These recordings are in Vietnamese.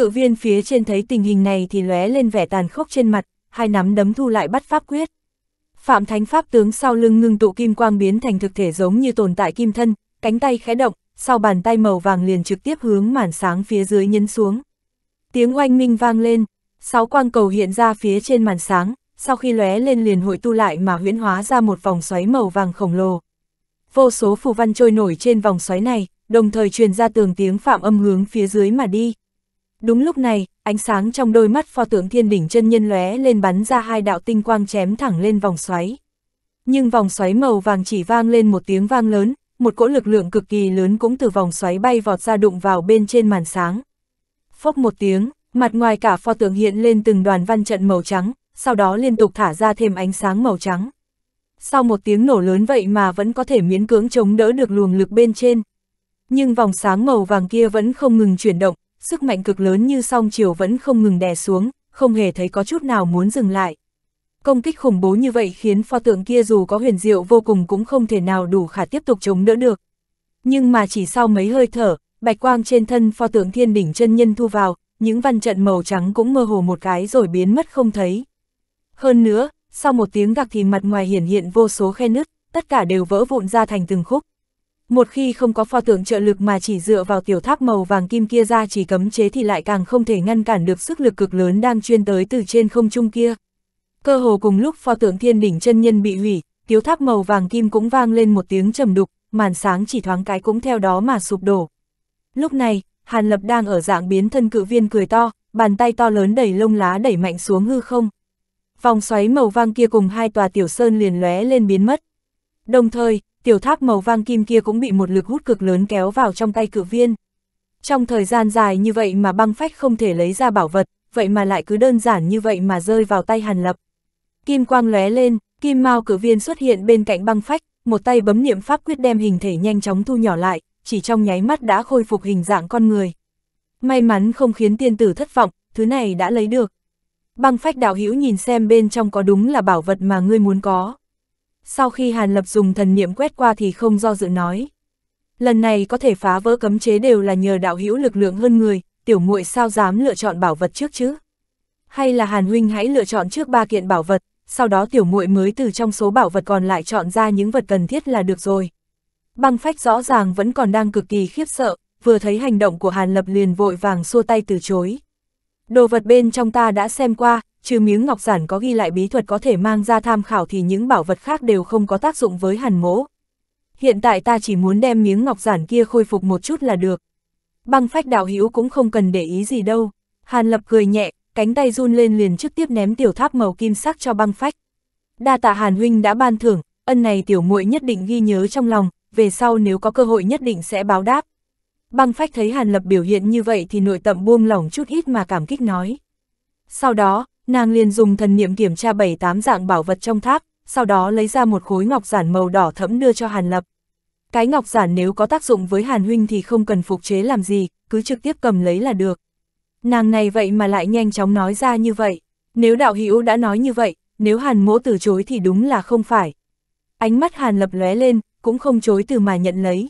Cự viên phía trên thấy tình hình này thì lóe lên vẻ tàn khốc trên mặt, hai nắm đấm thu lại bắt pháp quyết. Phạm Thánh Pháp tướng sau lưng ngưng tụ kim quang biến thành thực thể giống như tồn tại kim thân, cánh tay khẽ động, sau bàn tay màu vàng liền trực tiếp hướng màn sáng phía dưới nhấn xuống. Tiếng oanh minh vang lên, sáu quang cầu hiện ra phía trên màn sáng, sau khi lóe lên liền hội tu lại mà huyễn hóa ra một vòng xoáy màu vàng khổng lồ. Vô số phù văn trôi nổi trên vòng xoáy này, đồng thời truyền ra tường tiếng phạm âm hướng phía dưới mà đi. Đúng lúc này, ánh sáng trong đôi mắt pho tượng thiên đỉnh chân nhân lóe lên bắn ra hai đạo tinh quang chém thẳng lên vòng xoáy. Nhưng vòng xoáy màu vàng chỉ vang lên một tiếng vang lớn, một cỗ lực lượng cực kỳ lớn cũng từ vòng xoáy bay vọt ra đụng vào bên trên màn sáng. Phốc một tiếng, mặt ngoài cả pho tượng hiện lên từng đoàn văn trận màu trắng, sau đó liên tục thả ra thêm ánh sáng màu trắng. Sau một tiếng nổ lớn vậy mà vẫn có thể miễn cưỡng chống đỡ được luồng lực bên trên. Nhưng vòng sáng màu vàng kia vẫn không ngừng chuyển động, sức mạnh cực lớn như song chiều vẫn không ngừng đè xuống, không hề thấy có chút nào muốn dừng lại. Công kích khủng bố như vậy khiến pho tượng kia dù có huyền diệu vô cùng cũng không thể nào đủ khả tiếp tục chống đỡ được. Nhưng mà chỉ sau mấy hơi thở, bạch quang trên thân pho tượng thiên đỉnh chân nhân thu vào, những văn trận màu trắng cũng mơ hồ một cái rồi biến mất không thấy. Hơn nữa, sau một tiếng gạc thì mặt ngoài hiển hiện vô số khe nứt, tất cả đều vỡ vụn ra thành từng khúc. Một khi không có pho tượng trợ lực mà chỉ dựa vào tiểu tháp màu vàng kim kia ra chỉ cấm chế thì lại càng không thể ngăn cản được sức lực cực lớn đang chuyên tới từ trên không trung kia. Cơ hồ cùng lúc pho tượng thiên đỉnh chân nhân bị hủy, tiểu tháp màu vàng kim cũng vang lên một tiếng trầm đục, màn sáng chỉ thoáng cái cũng theo đó mà sụp đổ. Lúc này, Hàn Lập đang ở dạng biến thân cự viên cười to, bàn tay to lớn đầy lông lá đẩy mạnh xuống hư không. Vòng xoáy màu vàng kia cùng hai tòa tiểu sơn liền lóe lên biến mất. Đồng thời, tiểu tháp màu vang kim kia cũng bị một lực hút cực lớn kéo vào trong tay cự viên. Trong thời gian dài như vậy mà băng phách không thể lấy ra bảo vật, vậy mà lại cứ đơn giản như vậy mà rơi vào tay hàn lập. Kim quang lóe lên, kim mao cử viên xuất hiện bên cạnh băng phách, một tay bấm niệm pháp quyết đem hình thể nhanh chóng thu nhỏ lại, chỉ trong nháy mắt đã khôi phục hình dạng con người. May mắn không khiến tiên tử thất vọng, thứ này đã lấy được. Băng phách đạo hữu nhìn xem bên trong có đúng là bảo vật mà ngươi muốn có. Sau khi Hàn Lập dùng thần niệm quét qua thì không do dự nói. Lần này có thể phá vỡ cấm chế đều là nhờ đạo hữu lực lượng hơn người, tiểu muội sao dám lựa chọn bảo vật trước chứ? Hay là Hàn Huynh hãy lựa chọn trước ba kiện bảo vật, sau đó tiểu muội mới từ trong số bảo vật còn lại chọn ra những vật cần thiết là được rồi. Băng phách rõ ràng vẫn còn đang cực kỳ khiếp sợ, vừa thấy hành động của Hàn Lập liền vội vàng xua tay từ chối. Đồ vật bên trong ta đã xem qua, trừ miếng ngọc giản có ghi lại bí thuật có thể mang ra tham khảo thì những bảo vật khác đều không có tác dụng với hàn mỗ. Hiện tại ta chỉ muốn đem miếng ngọc giản kia khôi phục một chút là được. Băng phách đạo hữu cũng không cần để ý gì đâu. Hàn lập cười nhẹ, cánh tay run lên liền trực tiếp ném tiểu tháp màu kim sắc cho băng phách. Đa tạ hàn huynh đã ban thưởng, ân này tiểu muội nhất định ghi nhớ trong lòng, về sau nếu có cơ hội nhất định sẽ báo đáp. Băng phách thấy hàn lập biểu hiện như vậy thì nội tâm buông lỏng chút ít mà cảm kích nói. Sau đó, Nàng liền dùng thần niệm kiểm tra bảy tám dạng bảo vật trong tháp, sau đó lấy ra một khối ngọc giản màu đỏ thẫm đưa cho Hàn Lập. Cái ngọc giản nếu có tác dụng với Hàn Huynh thì không cần phục chế làm gì, cứ trực tiếp cầm lấy là được. Nàng này vậy mà lại nhanh chóng nói ra như vậy. Nếu đạo hữu đã nói như vậy, nếu Hàn mỗ từ chối thì đúng là không phải. Ánh mắt Hàn Lập lóe lên, cũng không chối từ mà nhận lấy.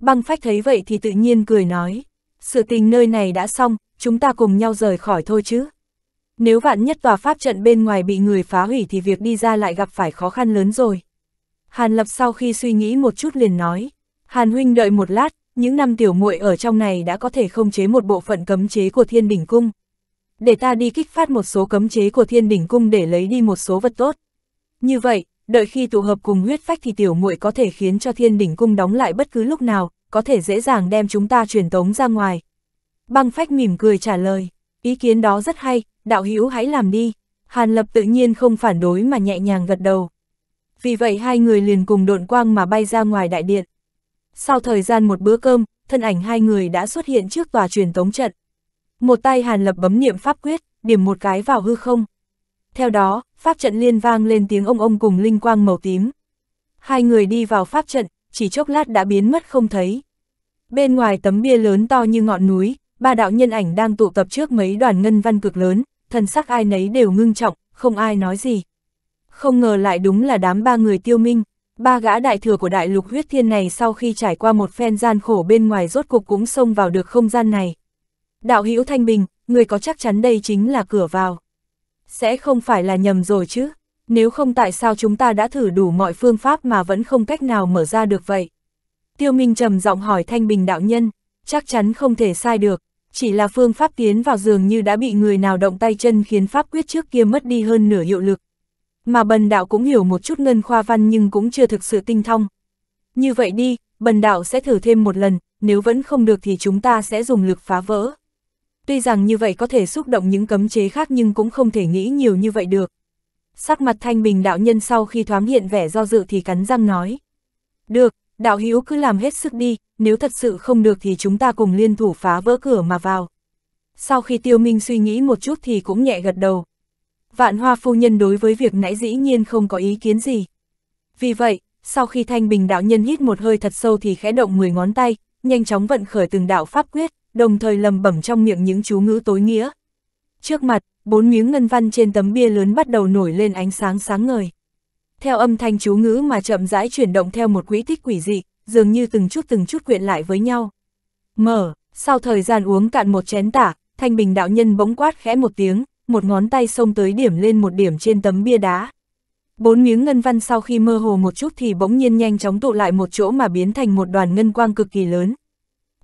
Băng phách thấy vậy thì tự nhiên cười nói. Sự tình nơi này đã xong, chúng ta cùng nhau rời khỏi thôi chứ. Nếu vạn nhất tòa pháp trận bên ngoài bị người phá hủy thì việc đi ra lại gặp phải khó khăn lớn rồi. Hàn Lập sau khi suy nghĩ một chút liền nói, Hàn Huynh đợi một lát, những năm tiểu muội ở trong này đã có thể không chế một bộ phận cấm chế của thiên đỉnh cung. Để ta đi kích phát một số cấm chế của thiên đỉnh cung để lấy đi một số vật tốt. Như vậy, đợi khi tụ hợp cùng huyết phách thì tiểu muội có thể khiến cho thiên đỉnh cung đóng lại bất cứ lúc nào, có thể dễ dàng đem chúng ta truyền tống ra ngoài. Băng phách mỉm cười trả lời. Ý kiến đó rất hay, đạo hữu hãy làm đi. Hàn Lập tự nhiên không phản đối mà nhẹ nhàng gật đầu. Vì vậy hai người liền cùng độn quang mà bay ra ngoài đại điện. Sau thời gian một bữa cơm, thân ảnh hai người đã xuất hiện trước tòa truyền tống trận. Một tay Hàn Lập bấm niệm pháp quyết, điểm một cái vào hư không. Theo đó, pháp trận liên vang lên tiếng ông ông cùng linh quang màu tím. Hai người đi vào pháp trận, chỉ chốc lát đã biến mất không thấy. Bên ngoài tấm bia lớn to như ngọn núi, ba đạo nhân ảnh đang tụ tập trước mấy đoàn ngân văn cực lớn, thần sắc ai nấy đều ngưng trọng, không ai nói gì. Không ngờ lại đúng là đám ba người tiêu minh, ba gã đại thừa của đại lục huyết thiên này sau khi trải qua một phen gian khổ bên ngoài rốt cục cũng xông vào được không gian này. Đạo hữu Thanh Bình, người có chắc chắn đây chính là cửa vào. Sẽ không phải là nhầm rồi chứ, nếu không tại sao chúng ta đã thử đủ mọi phương pháp mà vẫn không cách nào mở ra được vậy. Tiêu Minh trầm giọng hỏi Thanh Bình đạo nhân, chắc chắn không thể sai được, chỉ là phương pháp tiến vào giường như đã bị người nào động tay chân khiến pháp quyết trước kia mất đi hơn nửa hiệu lực. Mà bần đạo cũng hiểu một chút ngân khoa văn nhưng cũng chưa thực sự tinh thông. Như vậy đi, bần đạo sẽ thử thêm một lần, nếu vẫn không được thì chúng ta sẽ dùng lực phá vỡ. Tuy rằng như vậy có thể xúc động những cấm chế khác nhưng cũng không thể nghĩ nhiều như vậy được. Sắc mặt thanh bình đạo nhân sau khi thoáng hiện vẻ do dự thì cắn răng nói. Được, đạo hữu cứ làm hết sức đi, nếu thật sự không được thì chúng ta cùng liên thủ phá vỡ cửa mà vào. Sau khi tiêu minh suy nghĩ một chút thì cũng nhẹ gật đầu. Vạn hoa phu nhân đối với việc nãy dĩ nhiên không có ý kiến gì. Vì vậy, sau khi thanh bình đạo nhân hít một hơi thật sâu thì khẽ động 10 ngón tay, nhanh chóng vận khởi từng đạo pháp quyết, đồng thời lầm bẩm trong miệng những chú ngữ tối nghĩa. Trước mặt, bốn miếng ngân văn trên tấm bia lớn bắt đầu nổi lên ánh sáng sáng ngời theo âm thanh chú ngữ mà chậm rãi chuyển động theo một quỹ tích quỷ dị, dường như từng chút từng chút quyện lại với nhau. Mở, sau thời gian uống cạn một chén tả, thanh bình đạo nhân bỗng quát khẽ một tiếng, một ngón tay xông tới điểm lên một điểm trên tấm bia đá. Bốn miếng ngân văn sau khi mơ hồ một chút thì bỗng nhiên nhanh chóng tụ lại một chỗ mà biến thành một đoàn ngân quang cực kỳ lớn.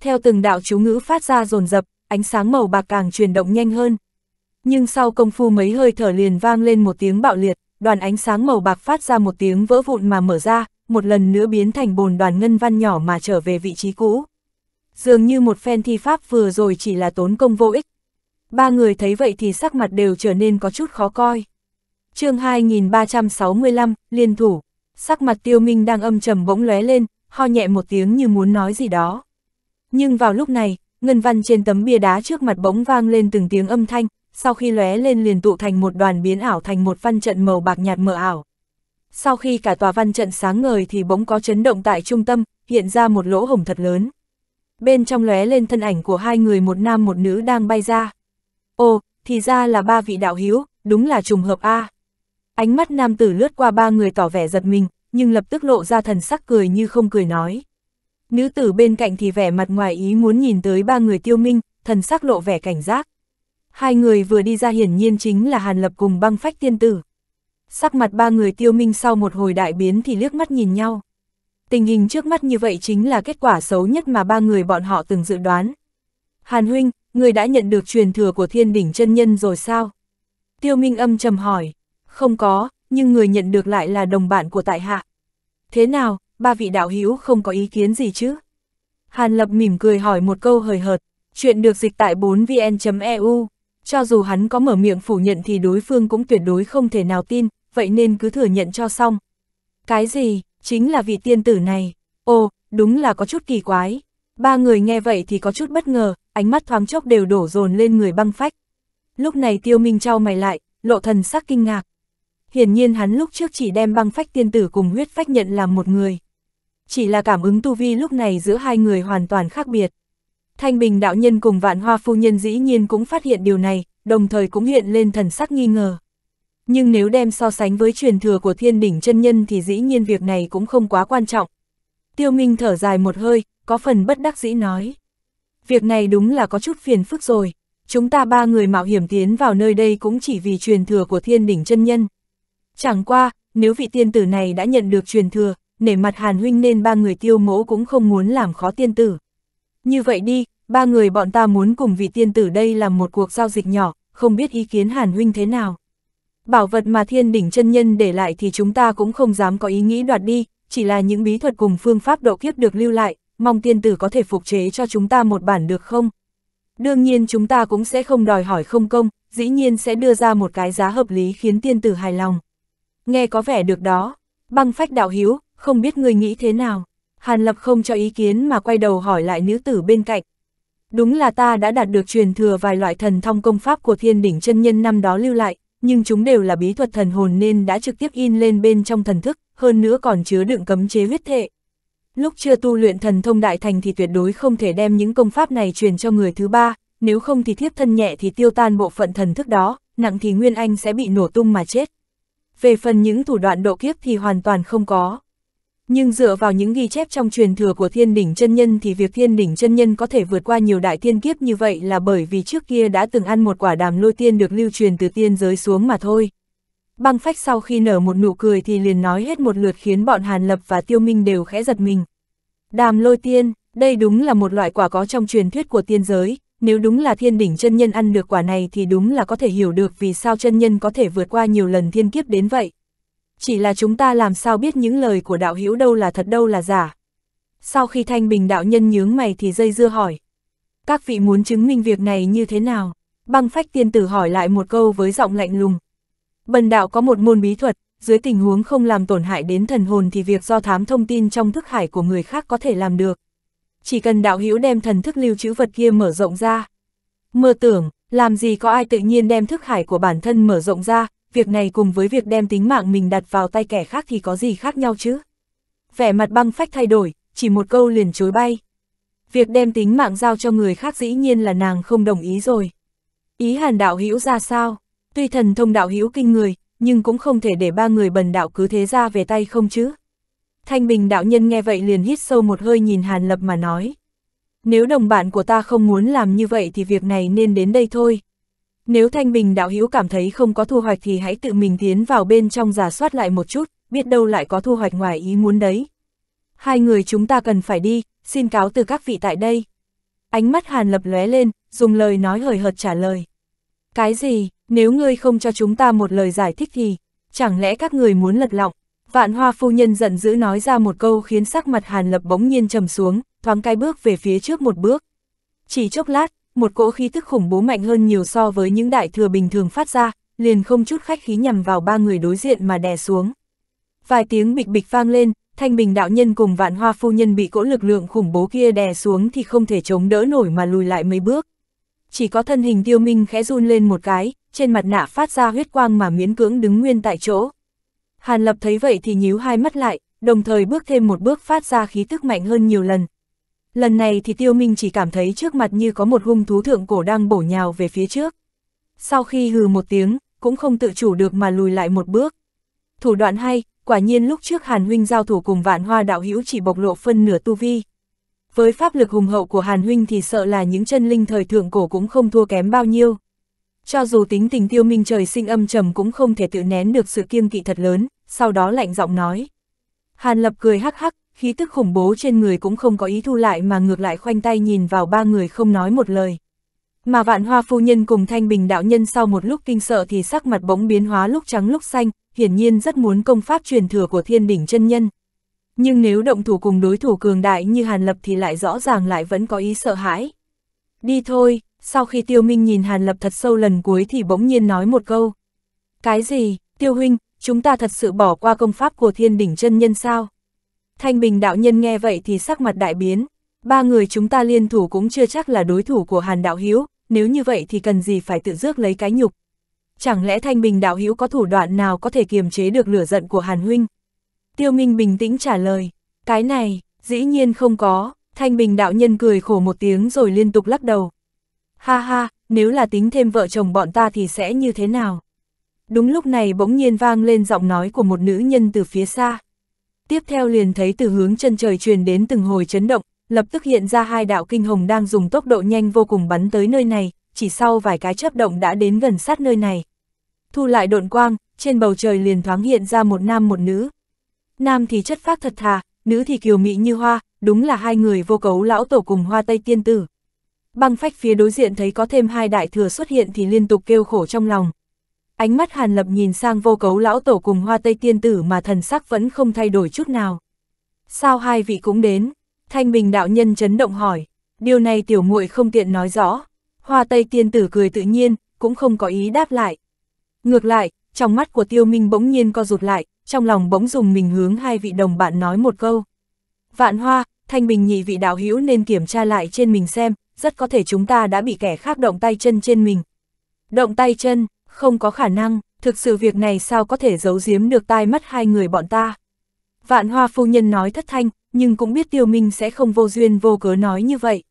Theo từng đạo chú ngữ phát ra rồn rập, ánh sáng màu bạc càng chuyển động nhanh hơn. Nhưng sau công phu mấy hơi thở liền vang lên một tiếng bạo liệt, đoàn ánh sáng màu bạc phát ra một tiếng vỡ vụn mà mở ra, một lần nữa biến thành bồn đoàn ngân văn nhỏ mà trở về vị trí cũ. Dường như một phen thi pháp vừa rồi chỉ là tốn công vô ích. Ba người thấy vậy thì sắc mặt đều trở nên có chút khó coi. chương 2365, Liên Thủ, sắc mặt tiêu minh đang âm trầm bỗng lóe lên, ho nhẹ một tiếng như muốn nói gì đó. Nhưng vào lúc này, ngân văn trên tấm bia đá trước mặt bỗng vang lên từng tiếng âm thanh, sau khi lóe lên liền tụ thành một đoàn biến ảo thành một văn trận màu bạc nhạt mờ ảo. Sau khi cả tòa văn trận sáng ngời thì bỗng có chấn động tại trung tâm, hiện ra một lỗ hổng thật lớn. Bên trong lóe lên thân ảnh của hai người một nam một nữ đang bay ra. Ồ, thì ra là ba vị đạo hiếu, đúng là trùng hợp A. Ánh mắt nam tử lướt qua ba người tỏ vẻ giật mình, nhưng lập tức lộ ra thần sắc cười như không cười nói. Nữ tử bên cạnh thì vẻ mặt ngoài ý muốn nhìn tới ba người tiêu minh, thần sắc lộ vẻ cảnh giác. Hai người vừa đi ra hiển nhiên chính là Hàn Lập cùng băng phách tiên tử. Sắc mặt ba người tiêu minh sau một hồi đại biến thì liếc mắt nhìn nhau. Tình hình trước mắt như vậy chính là kết quả xấu nhất mà ba người bọn họ từng dự đoán. Hàn Huynh, người đã nhận được truyền thừa của thiên đỉnh chân nhân rồi sao? Tiêu Minh âm trầm hỏi, không có, nhưng người nhận được lại là đồng bạn của tại hạ. Thế nào, ba vị đạo hữu không có ý kiến gì chứ? Hàn Lập mỉm cười hỏi một câu hời hợt, chuyện được dịch tại 4vn.eu. Cho dù hắn có mở miệng phủ nhận thì đối phương cũng tuyệt đối không thể nào tin, vậy nên cứ thừa nhận cho xong. Cái gì, chính là vị tiên tử này. Ồ, đúng là có chút kỳ quái. Ba người nghe vậy thì có chút bất ngờ, ánh mắt thoáng chốc đều đổ dồn lên người băng phách. Lúc này tiêu minh trao mày lại, lộ thần sắc kinh ngạc. Hiển nhiên hắn lúc trước chỉ đem băng phách tiên tử cùng huyết phách nhận làm một người. Chỉ là cảm ứng tu vi lúc này giữa hai người hoàn toàn khác biệt. Thanh Bình đạo nhân cùng vạn hoa phu nhân dĩ nhiên cũng phát hiện điều này, đồng thời cũng hiện lên thần sắc nghi ngờ. Nhưng nếu đem so sánh với truyền thừa của thiên đỉnh chân nhân thì dĩ nhiên việc này cũng không quá quan trọng. Tiêu Minh thở dài một hơi, có phần bất đắc dĩ nói. Việc này đúng là có chút phiền phức rồi, chúng ta ba người mạo hiểm tiến vào nơi đây cũng chỉ vì truyền thừa của thiên đỉnh chân nhân. Chẳng qua, nếu vị tiên tử này đã nhận được truyền thừa, nể mặt hàn huynh nên ba người tiêu mỗ cũng không muốn làm khó tiên tử. Như vậy đi, ba người bọn ta muốn cùng vị tiên tử đây làm một cuộc giao dịch nhỏ, không biết ý kiến Hàn Huynh thế nào. Bảo vật mà thiên đỉnh chân nhân để lại thì chúng ta cũng không dám có ý nghĩ đoạt đi, chỉ là những bí thuật cùng phương pháp độ kiếp được lưu lại, mong tiên tử có thể phục chế cho chúng ta một bản được không? Đương nhiên chúng ta cũng sẽ không đòi hỏi không công, dĩ nhiên sẽ đưa ra một cái giá hợp lý khiến tiên tử hài lòng. Nghe có vẻ được đó, băng phách đạo hiếu, không biết người nghĩ thế nào. Hàn Lập không cho ý kiến mà quay đầu hỏi lại nữ tử bên cạnh, Đúng là ta đã đạt được truyền thừa vài loại thần thông công pháp của thiên đỉnh chân nhân năm đó lưu lại, nhưng chúng đều là bí thuật thần hồn nên đã trực tiếp in lên bên trong thần thức, hơn nữa còn chứa đựng cấm chế huyết thệ. Lúc chưa tu luyện thần thông đại thành thì tuyệt đối không thể đem những công pháp này truyền cho người thứ ba, nếu không thì thiếp thân nhẹ thì tiêu tan bộ phận thần thức đó, nặng thì Nguyên Anh sẽ bị nổ tung mà chết. Về phần những thủ đoạn độ kiếp thì hoàn toàn không có. Nhưng dựa vào những ghi chép trong truyền thừa của thiên đỉnh chân nhân thì việc thiên đỉnh chân nhân có thể vượt qua nhiều đại thiên kiếp như vậy là bởi vì trước kia đã từng ăn một quả đàm lôi tiên được lưu truyền từ tiên giới xuống mà thôi. Băng phách sau khi nở một nụ cười thì liền nói hết một lượt khiến bọn Hàn Lập và Tiêu Minh đều khẽ giật mình. Đàm lôi tiên, đây đúng là một loại quả có trong truyền thuyết của tiên giới, nếu đúng là thiên đỉnh chân nhân ăn được quả này thì đúng là có thể hiểu được vì sao chân nhân có thể vượt qua nhiều lần thiên kiếp đến vậy chỉ là chúng ta làm sao biết những lời của đạo hữu đâu là thật đâu là giả. Sau khi thanh bình đạo nhân nhướng mày thì dây dưa hỏi. Các vị muốn chứng minh việc này như thế nào? Băng phách tiên tử hỏi lại một câu với giọng lạnh lùng. Bần đạo có một môn bí thuật, dưới tình huống không làm tổn hại đến thần hồn thì việc do thám thông tin trong thức hải của người khác có thể làm được. Chỉ cần đạo hữu đem thần thức lưu trữ vật kia mở rộng ra. Mơ tưởng, làm gì có ai tự nhiên đem thức hải của bản thân mở rộng ra, việc này cùng với việc đem tính mạng mình đặt vào tay kẻ khác thì có gì khác nhau chứ? Vẻ mặt băng phách thay đổi, chỉ một câu liền chối bay. Việc đem tính mạng giao cho người khác dĩ nhiên là nàng không đồng ý rồi. Ý hàn đạo hữu ra sao? Tuy thần thông đạo hữu kinh người, nhưng cũng không thể để ba người bần đạo cứ thế ra về tay không chứ. Thanh Bình đạo nhân nghe vậy liền hít sâu một hơi nhìn Hàn Lập mà nói. Nếu đồng bạn của ta không muốn làm như vậy thì việc này nên đến đây thôi. Nếu Thanh Bình đạo hữu cảm thấy không có thu hoạch thì hãy tự mình tiến vào bên trong giả soát lại một chút, biết đâu lại có thu hoạch ngoài ý muốn đấy. Hai người chúng ta cần phải đi, xin cáo từ các vị tại đây. Ánh mắt Hàn Lập lóe lên, dùng lời nói hời hợt trả lời. Cái gì, nếu ngươi không cho chúng ta một lời giải thích thì, chẳng lẽ các người muốn lật lọng? Vạn hoa phu nhân giận dữ nói ra một câu khiến sắc mặt Hàn Lập bỗng nhiên trầm xuống, thoáng cai bước về phía trước một bước. Chỉ chốc lát, một cỗ khí thức khủng bố mạnh hơn nhiều so với những đại thừa bình thường phát ra, liền không chút khách khí nhằm vào ba người đối diện mà đè xuống. Vài tiếng bịch bịch vang lên, thanh bình đạo nhân cùng vạn hoa phu nhân bị cỗ lực lượng khủng bố kia đè xuống thì không thể chống đỡ nổi mà lùi lại mấy bước. Chỉ có thân hình tiêu minh khẽ run lên một cái, trên mặt nạ phát ra huyết quang mà miễn cưỡng đứng nguyên tại chỗ. Hàn lập thấy vậy thì nhíu hai mắt lại, đồng thời bước thêm một bước phát ra khí tức mạnh hơn nhiều lần, Lần này thì tiêu minh chỉ cảm thấy trước mặt như có một hung thú thượng cổ đang bổ nhào về phía trước. Sau khi hừ một tiếng, cũng không tự chủ được mà lùi lại một bước. Thủ đoạn hay, quả nhiên lúc trước Hàn Huynh giao thủ cùng vạn hoa đạo hữu chỉ bộc lộ phân nửa tu vi. Với pháp lực hùng hậu của Hàn Huynh thì sợ là những chân linh thời thượng cổ cũng không thua kém bao nhiêu. Cho dù tính tình tiêu minh trời sinh âm trầm cũng không thể tự nén được sự kiêng kỵ thật lớn, sau đó lạnh giọng nói. Hàn Lập cười hắc hắc, khí tức khủng bố trên người cũng không có ý thu lại mà ngược lại khoanh tay nhìn vào ba người không nói một lời. Mà vạn hoa phu nhân cùng thanh bình đạo nhân sau một lúc kinh sợ thì sắc mặt bỗng biến hóa lúc trắng lúc xanh, hiển nhiên rất muốn công pháp truyền thừa của thiên đỉnh chân nhân. Nhưng nếu động thủ cùng đối thủ cường đại như Hàn Lập thì lại rõ ràng lại vẫn có ý sợ hãi. Đi thôi, sau khi tiêu minh nhìn Hàn Lập thật sâu lần cuối thì bỗng nhiên nói một câu. Cái gì, tiêu huynh, chúng ta thật sự bỏ qua công pháp của thiên đỉnh chân nhân sao? Thanh Bình đạo nhân nghe vậy thì sắc mặt đại biến, ba người chúng ta liên thủ cũng chưa chắc là đối thủ của Hàn đạo Hiếu, nếu như vậy thì cần gì phải tự rước lấy cái nhục. Chẳng lẽ Thanh Bình đạo Hiếu có thủ đoạn nào có thể kiềm chế được lửa giận của Hàn Huynh? Tiêu Minh bình tĩnh trả lời, cái này, dĩ nhiên không có, Thanh Bình đạo nhân cười khổ một tiếng rồi liên tục lắc đầu. Ha ha, nếu là tính thêm vợ chồng bọn ta thì sẽ như thế nào? Đúng lúc này bỗng nhiên vang lên giọng nói của một nữ nhân từ phía xa tiếp theo liền thấy từ hướng chân trời truyền đến từng hồi chấn động, lập tức hiện ra hai đạo kinh hồng đang dùng tốc độ nhanh vô cùng bắn tới nơi này, chỉ sau vài cái chớp động đã đến gần sát nơi này. Thu lại độn quang, trên bầu trời liền thoáng hiện ra một nam một nữ. Nam thì chất phác thật thà, nữ thì kiều mị như hoa, đúng là hai người vô cấu lão tổ cùng hoa tây tiên tử. Băng phách phía đối diện thấy có thêm hai đại thừa xuất hiện thì liên tục kêu khổ trong lòng. Ánh mắt Hàn Lập nhìn sang vô cấu lão tổ cùng hoa tây tiên tử mà thần sắc vẫn không thay đổi chút nào. Sao hai vị cũng đến? Thanh Bình đạo nhân chấn động hỏi. Điều này tiểu muội không tiện nói rõ. Hoa tây tiên tử cười tự nhiên, cũng không có ý đáp lại. Ngược lại, trong mắt của tiêu minh bỗng nhiên co rụt lại, trong lòng bỗng dùng mình hướng hai vị đồng bạn nói một câu. Vạn hoa, Thanh Bình nhị vị đạo hữu nên kiểm tra lại trên mình xem, rất có thể chúng ta đã bị kẻ khác động tay chân trên mình. Động tay chân, không có khả năng, thực sự việc này sao có thể giấu giếm được tai mắt hai người bọn ta. Vạn hoa phu nhân nói thất thanh, nhưng cũng biết tiêu minh sẽ không vô duyên vô cớ nói như vậy.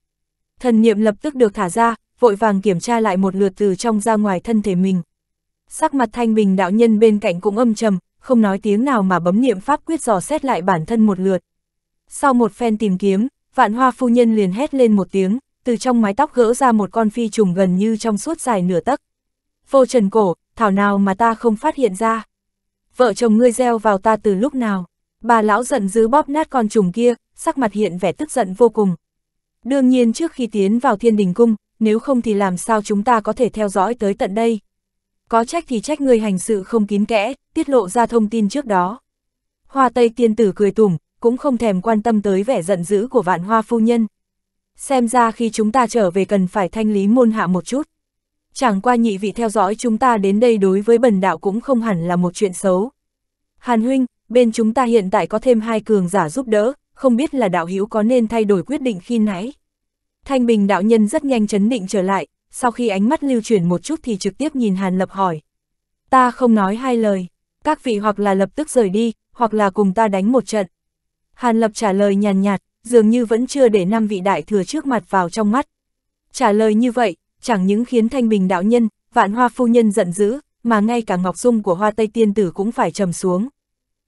Thần niệm lập tức được thả ra, vội vàng kiểm tra lại một lượt từ trong ra ngoài thân thể mình. Sắc mặt thanh bình đạo nhân bên cạnh cũng âm trầm, không nói tiếng nào mà bấm niệm pháp quyết dò xét lại bản thân một lượt. Sau một phen tìm kiếm, vạn hoa phu nhân liền hét lên một tiếng, từ trong mái tóc gỡ ra một con phi trùng gần như trong suốt dài nửa tấc vô trần cổ, thảo nào mà ta không phát hiện ra. Vợ chồng ngươi gieo vào ta từ lúc nào, bà lão giận dữ bóp nát con trùng kia, sắc mặt hiện vẻ tức giận vô cùng. Đương nhiên trước khi tiến vào thiên đình cung, nếu không thì làm sao chúng ta có thể theo dõi tới tận đây. Có trách thì trách ngươi hành sự không kín kẽ, tiết lộ ra thông tin trước đó. Hoa Tây tiên tử cười tủm, cũng không thèm quan tâm tới vẻ giận dữ của vạn hoa phu nhân. Xem ra khi chúng ta trở về cần phải thanh lý môn hạ một chút chẳng qua nhị vị theo dõi chúng ta đến đây đối với bần đạo cũng không hẳn là một chuyện xấu. Hàn huynh, bên chúng ta hiện tại có thêm hai cường giả giúp đỡ, không biết là đạo hữu có nên thay đổi quyết định khi nãy. Thanh Bình đạo nhân rất nhanh chấn định trở lại, sau khi ánh mắt lưu chuyển một chút thì trực tiếp nhìn Hàn Lập hỏi. Ta không nói hai lời, các vị hoặc là lập tức rời đi, hoặc là cùng ta đánh một trận. Hàn Lập trả lời nhàn nhạt, dường như vẫn chưa để năm vị đại thừa trước mặt vào trong mắt. Trả lời như vậy, chẳng những khiến thanh bình đạo nhân, vạn hoa phu nhân giận dữ, mà ngay cả ngọc dung của hoa tây tiên tử cũng phải trầm xuống.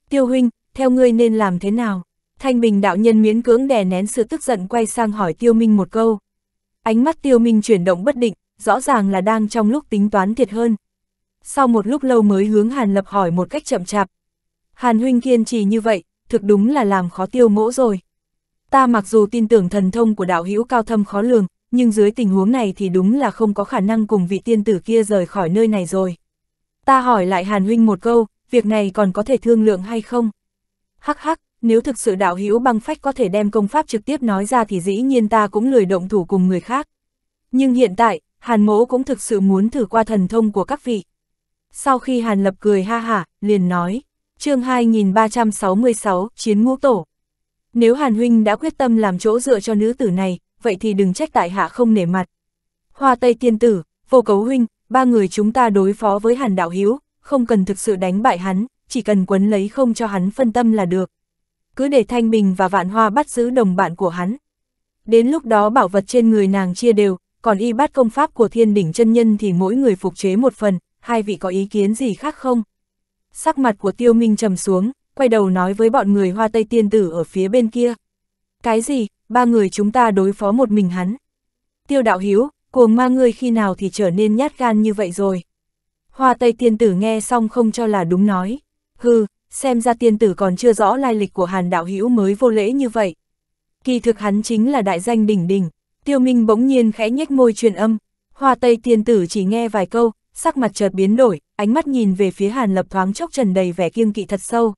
Tiêu huynh, theo ngươi nên làm thế nào? Thanh bình đạo nhân miễn cưỡng đè nén sự tức giận quay sang hỏi tiêu minh một câu. Ánh mắt tiêu minh chuyển động bất định, rõ ràng là đang trong lúc tính toán thiệt hơn. Sau một lúc lâu mới hướng Hàn Lập hỏi một cách chậm chạp. Hàn huynh kiên trì như vậy, thực đúng là làm khó tiêu mỗ rồi. Ta mặc dù tin tưởng thần thông của đạo hữu cao thâm khó lường, nhưng dưới tình huống này thì đúng là không có khả năng cùng vị tiên tử kia rời khỏi nơi này rồi. Ta hỏi lại Hàn Huynh một câu, việc này còn có thể thương lượng hay không? Hắc hắc, nếu thực sự đạo hữu băng phách có thể đem công pháp trực tiếp nói ra thì dĩ nhiên ta cũng lười động thủ cùng người khác. Nhưng hiện tại, Hàn mỗ cũng thực sự muốn thử qua thần thông của các vị. Sau khi Hàn lập cười ha hả, liền nói, chương 2366, Chiến Ngũ Tổ. Nếu Hàn Huynh đã quyết tâm làm chỗ dựa cho nữ tử này, vậy thì đừng trách tại hạ không nể mặt. Hoa Tây tiên tử, vô cấu huynh, ba người chúng ta đối phó với hàn đạo hiếu, không cần thực sự đánh bại hắn, chỉ cần quấn lấy không cho hắn phân tâm là được. Cứ để Thanh Bình và Vạn Hoa bắt giữ đồng bạn của hắn. Đến lúc đó bảo vật trên người nàng chia đều, còn y bát công pháp của thiên đỉnh chân nhân thì mỗi người phục chế một phần, hai vị có ý kiến gì khác không? Sắc mặt của tiêu minh trầm xuống, quay đầu nói với bọn người hoa tây tiên tử ở phía bên kia. Cái gì, ba người chúng ta đối phó một mình hắn. Tiêu đạo hiếu, cuồng ma ngươi khi nào thì trở nên nhát gan như vậy rồi. Hoa Tây tiên tử nghe xong không cho là đúng nói. Hừ, xem ra tiên tử còn chưa rõ lai lịch của hàn đạo hiếu mới vô lễ như vậy. Kỳ thực hắn chính là đại danh đỉnh đỉnh, tiêu minh bỗng nhiên khẽ nhếch môi truyền âm. Hoa Tây tiên tử chỉ nghe vài câu, sắc mặt chợt biến đổi, ánh mắt nhìn về phía hàn lập thoáng chốc trần đầy vẻ kiêng kỵ thật sâu.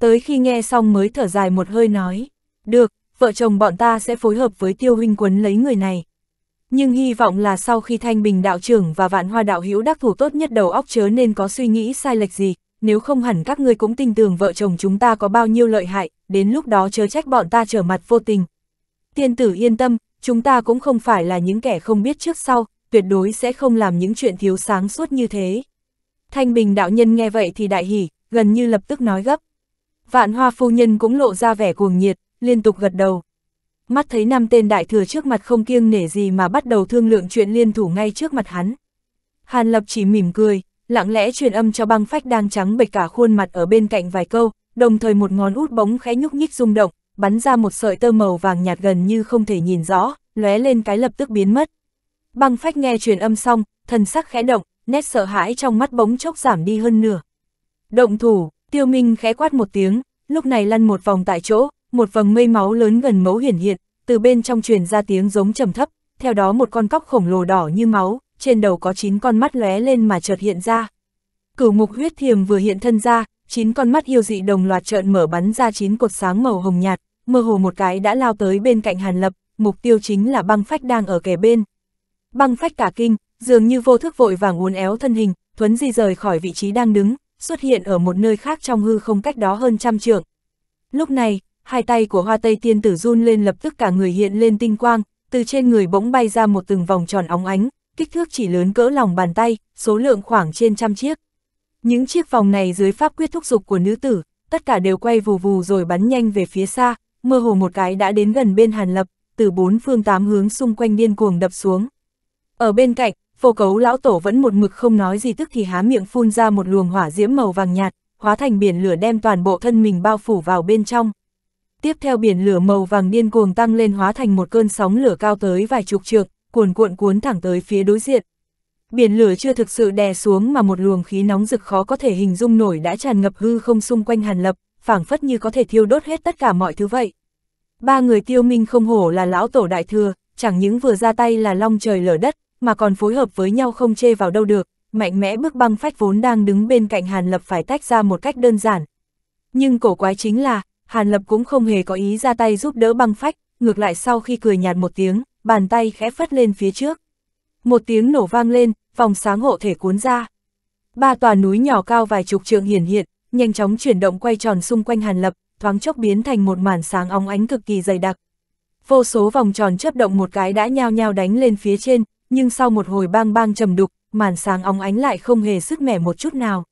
Tới khi nghe xong mới thở dài một hơi nói. Được, vợ chồng bọn ta sẽ phối hợp với tiêu huynh quấn lấy người này. Nhưng hy vọng là sau khi thanh bình đạo trưởng và vạn hoa đạo hữu đắc thủ tốt nhất đầu óc chớ nên có suy nghĩ sai lệch gì, nếu không hẳn các ngươi cũng tin tưởng vợ chồng chúng ta có bao nhiêu lợi hại, đến lúc đó chớ trách bọn ta trở mặt vô tình. Tiên tử yên tâm, chúng ta cũng không phải là những kẻ không biết trước sau, tuyệt đối sẽ không làm những chuyện thiếu sáng suốt như thế. Thanh bình đạo nhân nghe vậy thì đại hỉ, gần như lập tức nói gấp. Vạn hoa phu nhân cũng lộ ra vẻ cuồng nhiệt, liên tục gật đầu. Mắt thấy năm tên đại thừa trước mặt không kiêng nể gì mà bắt đầu thương lượng chuyện liên thủ ngay trước mặt hắn. Hàn Lập chỉ mỉm cười, lặng lẽ truyền âm cho băng phách đang trắng bệch cả khuôn mặt ở bên cạnh vài câu, đồng thời một ngón út bóng khẽ nhúc nhích rung động, bắn ra một sợi tơ màu vàng nhạt gần như không thể nhìn rõ, lóe lên cái lập tức biến mất. Băng phách nghe truyền âm xong, thần sắc khẽ động, nét sợ hãi trong mắt bóng chốc giảm đi hơn nửa. Động thủ, tiêu minh khẽ quát một tiếng, lúc này lăn một vòng tại chỗ, một vầng mây máu lớn gần mẫu hiển hiện, từ bên trong truyền ra tiếng giống trầm thấp, theo đó một con cóc khổng lồ đỏ như máu, trên đầu có 9 con mắt lóe lên mà chợt hiện ra. Cửu mục huyết thiềm vừa hiện thân ra, 9 con mắt yêu dị đồng loạt trợn mở bắn ra 9 cột sáng màu hồng nhạt, mơ hồ một cái đã lao tới bên cạnh Hàn Lập, mục tiêu chính là băng phách đang ở kề bên. Băng phách cả kinh, dường như vô thức vội vàng uốn éo thân hình, thuấn di rời khỏi vị trí đang đứng, xuất hiện ở một nơi khác trong hư không cách đó hơn trăm trượng. Lúc này, hai tay của hoa tây tiên tử run lên lập tức cả người hiện lên tinh quang, từ trên người bỗng bay ra một từng vòng tròn óng ánh, kích thước chỉ lớn cỡ lòng bàn tay, số lượng khoảng trên trăm chiếc. Những chiếc vòng này dưới pháp quyết thúc dục của nữ tử, tất cả đều quay vù vù rồi bắn nhanh về phía xa, mơ hồ một cái đã đến gần bên Hàn Lập, từ bốn phương tám hướng xung quanh điên cuồng đập xuống. Ở bên cạnh, phô cấu lão tổ vẫn một mực không nói gì tức thì há miệng phun ra một luồng hỏa diễm màu vàng nhạt, hóa thành biển lửa đem toàn bộ thân mình bao phủ vào bên trong tiếp theo biển lửa màu vàng điên cuồng tăng lên hóa thành một cơn sóng lửa cao tới vài chục trượng, cuồn cuộn cuốn thẳng tới phía đối diện. Biển lửa chưa thực sự đè xuống mà một luồng khí nóng rực khó có thể hình dung nổi đã tràn ngập hư không xung quanh Hàn Lập, phảng phất như có thể thiêu đốt hết tất cả mọi thứ vậy. Ba người tiêu minh không hổ là lão tổ đại thừa, chẳng những vừa ra tay là long trời lở đất, mà còn phối hợp với nhau không chê vào đâu được, mạnh mẽ bước băng phách vốn đang đứng bên cạnh Hàn Lập phải tách ra một cách đơn giản. Nhưng cổ quái chính là, Hàn Lập cũng không hề có ý ra tay giúp đỡ băng phách, ngược lại sau khi cười nhạt một tiếng, bàn tay khẽ phất lên phía trước. Một tiếng nổ vang lên, vòng sáng hộ thể cuốn ra. Ba tòa núi nhỏ cao vài chục trượng hiển hiện, nhanh chóng chuyển động quay tròn xung quanh Hàn Lập, thoáng chốc biến thành một màn sáng óng ánh cực kỳ dày đặc. Vô số vòng tròn chấp động một cái đã nhao nhao đánh lên phía trên, nhưng sau một hồi bang bang trầm đục, màn sáng óng ánh lại không hề sức mẻ một chút nào.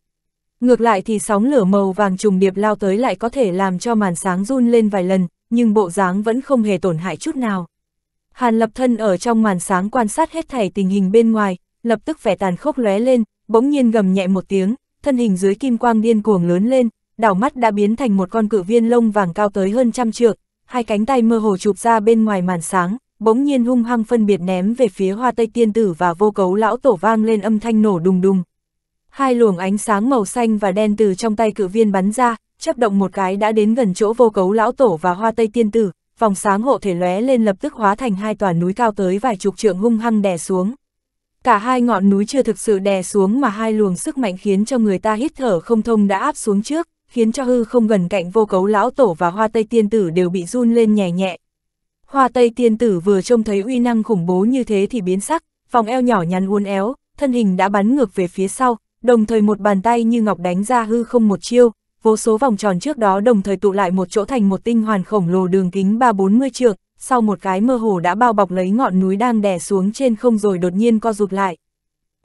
Ngược lại thì sóng lửa màu vàng trùng điệp lao tới lại có thể làm cho màn sáng run lên vài lần, nhưng bộ dáng vẫn không hề tổn hại chút nào. Hàn lập thân ở trong màn sáng quan sát hết thảy tình hình bên ngoài, lập tức vẻ tàn khốc lóe lên, bỗng nhiên gầm nhẹ một tiếng, thân hình dưới kim quang điên cuồng lớn lên, đảo mắt đã biến thành một con cự viên lông vàng cao tới hơn trăm trượng, hai cánh tay mơ hồ chụp ra bên ngoài màn sáng, bỗng nhiên hung hăng phân biệt ném về phía hoa tây tiên tử và vô cấu lão tổ vang lên âm thanh nổ đùng đùng, hai luồng ánh sáng màu xanh và đen từ trong tay cử viên bắn ra, chấp động một cái đã đến gần chỗ vô cấu lão tổ và hoa tây tiên tử, vòng sáng hộ thể lóe lên lập tức hóa thành hai tòa núi cao tới vài chục trượng hung hăng đè xuống. Cả hai ngọn núi chưa thực sự đè xuống mà hai luồng sức mạnh khiến cho người ta hít thở không thông đã áp xuống trước, khiến cho hư không gần cạnh vô cấu lão tổ và hoa tây tiên tử đều bị run lên nhẹ nhẹ. Hoa tây tiên tử vừa trông thấy uy năng khủng bố như thế thì biến sắc, vòng eo nhỏ nhắn uốn éo, thân hình đã bắn ngược về phía sau, đồng thời một bàn tay như ngọc đánh ra hư không một chiêu, vô số vòng tròn trước đó đồng thời tụ lại một chỗ thành một tinh hoàn khổng lồ đường kính 340 trượng, sau một cái mơ hồ đã bao bọc lấy ngọn núi đang đè xuống trên không rồi đột nhiên co rụt lại.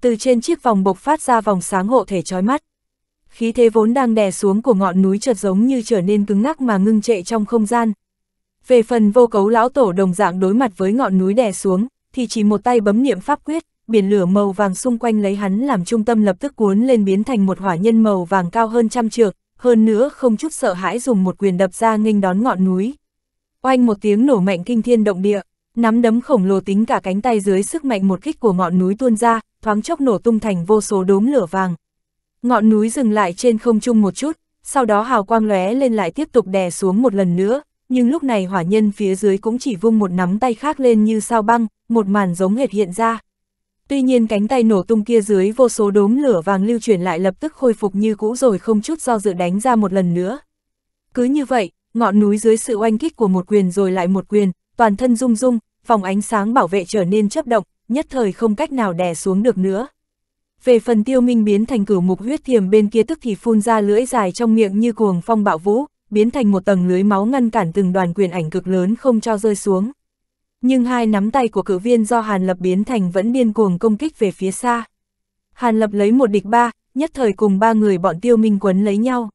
Từ trên chiếc vòng bộc phát ra vòng sáng hộ thể chói mắt. Khí thế vốn đang đè xuống của ngọn núi chợt giống như trở nên cứng ngắc mà ngưng trệ trong không gian. Về phần vô cấu lão tổ đồng dạng đối mặt với ngọn núi đè xuống, thì chỉ một tay bấm niệm pháp quyết, biển lửa màu vàng xung quanh lấy hắn làm trung tâm lập tức cuốn lên biến thành một hỏa nhân màu vàng cao hơn trăm trượng, hơn nữa không chút sợ hãi dùng một quyền đập ra nghênh đón ngọn núi. Oanh một tiếng nổ mạnh kinh thiên động địa, nắm đấm khổng lồ tính cả cánh tay dưới sức mạnh một kích của ngọn núi tuôn ra, thoáng chốc nổ tung thành vô số đốm lửa vàng. Ngọn núi dừng lại trên không trung một chút, sau đó hào quang lóe lên lại tiếp tục đè xuống một lần nữa, nhưng lúc này hỏa nhân phía dưới cũng chỉ vung một nắm tay khác lên như sao băng, một màn giống hệt hiện ra. Tuy nhiên cánh tay nổ tung kia dưới vô số đốm lửa vàng lưu chuyển lại lập tức khôi phục như cũ rồi không chút do dự đánh ra một lần nữa. Cứ như vậy, ngọn núi dưới sự oanh kích của một quyền rồi lại một quyền, toàn thân rung rung, phòng ánh sáng bảo vệ trở nên chấp động, nhất thời không cách nào đè xuống được nữa. Về phần tiêu minh biến thành cửu mục huyết thiềm bên kia tức thì phun ra lưỡi dài trong miệng như cuồng phong bạo vũ, biến thành một tầng lưới máu ngăn cản từng đoàn quyền ảnh cực lớn không cho rơi xuống nhưng hai nắm tay của cử viên do Hàn Lập biến thành vẫn điên cuồng công kích về phía xa. Hàn Lập lấy một địch ba, nhất thời cùng ba người bọn tiêu minh quấn lấy nhau.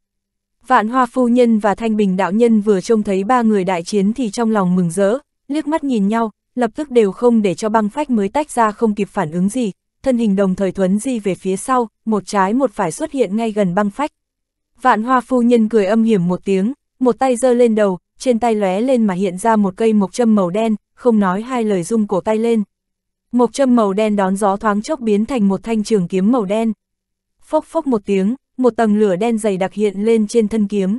Vạn hoa phu nhân và thanh bình đạo nhân vừa trông thấy ba người đại chiến thì trong lòng mừng rỡ, liếc mắt nhìn nhau, lập tức đều không để cho băng phách mới tách ra không kịp phản ứng gì, thân hình đồng thời thuấn di về phía sau, một trái một phải xuất hiện ngay gần băng phách. Vạn hoa phu nhân cười âm hiểm một tiếng, một tay giơ lên đầu, trên tay lóe lên mà hiện ra một cây mộc châm màu đen, không nói hai lời rung cổ tay lên. Mộc châm màu đen đón gió thoáng chốc biến thành một thanh trường kiếm màu đen. Phốc phốc một tiếng, một tầng lửa đen dày đặc hiện lên trên thân kiếm.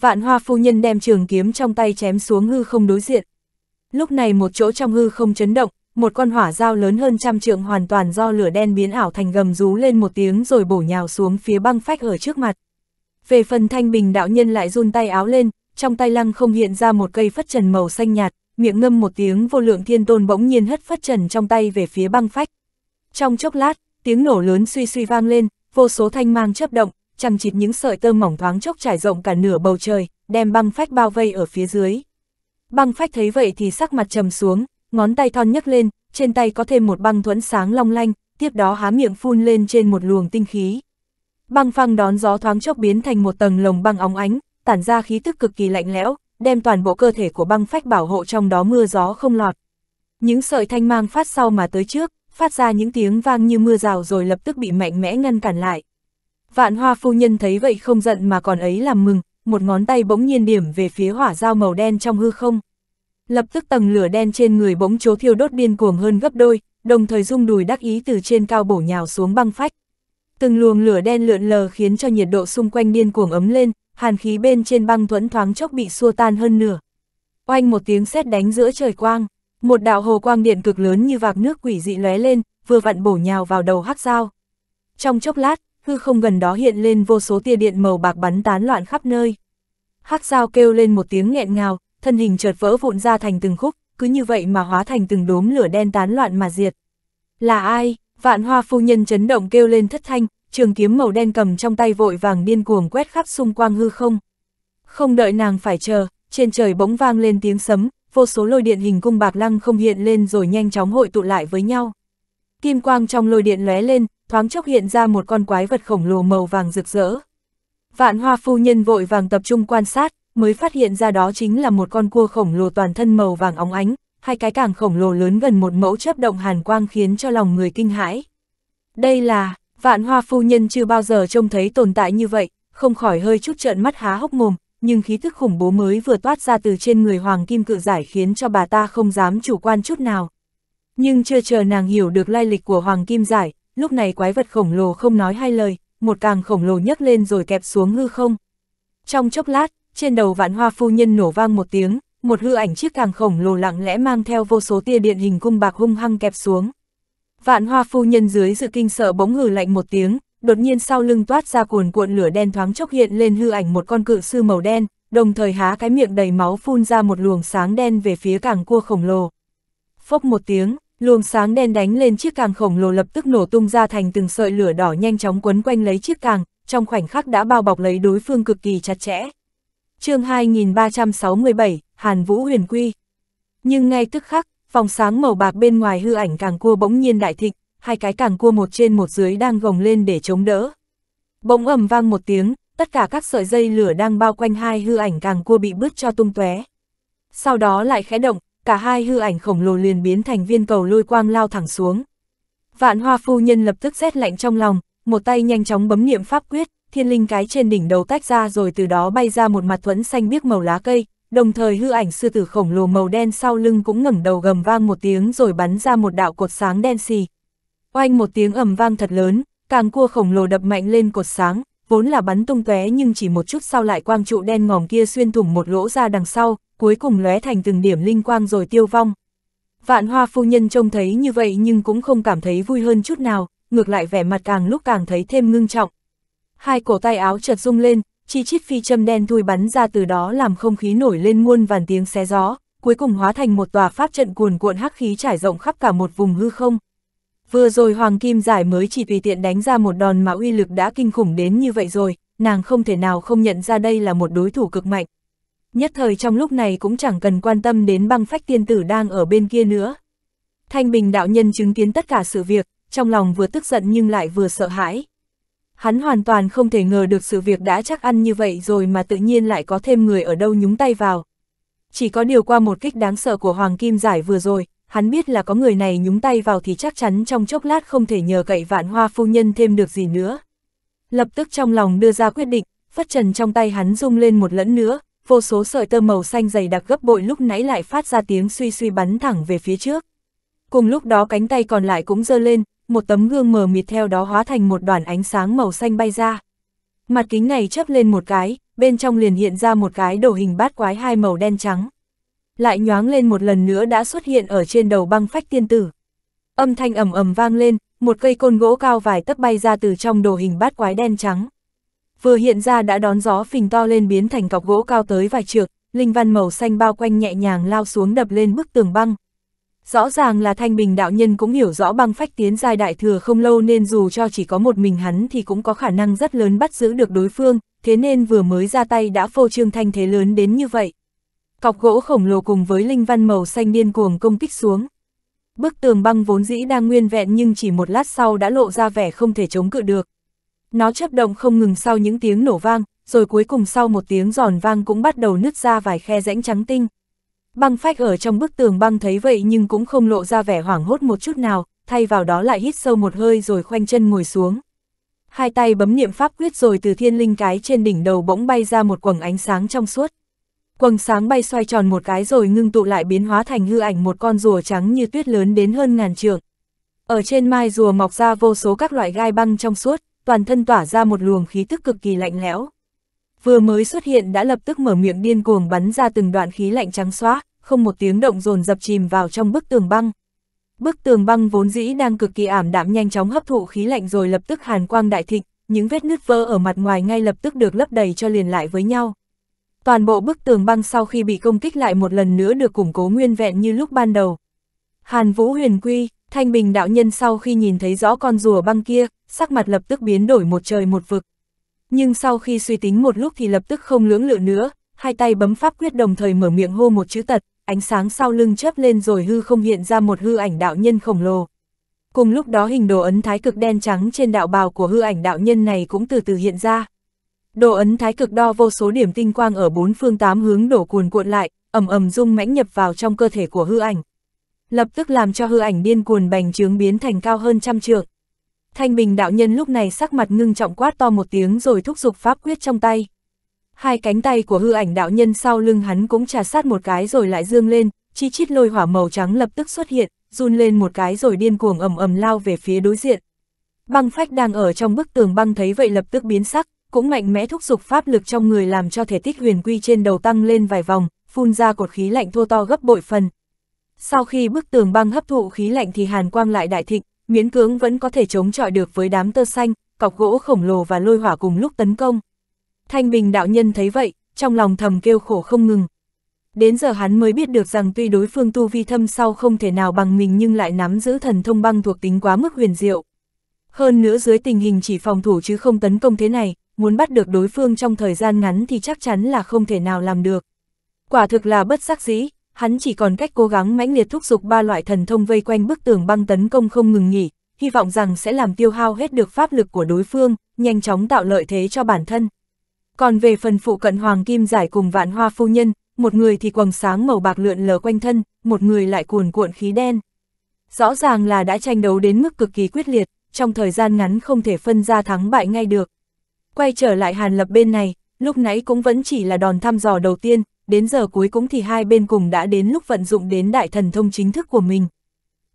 Vạn hoa phu nhân đem trường kiếm trong tay chém xuống hư không đối diện. Lúc này một chỗ trong hư không chấn động, một con hỏa dao lớn hơn trăm trượng hoàn toàn do lửa đen biến ảo thành gầm rú lên một tiếng rồi bổ nhào xuống phía băng phách ở trước mặt. Về phần thanh bình đạo nhân lại run tay áo lên, trong tay lăng không hiện ra một cây phất trần màu xanh nhạt, miệng ngâm một tiếng vô lượng thiên tôn bỗng nhiên hất phất trần trong tay về phía băng phách. Trong chốc lát, tiếng nổ lớn suy suy vang lên, vô số thanh mang chớp động, chằng chịt những sợi tơ mỏng thoáng chốc trải rộng cả nửa bầu trời, đem băng phách bao vây ở phía dưới. Băng phách thấy vậy thì sắc mặt trầm xuống, ngón tay thon nhấc lên, trên tay có thêm một băng thuẫn sáng long lanh, tiếp đó há miệng phun lên trên một luồng tinh khí. Băng phăng đón gió thoáng chốc biến thành một tầng lồng băng óng ánh, tản ra khí tức cực kỳ lạnh lẽo, đem toàn bộ cơ thể của băng phách bảo hộ trong đó mưa gió không lọt. Những sợi thanh mang phát sau mà tới trước, phát ra những tiếng vang như mưa rào rồi lập tức bị mạnh mẽ ngăn cản lại. Vạn hoa phu nhân thấy vậy không giận mà còn ấy làm mừng, một ngón tay bỗng nhiên điểm về phía hỏa dao màu đen trong hư không. Lập tức tầng lửa đen trên người bỗng chố thiêu đốt điên cuồng hơn gấp đôi, đồng thời rung đùi đắc ý từ trên cao bổ nhào xuống băng phách. Từng luồng lửa đen lượn lờ khiến cho nhiệt độ xung quanh điên cuồng ấm lên, hàn khí bên trên băng thuẫn thoáng chốc bị xua tan hơn nửa. Oanh một tiếng sét đánh giữa trời quang, một đạo hồ quang điện cực lớn như vạc nước quỷ dị lóe lên, vừa vặn bổ nhào vào đầu hắc dao. Trong chốc lát, hư không gần đó hiện lên vô số tia điện màu bạc bắn tán loạn khắp nơi. Hắc dao kêu lên một tiếng nghẹn ngào, thân hình chợt vỡ vụn ra thành từng khúc, cứ như vậy mà hóa thành từng đốm lửa đen tán loạn mà diệt. Là ai? Vạn hoa phu nhân chấn động kêu lên thất thanh, trường kiếm màu đen cầm trong tay vội vàng điên cuồng quét khắp xung quanh hư không. Không đợi nàng phải chờ, trên trời bỗng vang lên tiếng sấm, vô số lôi điện hình cung bạc lăng không hiện lên rồi nhanh chóng hội tụ lại với nhau. Kim quang trong lôi điện lóe lên, thoáng chốc hiện ra một con quái vật khổng lồ màu vàng rực rỡ. Vạn hoa phu nhân vội vàng tập trung quan sát, mới phát hiện ra đó chính là một con cua khổng lồ toàn thân màu vàng óng ánh, hai cái càng khổng lồ lớn gần một mẫu chấp động hàn quang khiến cho lòng người kinh hãi. Đây là, Vạn hoa phu nhân chưa bao giờ trông thấy tồn tại như vậy, không khỏi hơi chút trợn mắt há hốc mồm, nhưng khí thức khủng bố mới vừa toát ra từ trên người hoàng kim cự giải khiến cho bà ta không dám chủ quan chút nào. Nhưng chưa chờ nàng hiểu được lai lịch của hoàng kim giải, lúc này quái vật khổng lồ không nói hai lời, một càng khổng lồ nhấc lên rồi kẹp xuống hư không. Trong chốc lát, trên đầu vạn hoa phu nhân nổ vang một tiếng, một hư ảnh chiếc càng khổng lồ lặng lẽ mang theo vô số tia điện hình cung bạc hung hăng kẹp xuống. Vạn hoa phu nhân dưới sự kinh sợ bỗng hừ lạnh một tiếng, đột nhiên sau lưng toát ra cuồn cuộn lửa đen thoáng chốc hiện lên hư ảnh một con cự sư màu đen, đồng thời há cái miệng đầy máu phun ra một luồng sáng đen về phía càng cua khổng lồ. Phốc một tiếng, luồng sáng đen đánh lên chiếc càng khổng lồ lập tức nổ tung ra thành từng sợi lửa đỏ nhanh chóng quấn quanh lấy chiếc càng, trong khoảnh khắc đã bao bọc lấy đối phương cực kỳ chặt chẽ. chương 2367, Hàn Vũ Huyền Quy Nhưng ngay tức khắc, Vòng sáng màu bạc bên ngoài hư ảnh càng cua bỗng nhiên đại thịnh, hai cái càng cua một trên một dưới đang gồng lên để chống đỡ. Bỗng ầm vang một tiếng, tất cả các sợi dây lửa đang bao quanh hai hư ảnh càng cua bị bứt cho tung tóe. Sau đó lại khẽ động, cả hai hư ảnh khổng lồ liền biến thành viên cầu lôi quang lao thẳng xuống. Vạn hoa phu nhân lập tức rét lạnh trong lòng, một tay nhanh chóng bấm niệm pháp quyết, thiên linh cái trên đỉnh đầu tách ra rồi từ đó bay ra một mặt thuẫn xanh biếc màu lá cây, đồng thời hư ảnh sư tử khổng lồ màu đen sau lưng cũng ngẩng đầu gầm vang một tiếng rồi bắn ra một đạo cột sáng đen xì. Oanh một tiếng ầm vang thật lớn, càng cua khổng lồ đập mạnh lên cột sáng, vốn là bắn tung tóe nhưng chỉ một chút sau lại quang trụ đen ngòm kia xuyên thủng một lỗ ra đằng sau, cuối cùng lóe thành từng điểm linh quang rồi tiêu vong. Vạn hoa phu nhân trông thấy như vậy nhưng cũng không cảm thấy vui hơn chút nào, ngược lại vẻ mặt càng lúc càng thấy thêm ngưng trọng. Hai cổ tay áo chợt rung lên, chi chít phi châm đen thui bắn ra từ đó làm không khí nổi lên muôn vàn tiếng xé gió, cuối cùng hóa thành một tòa pháp trận cuồn cuộn hắc khí trải rộng khắp cả một vùng hư không. Vừa rồi Hoàng Kim Giải mới chỉ tùy tiện đánh ra một đòn mà uy lực đã kinh khủng đến như vậy rồi, nàng không thể nào không nhận ra đây là một đối thủ cực mạnh. Nhất thời trong lúc này cũng chẳng cần quan tâm đến băng phách tiên tử đang ở bên kia nữa. Thanh Bình đạo nhân chứng kiến tất cả sự việc, trong lòng vừa tức giận nhưng lại vừa sợ hãi hắn hoàn toàn không thể ngờ được sự việc đã chắc ăn như vậy rồi mà tự nhiên lại có thêm người ở đâu nhúng tay vào. Chỉ có điều qua một kích đáng sợ của Hoàng Kim Giải vừa rồi, hắn biết là có người này nhúng tay vào thì chắc chắn trong chốc lát không thể nhờ cậy vạn hoa phu nhân thêm được gì nữa. Lập tức trong lòng đưa ra quyết định, phất trần trong tay hắn rung lên một lẫn nữa, vô số sợi tơ màu xanh dày đặc gấp bội lúc nãy lại phát ra tiếng suy suy bắn thẳng về phía trước. Cùng lúc đó cánh tay còn lại cũng giơ lên, một tấm gương mờ mịt theo đó hóa thành một đoàn ánh sáng màu xanh bay ra. Mặt kính này chấp lên một cái, bên trong liền hiện ra một cái đồ hình bát quái hai màu đen trắng. Lại nhoáng lên một lần nữa đã xuất hiện ở trên đầu băng phách tiên tử. Âm thanh ầm ầm vang lên, một cây côn gỗ cao vài tấc bay ra từ trong đồ hình bát quái đen trắng. Vừa hiện ra đã đón gió phình to lên biến thành cọc gỗ cao tới vài trượt. linh văn màu xanh bao quanh nhẹ nhàng lao xuống đập lên bức tường băng, Rõ ràng là thanh bình đạo nhân cũng hiểu rõ băng phách tiến giai đại thừa không lâu nên dù cho chỉ có một mình hắn thì cũng có khả năng rất lớn bắt giữ được đối phương, thế nên vừa mới ra tay đã phô trương thanh thế lớn đến như vậy. Cọc gỗ khổng lồ cùng với linh văn màu xanh điên cuồng công kích xuống. Bức tường băng vốn dĩ đang nguyên vẹn nhưng chỉ một lát sau đã lộ ra vẻ không thể chống cự được. Nó chấp động không ngừng sau những tiếng nổ vang, rồi cuối cùng sau một tiếng giòn vang cũng bắt đầu nứt ra vài khe rãnh trắng tinh. Băng phách ở trong bức tường băng thấy vậy nhưng cũng không lộ ra vẻ hoảng hốt một chút nào, thay vào đó lại hít sâu một hơi rồi khoanh chân ngồi xuống. Hai tay bấm niệm pháp quyết rồi từ thiên linh cái trên đỉnh đầu bỗng bay ra một quầng ánh sáng trong suốt. Quầng sáng bay xoay tròn một cái rồi ngưng tụ lại biến hóa thành hư ảnh một con rùa trắng như tuyết lớn đến hơn ngàn trượng. Ở trên mai rùa mọc ra vô số các loại gai băng trong suốt, toàn thân tỏa ra một luồng khí tức cực kỳ lạnh lẽo vừa mới xuất hiện đã lập tức mở miệng điên cuồng bắn ra từng đoạn khí lạnh trắng xóa, không một tiếng động dồn dập chìm vào trong bức tường băng. Bức tường băng vốn dĩ đang cực kỳ ảm đạm nhanh chóng hấp thụ khí lạnh rồi lập tức hàn quang đại thịnh, những vết nứt vỡ ở mặt ngoài ngay lập tức được lấp đầy cho liền lại với nhau. Toàn bộ bức tường băng sau khi bị công kích lại một lần nữa được củng cố nguyên vẹn như lúc ban đầu. Hàn Vũ Huyền Quy, Thanh Bình đạo nhân sau khi nhìn thấy rõ con rùa băng kia, sắc mặt lập tức biến đổi một trời một vực nhưng sau khi suy tính một lúc thì lập tức không lưỡng lự nữa, hai tay bấm pháp quyết đồng thời mở miệng hô một chữ tật, ánh sáng sau lưng chớp lên rồi hư không hiện ra một hư ảnh đạo nhân khổng lồ. Cùng lúc đó hình đồ ấn thái cực đen trắng trên đạo bào của hư ảnh đạo nhân này cũng từ từ hiện ra. Đồ ấn thái cực đo vô số điểm tinh quang ở bốn phương tám hướng đổ cuồn cuộn lại, ầm ầm rung mãnh nhập vào trong cơ thể của hư ảnh. Lập tức làm cho hư ảnh điên cuồn bành trướng biến thành cao hơn trăm trượng. Thanh Bình đạo nhân lúc này sắc mặt ngưng trọng quát to một tiếng rồi thúc giục pháp quyết trong tay. Hai cánh tay của hư ảnh đạo nhân sau lưng hắn cũng trà sát một cái rồi lại dương lên, chi chít lôi hỏa màu trắng lập tức xuất hiện, run lên một cái rồi điên cuồng ầm ầm lao về phía đối diện. Băng phách đang ở trong bức tường băng thấy vậy lập tức biến sắc, cũng mạnh mẽ thúc giục pháp lực trong người làm cho thể tích huyền quy trên đầu tăng lên vài vòng, phun ra cột khí lạnh thô to gấp bội phần. Sau khi bức tường băng hấp thụ khí lạnh thì hàn quang lại đại thịnh, miễn cưỡng vẫn có thể chống chọi được với đám tơ xanh, cọc gỗ khổng lồ và lôi hỏa cùng lúc tấn công. Thanh Bình đạo nhân thấy vậy, trong lòng thầm kêu khổ không ngừng. Đến giờ hắn mới biết được rằng tuy đối phương tu vi thâm sau không thể nào bằng mình nhưng lại nắm giữ thần thông băng thuộc tính quá mức huyền diệu. Hơn nữa dưới tình hình chỉ phòng thủ chứ không tấn công thế này, muốn bắt được đối phương trong thời gian ngắn thì chắc chắn là không thể nào làm được. Quả thực là bất xác dĩ, hắn chỉ còn cách cố gắng mãnh liệt thúc giục ba loại thần thông vây quanh bức tường băng tấn công không ngừng nghỉ, hy vọng rằng sẽ làm tiêu hao hết được pháp lực của đối phương, nhanh chóng tạo lợi thế cho bản thân. Còn về phần phụ cận Hoàng Kim giải cùng vạn hoa phu nhân, một người thì quầng sáng màu bạc lượn lờ quanh thân, một người lại cuồn cuộn khí đen. Rõ ràng là đã tranh đấu đến mức cực kỳ quyết liệt, trong thời gian ngắn không thể phân ra thắng bại ngay được. Quay trở lại Hàn Lập bên này, lúc nãy cũng vẫn chỉ là đòn thăm dò đầu tiên, đến giờ cuối cũng thì hai bên cùng đã đến lúc vận dụng đến đại thần thông chính thức của mình.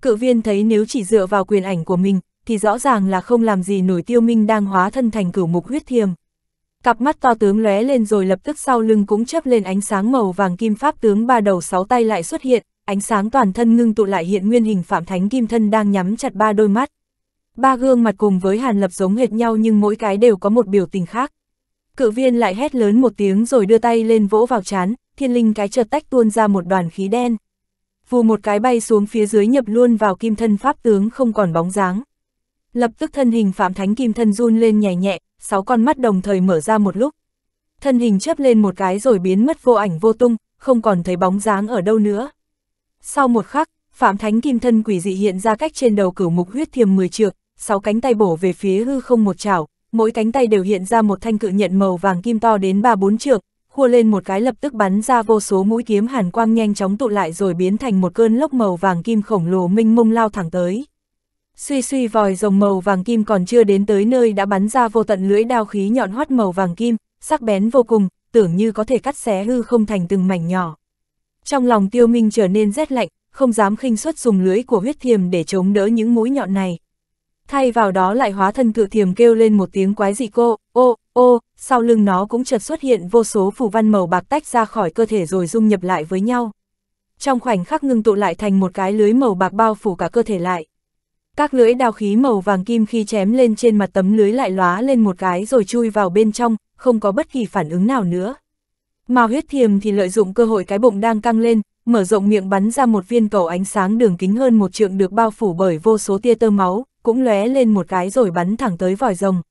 Cự viên thấy nếu chỉ dựa vào quyền ảnh của mình, thì rõ ràng là không làm gì nổi tiêu minh đang hóa thân thành cửu mục huyết thiềm. Cặp mắt to tướng lóe lên rồi lập tức sau lưng cũng chấp lên ánh sáng màu vàng kim pháp tướng ba đầu sáu tay lại xuất hiện, ánh sáng toàn thân ngưng tụ lại hiện nguyên hình phạm thánh kim thân đang nhắm chặt ba đôi mắt. Ba gương mặt cùng với hàn lập giống hệt nhau nhưng mỗi cái đều có một biểu tình khác. Cự viên lại hét lớn một tiếng rồi đưa tay lên vỗ vào chán, thiên linh cái chợt tách tuôn ra một đoàn khí đen. Vù một cái bay xuống phía dưới nhập luôn vào kim thân pháp tướng không còn bóng dáng. Lập tức thân hình phạm thánh kim thân run lên nhẹ nhẹ, sáu con mắt đồng thời mở ra một lúc. Thân hình chớp lên một cái rồi biến mất vô ảnh vô tung, không còn thấy bóng dáng ở đâu nữa. Sau một khắc, Phạm Thánh Kim Thân quỷ dị hiện ra cách trên đầu cửu mục huyết thiềm 10 trượng, sáu cánh tay bổ về phía hư không một chảo, mỗi cánh tay đều hiện ra một thanh cự nhận màu vàng kim to đến 3-4 trượng, khua lên một cái lập tức bắn ra vô số mũi kiếm hàn quang nhanh chóng tụ lại rồi biến thành một cơn lốc màu vàng kim khổng lồ minh mông lao thẳng tới. Suy suy vòi rồng màu vàng kim còn chưa đến tới nơi đã bắn ra vô tận lưỡi đao khí nhọn hoắt màu vàng kim, sắc bén vô cùng, tưởng như có thể cắt xé hư không thành từng mảnh nhỏ. Trong lòng tiêu minh trở nên rét lạnh, không dám khinh suất dùng lưỡi của huyết thiềm để chống đỡ những mũi nhọn này. Thay vào đó lại hóa thân cự thiềm kêu lên một tiếng quái dị cô, ô, ô, sau lưng nó cũng chợt xuất hiện vô số phù văn màu bạc tách ra khỏi cơ thể rồi dung nhập lại với nhau. Trong khoảnh khắc ngưng tụ lại thành một cái lưới màu bạc bao phủ cả cơ thể lại. Các lưỡi đao khí màu vàng kim khi chém lên trên mặt tấm lưới lại lóa lên một cái rồi chui vào bên trong, không có bất kỳ phản ứng nào nữa. Mao huyết thiềm thì lợi dụng cơ hội cái bụng đang căng lên, mở rộng miệng bắn ra một viên cầu ánh sáng đường kính hơn một trượng được bao phủ bởi vô số tia tơ máu, cũng lóe lên một cái rồi bắn thẳng tới vòi rồng.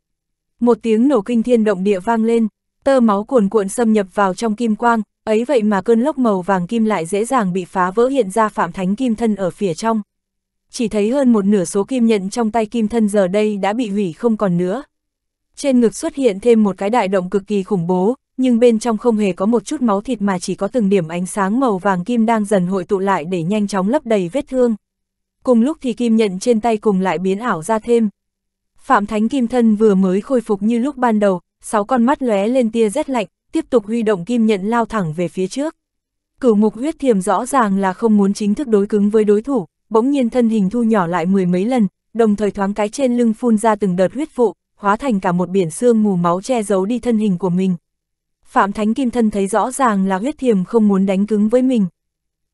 Một tiếng nổ kinh thiên động địa vang lên, tơ máu cuồn cuộn xâm nhập vào trong kim quang, ấy vậy mà cơn lốc màu vàng kim lại dễ dàng bị phá vỡ hiện ra phạm thánh kim thân ở phía trong. Chỉ thấy hơn một nửa số kim nhận trong tay kim thân giờ đây đã bị hủy không còn nữa. Trên ngực xuất hiện thêm một cái đại động cực kỳ khủng bố, nhưng bên trong không hề có một chút máu thịt mà chỉ có từng điểm ánh sáng màu vàng kim đang dần hội tụ lại để nhanh chóng lấp đầy vết thương. Cùng lúc thì kim nhận trên tay cùng lại biến ảo ra thêm, Phạm Thánh Kim thân vừa mới khôi phục như lúc ban đầu, sáu con mắt lóe lên tia rét lạnh, tiếp tục huy động kim nhận lao thẳng về phía trước. Cửu mục huyết thiềm rõ ràng là không muốn chính thức đối cứng với đối thủ, bỗng nhiên thân hình thu nhỏ lại mười mấy lần, đồng thời thoáng cái trên lưng phun ra từng đợt huyết vụ, hóa thành cả một biển xương mù máu che giấu đi thân hình của mình. Phạm Thánh Kim thân thấy rõ ràng là huyết thiềm không muốn đánh cứng với mình.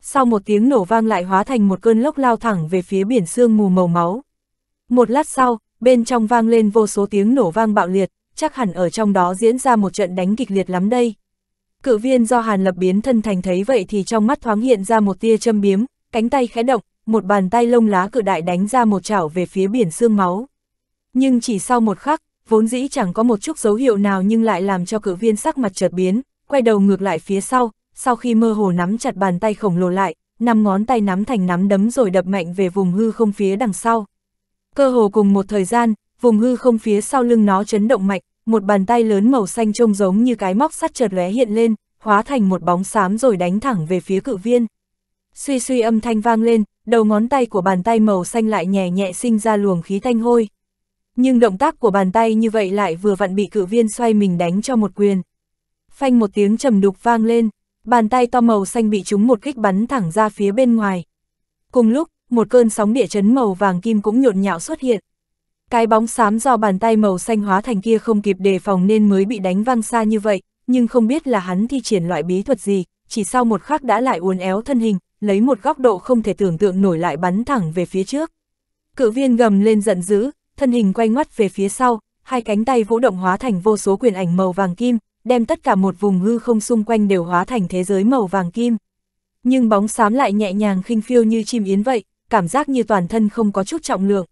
Sau một tiếng nổ vang lại hóa thành một cơn lốc lao thẳng về phía biển xương mù màu máu. Một lát sau, bên trong vang lên vô số tiếng nổ vang bạo liệt, chắc hẳn ở trong đó diễn ra một trận đánh kịch liệt lắm đây. Cự viên do Hàn Lập biến thân thành thấy vậy thì trong mắt thoáng hiện ra một tia châm biếm, cánh tay khẽ động, một bàn tay lông lá cự đại đánh ra một chảo về phía biển xương máu. Nhưng chỉ sau một khắc, vốn dĩ chẳng có một chút dấu hiệu nào nhưng lại làm cho cự viên sắc mặt chợt biến, quay đầu ngược lại phía sau, sau khi mơ hồ nắm chặt bàn tay khổng lồ lại, năm ngón tay nắm thành nắm đấm rồi đập mạnh về vùng hư không phía đằng sau. Cơ hồ cùng một thời gian, vùng hư không phía sau lưng nó chấn động mạnh, một bàn tay lớn màu xanh trông giống như cái móc sắt chợt lóe hiện lên, hóa thành một bóng xám rồi đánh thẳng về phía cự viên. Suy suy âm thanh vang lên, đầu ngón tay của bàn tay màu xanh lại nhẹ nhẹ sinh ra luồng khí thanh hôi. Nhưng động tác của bàn tay như vậy lại vừa vặn bị cự viên xoay mình đánh cho một quyền. Phanh một tiếng trầm đục vang lên, bàn tay to màu xanh bị chúng một kích bắn thẳng ra phía bên ngoài. Cùng lúc, một cơn sóng địa chấn màu vàng kim cũng nhộn nhạo xuất hiện. Cái bóng xám do bàn tay màu xanh hóa thành kia không kịp đề phòng nên mới bị đánh văng xa như vậy, nhưng không biết là hắn thi triển loại bí thuật gì, chỉ sau một khắc đã lại uốn éo thân hình, lấy một góc độ không thể tưởng tượng nổi lại bắn thẳng về phía trước. Cự viên gầm lên giận dữ, thân hình quay ngoắt về phía sau, hai cánh tay vũ động hóa thành vô số quyền ảnh màu vàng kim, đem tất cả một vùng hư không xung quanh đều hóa thành thế giới màu vàng kim. Nhưng bóng xám lại nhẹ nhàng khinh phiêu như chim yến vậy, cảm giác như toàn thân không có chút trọng lượng.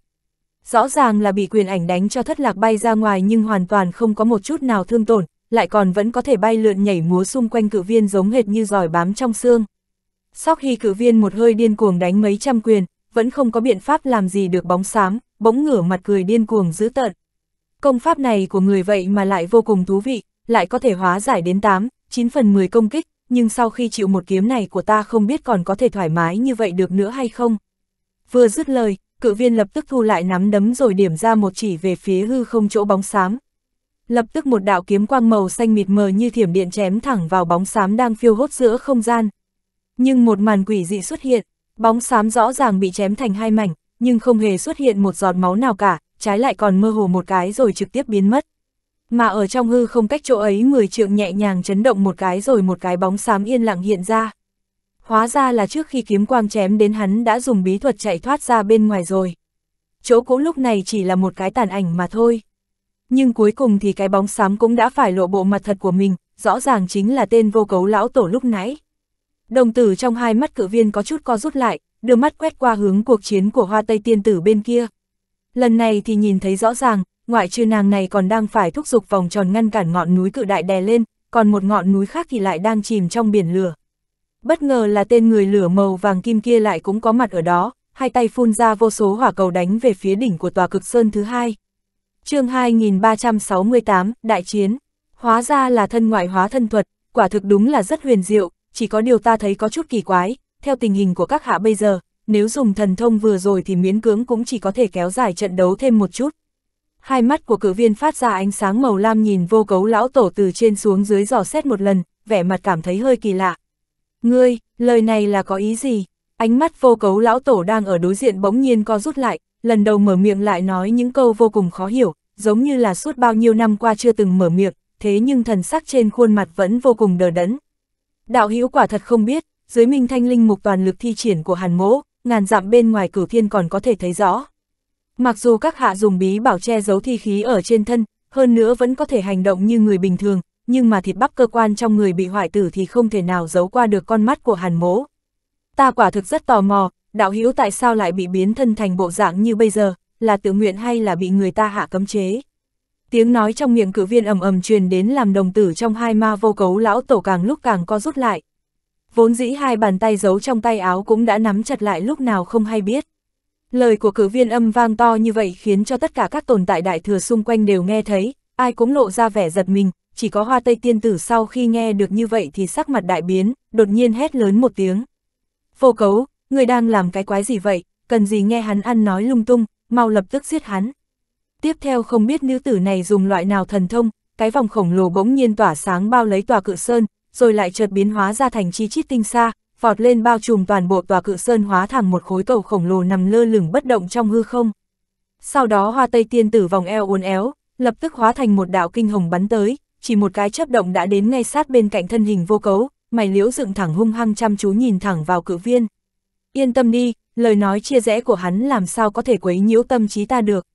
Rõ ràng là bị quyền ảnh đánh cho thất lạc bay ra ngoài nhưng hoàn toàn không có một chút nào thương tổn, lại còn vẫn có thể bay lượn nhảy múa xung quanh cự viên giống hệt như giỏi bám trong xương. Sóc hy cự viên một hơi điên cuồng đánh mấy trăm quyền, vẫn không có biện pháp làm gì được bóng xám, bỗng ngửa mặt cười điên cuồng dữ tợn. Công pháp này của người vậy mà lại vô cùng thú vị, lại có thể hóa giải đến 8, 9 phần 10 công kích, nhưng sau khi chịu một kiếm này của ta không biết còn có thể thoải mái như vậy được nữa hay không. Vừa dứt lời, cự viên lập tức thu lại nắm đấm rồi điểm ra một chỉ về phía hư không chỗ bóng xám. Lập tức một đạo kiếm quang màu xanh mịt mờ như thiểm điện chém thẳng vào bóng xám đang phiêu hốt giữa không gian. Nhưng một màn quỷ dị xuất hiện, bóng xám rõ ràng bị chém thành hai mảnh, nhưng không hề xuất hiện một giọt máu nào cả, trái lại còn mơ hồ một cái rồi trực tiếp biến mất. Mà ở trong hư không cách chỗ ấy người trượng nhẹ nhàng chấn động một cái rồi một cái bóng xám yên lặng hiện ra hóa ra là trước khi kiếm quang chém đến hắn đã dùng bí thuật chạy thoát ra bên ngoài rồi. Chỗ cũ lúc này chỉ là một cái tàn ảnh mà thôi. Nhưng cuối cùng thì cái bóng xám cũng đã phải lộ bộ mặt thật của mình, rõ ràng chính là tên vô cấu lão tổ lúc nãy. Đồng tử trong hai mắt cự viên có chút co rút lại, đưa mắt quét qua hướng cuộc chiến của hoa tây tiên tử bên kia. Lần này thì nhìn thấy rõ ràng, ngoại trừ nàng này còn đang phải thúc giục vòng tròn ngăn cản ngọn núi cự đại đè lên, còn một ngọn núi khác thì lại đang chìm trong biển lửa. Bất ngờ là tên người lửa màu vàng kim kia lại cũng có mặt ở đó, hai tay phun ra vô số hỏa cầu đánh về phía đỉnh của tòa cực sơn thứ hai. chương 2368, Đại chiến. Hóa ra là thân ngoại hóa thân thuật, quả thực đúng là rất huyền diệu, chỉ có điều ta thấy có chút kỳ quái, theo tình hình của các hạ bây giờ, nếu dùng thần thông vừa rồi thì miễn cưỡng cũng chỉ có thể kéo dài trận đấu thêm một chút. Hai mắt của cử viên phát ra ánh sáng màu lam nhìn vô cấu lão tổ từ trên xuống dưới dò xét một lần, vẻ mặt cảm thấy hơi kỳ lạ, Ngươi, lời này là có ý gì? Ánh mắt vô cấu lão tổ đang ở đối diện bỗng nhiên co rút lại, lần đầu mở miệng lại nói những câu vô cùng khó hiểu, giống như là suốt bao nhiêu năm qua chưa từng mở miệng, thế nhưng thần sắc trên khuôn mặt vẫn vô cùng đờ đẫn. Đạo hữu quả thật không biết, dưới minh thanh linh mục toàn lực thi triển của hàn mỗ, ngàn dặm bên ngoài cửu thiên còn có thể thấy rõ. Mặc dù các hạ dùng bí bảo che giấu thi khí ở trên thân, hơn nữa vẫn có thể hành động như người bình thường, nhưng mà thịt bắp cơ quan trong người bị hoại tử thì không thể nào giấu qua được con mắt của hàn mố. Ta quả thực rất tò mò, đạo hữu tại sao lại bị biến thân thành bộ dạng như bây giờ, là tự nguyện hay là bị người ta hạ cấm chế. Tiếng nói trong miệng cử viên ầm ầm truyền đến làm đồng tử trong hai ma vô cấu lão tổ càng lúc càng co rút lại. Vốn dĩ hai bàn tay giấu trong tay áo cũng đã nắm chặt lại lúc nào không hay biết. Lời của cử viên âm vang to như vậy khiến cho tất cả các tồn tại đại thừa xung quanh đều nghe thấy, ai cũng lộ ra vẻ giật mình, chỉ có hoa tây tiên tử sau khi nghe được như vậy thì sắc mặt đại biến, đột nhiên hét lớn một tiếng. Vô cấu, người đang làm cái quái gì vậy, cần gì nghe hắn ăn nói lung tung, mau lập tức giết hắn. Tiếp theo không biết nữ tử này dùng loại nào thần thông, cái vòng khổng lồ bỗng nhiên tỏa sáng bao lấy tòa cự sơn, rồi lại chợt biến hóa ra thành chi chít tinh xa, vọt lên bao trùm toàn bộ tòa cự sơn hóa thành một khối cầu khổng lồ nằm lơ lửng bất động trong hư không. Sau đó hoa tây tiên tử vòng eo uốn éo, lập tức hóa thành một đạo kinh hồng bắn tới, chỉ một cái chớp động đã đến ngay sát bên cạnh thân hình vô cấu, mày liễu dựng thẳng hung hăng chăm chú nhìn thẳng vào cự viên. Yên tâm đi, lời nói chia rẽ của hắn làm sao có thể quấy nhiễu tâm trí ta được.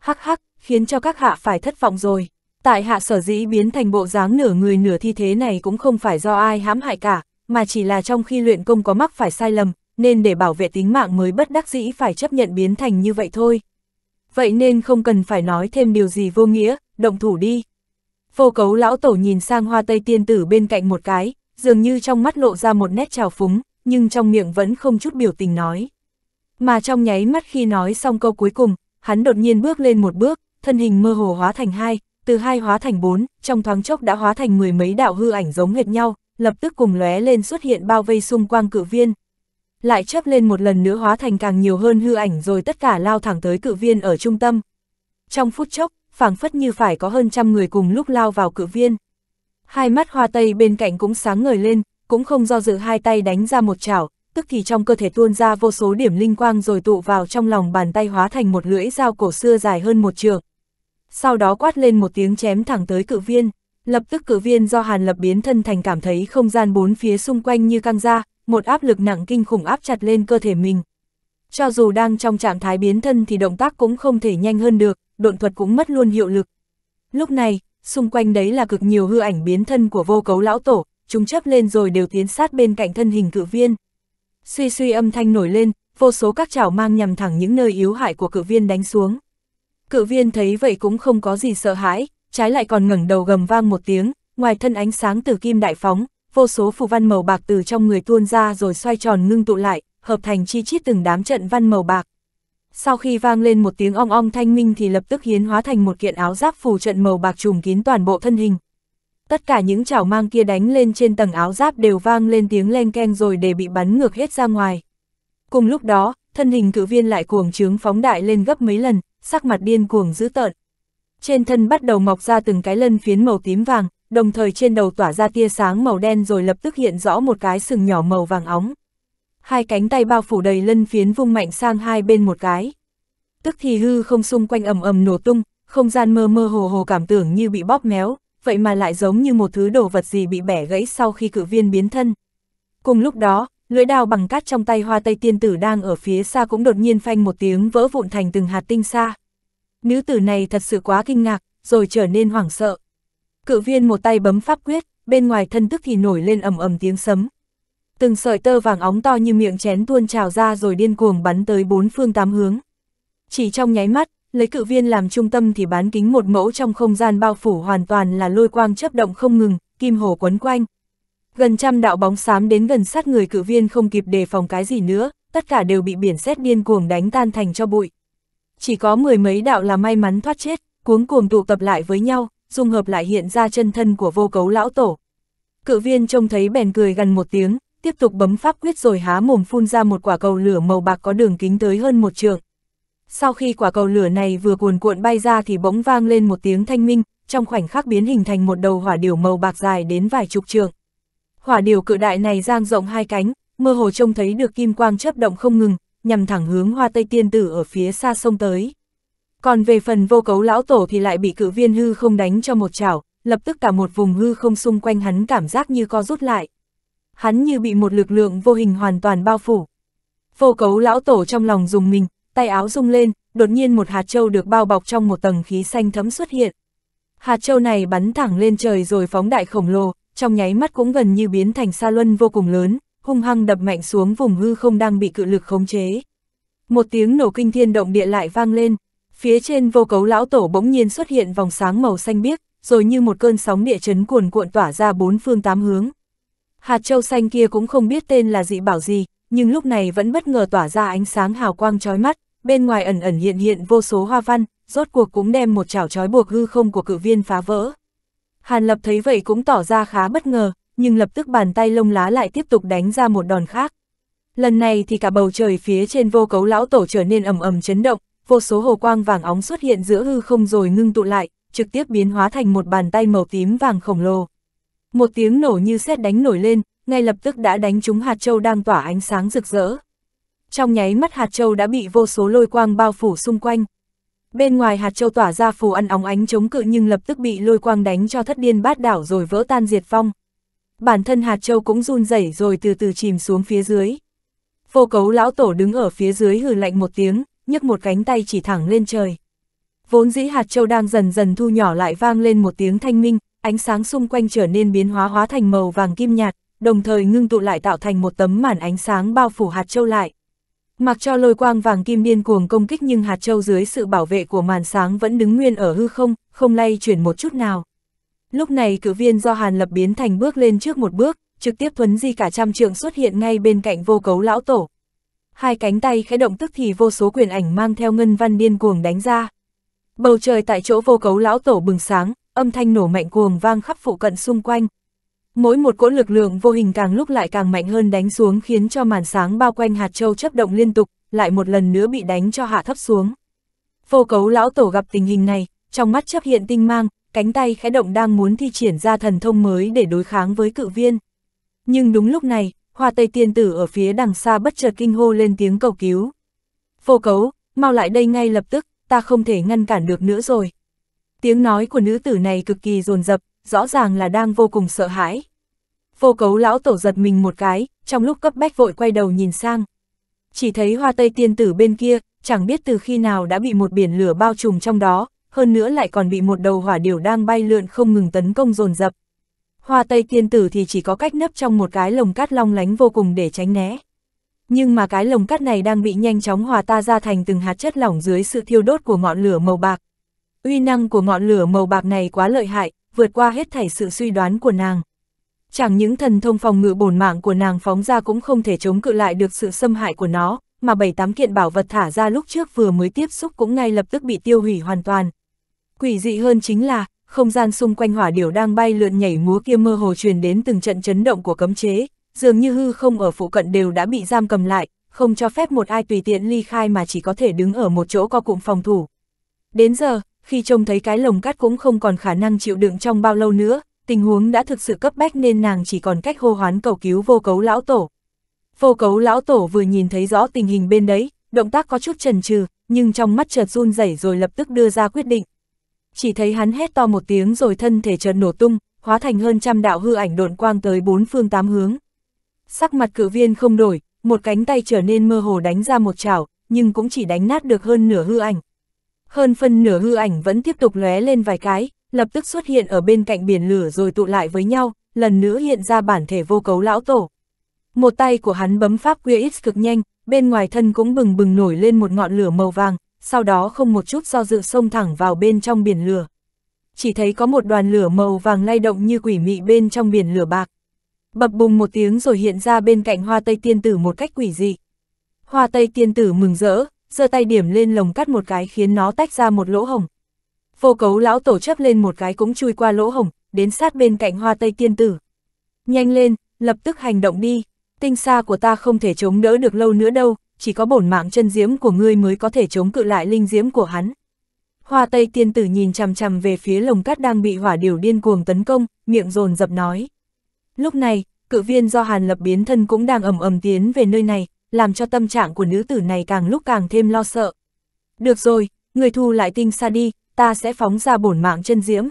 Hắc hắc, khiến cho các hạ phải thất vọng rồi. Tại hạ sở dĩ biến thành bộ dáng nửa người nửa thi thế này cũng không phải do ai hãm hại cả, mà chỉ là trong khi luyện công có mắc phải sai lầm, nên để bảo vệ tính mạng mới bất đắc dĩ phải chấp nhận biến thành như vậy thôi. Vậy nên không cần phải nói thêm điều gì vô nghĩa, động thủ đi. Vô cấu lão tổ nhìn sang hoa tây tiên tử bên cạnh một cái, dường như trong mắt lộ ra một nét trào phúng, nhưng trong miệng vẫn không chút biểu tình nói. Mà trong nháy mắt khi nói xong câu cuối cùng, hắn đột nhiên bước lên một bước, thân hình mơ hồ hóa thành hai, từ hai hóa thành bốn, trong thoáng chốc đã hóa thành mười mấy đạo hư ảnh giống hệt nhau, lập tức cùng lóe lên xuất hiện bao vây xung quanh cự viên. Lại chấp lên một lần nữa hóa thành càng nhiều hơn hư ảnh rồi tất cả lao thẳng tới cự viên ở trung tâm. Trong phút chốc, phảng phất như phải có hơn trăm người cùng lúc lao vào cự viên. Hai mắt hoa tây bên cạnh cũng sáng ngời lên, cũng không do dự hai tay đánh ra một chảo, tức thì trong cơ thể tuôn ra vô số điểm linh quang rồi tụ vào trong lòng bàn tay hóa thành một lưỡi dao cổ xưa dài hơn một trường. Sau đó quát lên một tiếng chém thẳng tới cự viên, lập tức cự viên do Hàn Lập biến thân thành cảm thấy không gian bốn phía xung quanh như căng ra, một áp lực nặng kinh khủng áp chặt lên cơ thể mình. Cho dù đang trong trạng thái biến thân thì động tác cũng không thể nhanh hơn được, độn thuật cũng mất luôn hiệu lực. Lúc này, xung quanh đấy là cực nhiều hư ảnh biến thân của vô cấu lão tổ, chúng chấp lên rồi đều tiến sát bên cạnh thân hình cự viên. Suy suy âm thanh nổi lên, vô số các chảo mang nhằm thẳng những nơi yếu hại của cự viên đánh xuống. Cự viên thấy vậy cũng không có gì sợ hãi, trái lại còn ngẩng đầu gầm vang một tiếng, ngoài thân ánh sáng từ kim đại phóng, vô số phù văn màu bạc từ trong người tuôn ra rồi xoay tròn ngưng tụ lại, hợp thành chi chít từng đám trận văn màu bạc. Sau khi vang lên một tiếng ong ong thanh minh thì lập tức hiến hóa thành một kiện áo giáp phù trận màu bạc trùm kín toàn bộ thân hình. Tất cả những chảo mang kia đánh lên trên tầng áo giáp đều vang lên tiếng len keng rồi để bị bắn ngược hết ra ngoài. Cùng lúc đó, thân hình cử viên lại cuồng trướng phóng đại lên gấp mấy lần, sắc mặt điên cuồng dữ tợn. Trên thân bắt đầu mọc ra từng cái lân phiến màu tím vàng, đồng thời trên đầu tỏa ra tia sáng màu đen rồi lập tức hiện rõ một cái sừng nhỏ màu vàng óng hai cánh tay bao phủ đầy lân phiến vung mạnh sang hai bên một cái. Tức thì hư không xung quanh ầm ầm nổ tung, không gian mơ mơ hồ hồ cảm tưởng như bị bóp méo, vậy mà lại giống như một thứ đồ vật gì bị bẻ gãy sau khi cự viên biến thân. Cùng lúc đó, lưỡi đao bằng cát trong tay hoa tây tiên tử đang ở phía xa cũng đột nhiên phanh một tiếng vỡ vụn thành từng hạt tinh xa. Nữ tử này thật sự quá kinh ngạc, rồi trở nên hoảng sợ. Cự viên một tay bấm pháp quyết, bên ngoài thân tức thì nổi lên ầm ầm tiếng sấm từng sợi tơ vàng óng to như miệng chén tuôn trào ra rồi điên cuồng bắn tới bốn phương tám hướng. Chỉ trong nháy mắt, lấy cự viên làm trung tâm thì bán kính một mẫu trong không gian bao phủ hoàn toàn là lôi quang chấp động không ngừng, kim hồ quấn quanh. Gần trăm đạo bóng xám đến gần sát người cự viên không kịp đề phòng cái gì nữa, tất cả đều bị biển sét điên cuồng đánh tan thành cho bụi. Chỉ có mười mấy đạo là may mắn thoát chết, cuống cuồng tụ tập lại với nhau, dung hợp lại hiện ra chân thân của vô cấu lão tổ. Cự viên trông thấy bèn cười gần một tiếng, tiếp tục bấm pháp quyết rồi há mồm phun ra một quả cầu lửa màu bạc có đường kính tới hơn một trượng. Sau khi quả cầu lửa này vừa cuồn cuộn bay ra thì bỗng vang lên một tiếng thanh minh, trong khoảnh khắc biến hình thành một đầu hỏa điểu màu bạc dài đến vài chục trượng. Hỏa điểu cự đại này giang rộng hai cánh, mơ hồ trông thấy được kim quang chớp động không ngừng, nhằm thẳng hướng hoa tây tiên tử ở phía xa sông tới. Còn về phần vô cấu lão tổ thì lại bị cự viên hư không đánh cho một chảo, lập tức cả một vùng hư không xung quanh hắn cảm giác như co rút lại hắn như bị một lực lượng vô hình hoàn toàn bao phủ. Vô cấu lão tổ trong lòng dùng mình, tay áo rung lên, đột nhiên một hạt châu được bao bọc trong một tầng khí xanh thấm xuất hiện. Hạt châu này bắn thẳng lên trời rồi phóng đại khổng lồ, trong nháy mắt cũng gần như biến thành sa luân vô cùng lớn, hung hăng đập mạnh xuống vùng hư không đang bị cự lực khống chế. Một tiếng nổ kinh thiên động địa lại vang lên, phía trên vô cấu lão tổ bỗng nhiên xuất hiện vòng sáng màu xanh biếc, rồi như một cơn sóng địa chấn cuồn cuộn tỏa ra bốn phương tám hướng. Hạt châu xanh kia cũng không biết tên là dị bảo gì, nhưng lúc này vẫn bất ngờ tỏa ra ánh sáng hào quang chói mắt, bên ngoài ẩn ẩn hiện hiện vô số hoa văn, rốt cuộc cũng đem một chảo chói buộc hư không của cử viên phá vỡ. Hàn Lập thấy vậy cũng tỏ ra khá bất ngờ, nhưng lập tức bàn tay lông lá lại tiếp tục đánh ra một đòn khác. Lần này thì cả bầu trời phía trên vô cấu lão tổ trở nên ầm ầm chấn động, vô số hồ quang vàng óng xuất hiện giữa hư không rồi ngưng tụ lại, trực tiếp biến hóa thành một bàn tay màu tím vàng khổng lồ một tiếng nổ như xét đánh nổi lên, ngay lập tức đã đánh trúng hạt châu đang tỏa ánh sáng rực rỡ. Trong nháy mắt hạt châu đã bị vô số lôi quang bao phủ xung quanh. Bên ngoài hạt châu tỏa ra phù ăn óng ánh chống cự nhưng lập tức bị lôi quang đánh cho thất điên bát đảo rồi vỡ tan diệt vong. Bản thân hạt châu cũng run rẩy rồi từ từ chìm xuống phía dưới. Vô cấu lão tổ đứng ở phía dưới hừ lạnh một tiếng, nhấc một cánh tay chỉ thẳng lên trời. Vốn dĩ hạt châu đang dần dần thu nhỏ lại vang lên một tiếng thanh minh, ánh sáng xung quanh trở nên biến hóa hóa thành màu vàng kim nhạt, đồng thời ngưng tụ lại tạo thành một tấm màn ánh sáng bao phủ hạt châu lại. Mặc cho lôi quang vàng kim điên cuồng công kích nhưng hạt châu dưới sự bảo vệ của màn sáng vẫn đứng nguyên ở hư không, không lay chuyển một chút nào. Lúc này cử viên do Hàn Lập biến thành bước lên trước một bước, trực tiếp thuấn di cả trăm trượng xuất hiện ngay bên cạnh vô cấu lão tổ. Hai cánh tay khẽ động tức thì vô số quyền ảnh mang theo ngân văn điên cuồng đánh ra. Bầu trời tại chỗ vô cấu lão tổ bừng sáng, âm thanh nổ mạnh cuồng vang khắp phụ cận xung quanh. Mỗi một cỗ lực lượng vô hình càng lúc lại càng mạnh hơn đánh xuống khiến cho màn sáng bao quanh hạt châu chấp động liên tục, lại một lần nữa bị đánh cho hạ thấp xuống. Vô cấu lão tổ gặp tình hình này, trong mắt chấp hiện tinh mang, cánh tay khẽ động đang muốn thi triển ra thần thông mới để đối kháng với cự viên. Nhưng đúng lúc này, hoa tây tiên tử ở phía đằng xa bất chợt kinh hô lên tiếng cầu cứu. Vô cấu, mau lại đây ngay lập tức, ta không thể ngăn cản được nữa rồi. Tiếng nói của nữ tử này cực kỳ dồn dập, rõ ràng là đang vô cùng sợ hãi. Vô cấu lão tổ giật mình một cái, trong lúc cấp bách vội quay đầu nhìn sang. Chỉ thấy hoa tây tiên tử bên kia, chẳng biết từ khi nào đã bị một biển lửa bao trùm trong đó, hơn nữa lại còn bị một đầu hỏa điểu đang bay lượn không ngừng tấn công dồn dập. Hoa tây tiên tử thì chỉ có cách nấp trong một cái lồng cát long lánh vô cùng để tránh né. Nhưng mà cái lồng cát này đang bị nhanh chóng hòa ta ra thành từng hạt chất lỏng dưới sự thiêu đốt của ngọn lửa màu bạc, uy năng của ngọn lửa màu bạc này quá lợi hại, vượt qua hết thảy sự suy đoán của nàng. Chẳng những thần thông phòng ngự bổn mạng của nàng phóng ra cũng không thể chống cự lại được sự xâm hại của nó, mà bảy tám kiện bảo vật thả ra lúc trước vừa mới tiếp xúc cũng ngay lập tức bị tiêu hủy hoàn toàn. Quỷ dị hơn chính là, không gian xung quanh hỏa điểu đang bay lượn nhảy múa kia mơ hồ truyền đến từng trận chấn động của cấm chế, dường như hư không ở phụ cận đều đã bị giam cầm lại, không cho phép một ai tùy tiện ly khai mà chỉ có thể đứng ở một chỗ co cụm phòng thủ. Đến giờ, khi trông thấy cái lồng cát cũng không còn khả năng chịu đựng trong bao lâu nữa, tình huống đã thực sự cấp bách nên nàng chỉ còn cách hô hoán cầu cứu vô cấu lão tổ. Vô cấu lão tổ vừa nhìn thấy rõ tình hình bên đấy, động tác có chút chần chừ, nhưng trong mắt chợt run rẩy rồi lập tức đưa ra quyết định. Chỉ thấy hắn hét to một tiếng rồi thân thể chợt nổ tung, hóa thành hơn trăm đạo hư ảnh độn quang tới bốn phương tám hướng. Sắc mặt cử viên không đổi, một cánh tay trở nên mơ hồ đánh ra một chảo, nhưng cũng chỉ đánh nát được hơn nửa hư ảnh hơn phân nửa hư ảnh vẫn tiếp tục lóe lên vài cái, lập tức xuất hiện ở bên cạnh biển lửa rồi tụ lại với nhau, lần nữa hiện ra bản thể vô cấu lão tổ. Một tay của hắn bấm pháp quy x cực nhanh, bên ngoài thân cũng bừng bừng nổi lên một ngọn lửa màu vàng, sau đó không một chút do dự xông thẳng vào bên trong biển lửa. Chỉ thấy có một đoàn lửa màu vàng lay động như quỷ mị bên trong biển lửa bạc. Bập bùng một tiếng rồi hiện ra bên cạnh hoa tây tiên tử một cách quỷ dị. Hoa tây tiên tử mừng rỡ, giơ tay điểm lên lồng cắt một cái khiến nó tách ra một lỗ hồng. Vô cấu lão tổ chấp lên một cái cũng chui qua lỗ hồng, đến sát bên cạnh hoa tây tiên tử. Nhanh lên, lập tức hành động đi, tinh xa của ta không thể chống đỡ được lâu nữa đâu, chỉ có bổn mạng chân diếm của ngươi mới có thể chống cự lại linh diếm của hắn. Hoa Tây tiên tử nhìn chằm chằm về phía lồng cắt đang bị hỏa điều điên cuồng tấn công, miệng rồn dập nói. Lúc này, cự viên do Hàn lập biến thân cũng đang ầm ầm tiến về nơi này, làm cho tâm trạng của nữ tử này càng lúc càng thêm lo sợ. Được rồi, người thu lại tinh xa đi, ta sẽ phóng ra bổn mạng chân diễm.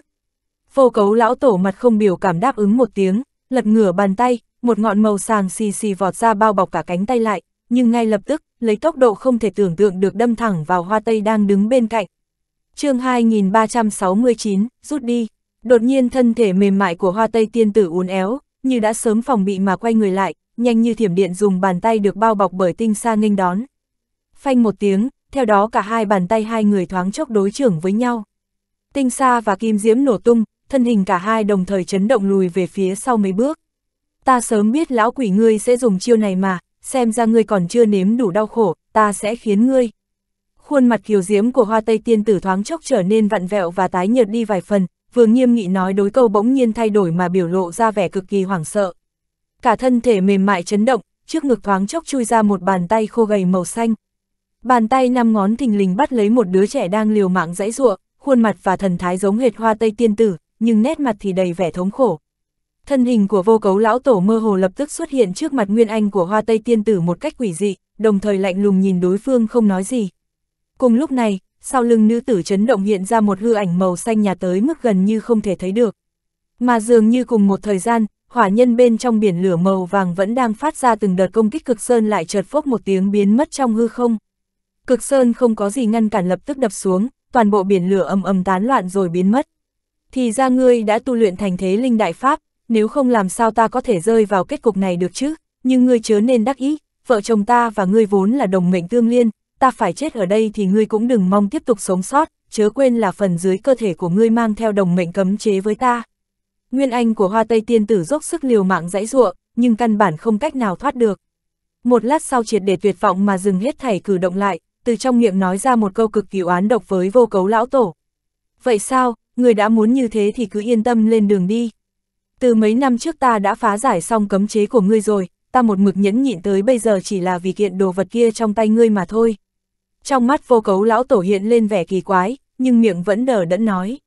Phô cấu lão tổ mặt không biểu cảm đáp ứng một tiếng, lật ngửa bàn tay, một ngọn màu sàng xì xì vọt ra bao bọc cả cánh tay lại, nhưng ngay lập tức, lấy tốc độ không thể tưởng tượng được đâm thẳng vào hoa tây đang đứng bên cạnh. chương 2369, rút đi. Đột nhiên thân thể mềm mại của hoa tây tiên tử uốn éo, như đã sớm phòng bị mà quay người lại, nhanh như thiểm điện dùng bàn tay được bao bọc bởi tinh sa nghênh đón. Phanh một tiếng, theo đó cả hai bàn tay hai người thoáng chốc đối trưởng với nhau. Tinh sa và kim diễm nổ tung, thân hình cả hai đồng thời chấn động lùi về phía sau mấy bước. Ta sớm biết lão quỷ ngươi sẽ dùng chiêu này mà, xem ra ngươi còn chưa nếm đủ đau khổ, ta sẽ khiến ngươi. Khuôn mặt kiều diễm của hoa tây tiên tử thoáng chốc trở nên vặn vẹo và tái nhợt đi vài phần, vừa nghiêm nghị nói đối câu bỗng nhiên thay đổi mà biểu lộ ra vẻ cực kỳ hoảng sợ cả thân thể mềm mại chấn động, trước ngực thoáng chốc chui ra một bàn tay khô gầy màu xanh. Bàn tay năm ngón thình lình bắt lấy một đứa trẻ đang liều mạng dãy ruộng, khuôn mặt và thần thái giống hệt hoa tây tiên tử, nhưng nét mặt thì đầy vẻ thống khổ. Thân hình của vô cấu lão tổ mơ hồ lập tức xuất hiện trước mặt nguyên anh của hoa tây tiên tử một cách quỷ dị, đồng thời lạnh lùng nhìn đối phương không nói gì. Cùng lúc này, sau lưng nữ tử chấn động hiện ra một hư ảnh màu xanh nhà tới mức gần như không thể thấy được. Mà dường như cùng một thời gian, hỏa nhân bên trong biển lửa màu vàng vẫn đang phát ra từng đợt công kích cực sơn lại chợt phốc một tiếng biến mất trong hư không. Cực sơn không có gì ngăn cản lập tức đập xuống, toàn bộ biển lửa ầm ầm tán loạn rồi biến mất. Thì ra ngươi đã tu luyện thành thế linh đại pháp, nếu không làm sao ta có thể rơi vào kết cục này được chứ, nhưng ngươi chớ nên đắc ý, vợ chồng ta và ngươi vốn là đồng mệnh tương liên, ta phải chết ở đây thì ngươi cũng đừng mong tiếp tục sống sót, chớ quên là phần dưới cơ thể của ngươi mang theo đồng mệnh cấm chế với ta. Nguyên anh của hoa tây tiên tử dốc sức liều mạng dãy ruộng, nhưng căn bản không cách nào thoát được. Một lát sau triệt để tuyệt vọng mà dừng hết thảy cử động lại, từ trong miệng nói ra một câu cực kỳ oán độc với vô cấu lão tổ. Vậy sao, người đã muốn như thế thì cứ yên tâm lên đường đi. Từ mấy năm trước ta đã phá giải xong cấm chế của ngươi rồi, ta một mực nhẫn nhịn tới bây giờ chỉ là vì kiện đồ vật kia trong tay ngươi mà thôi. Trong mắt vô cấu lão tổ hiện lên vẻ kỳ quái, nhưng miệng vẫn đờ đẫn nói.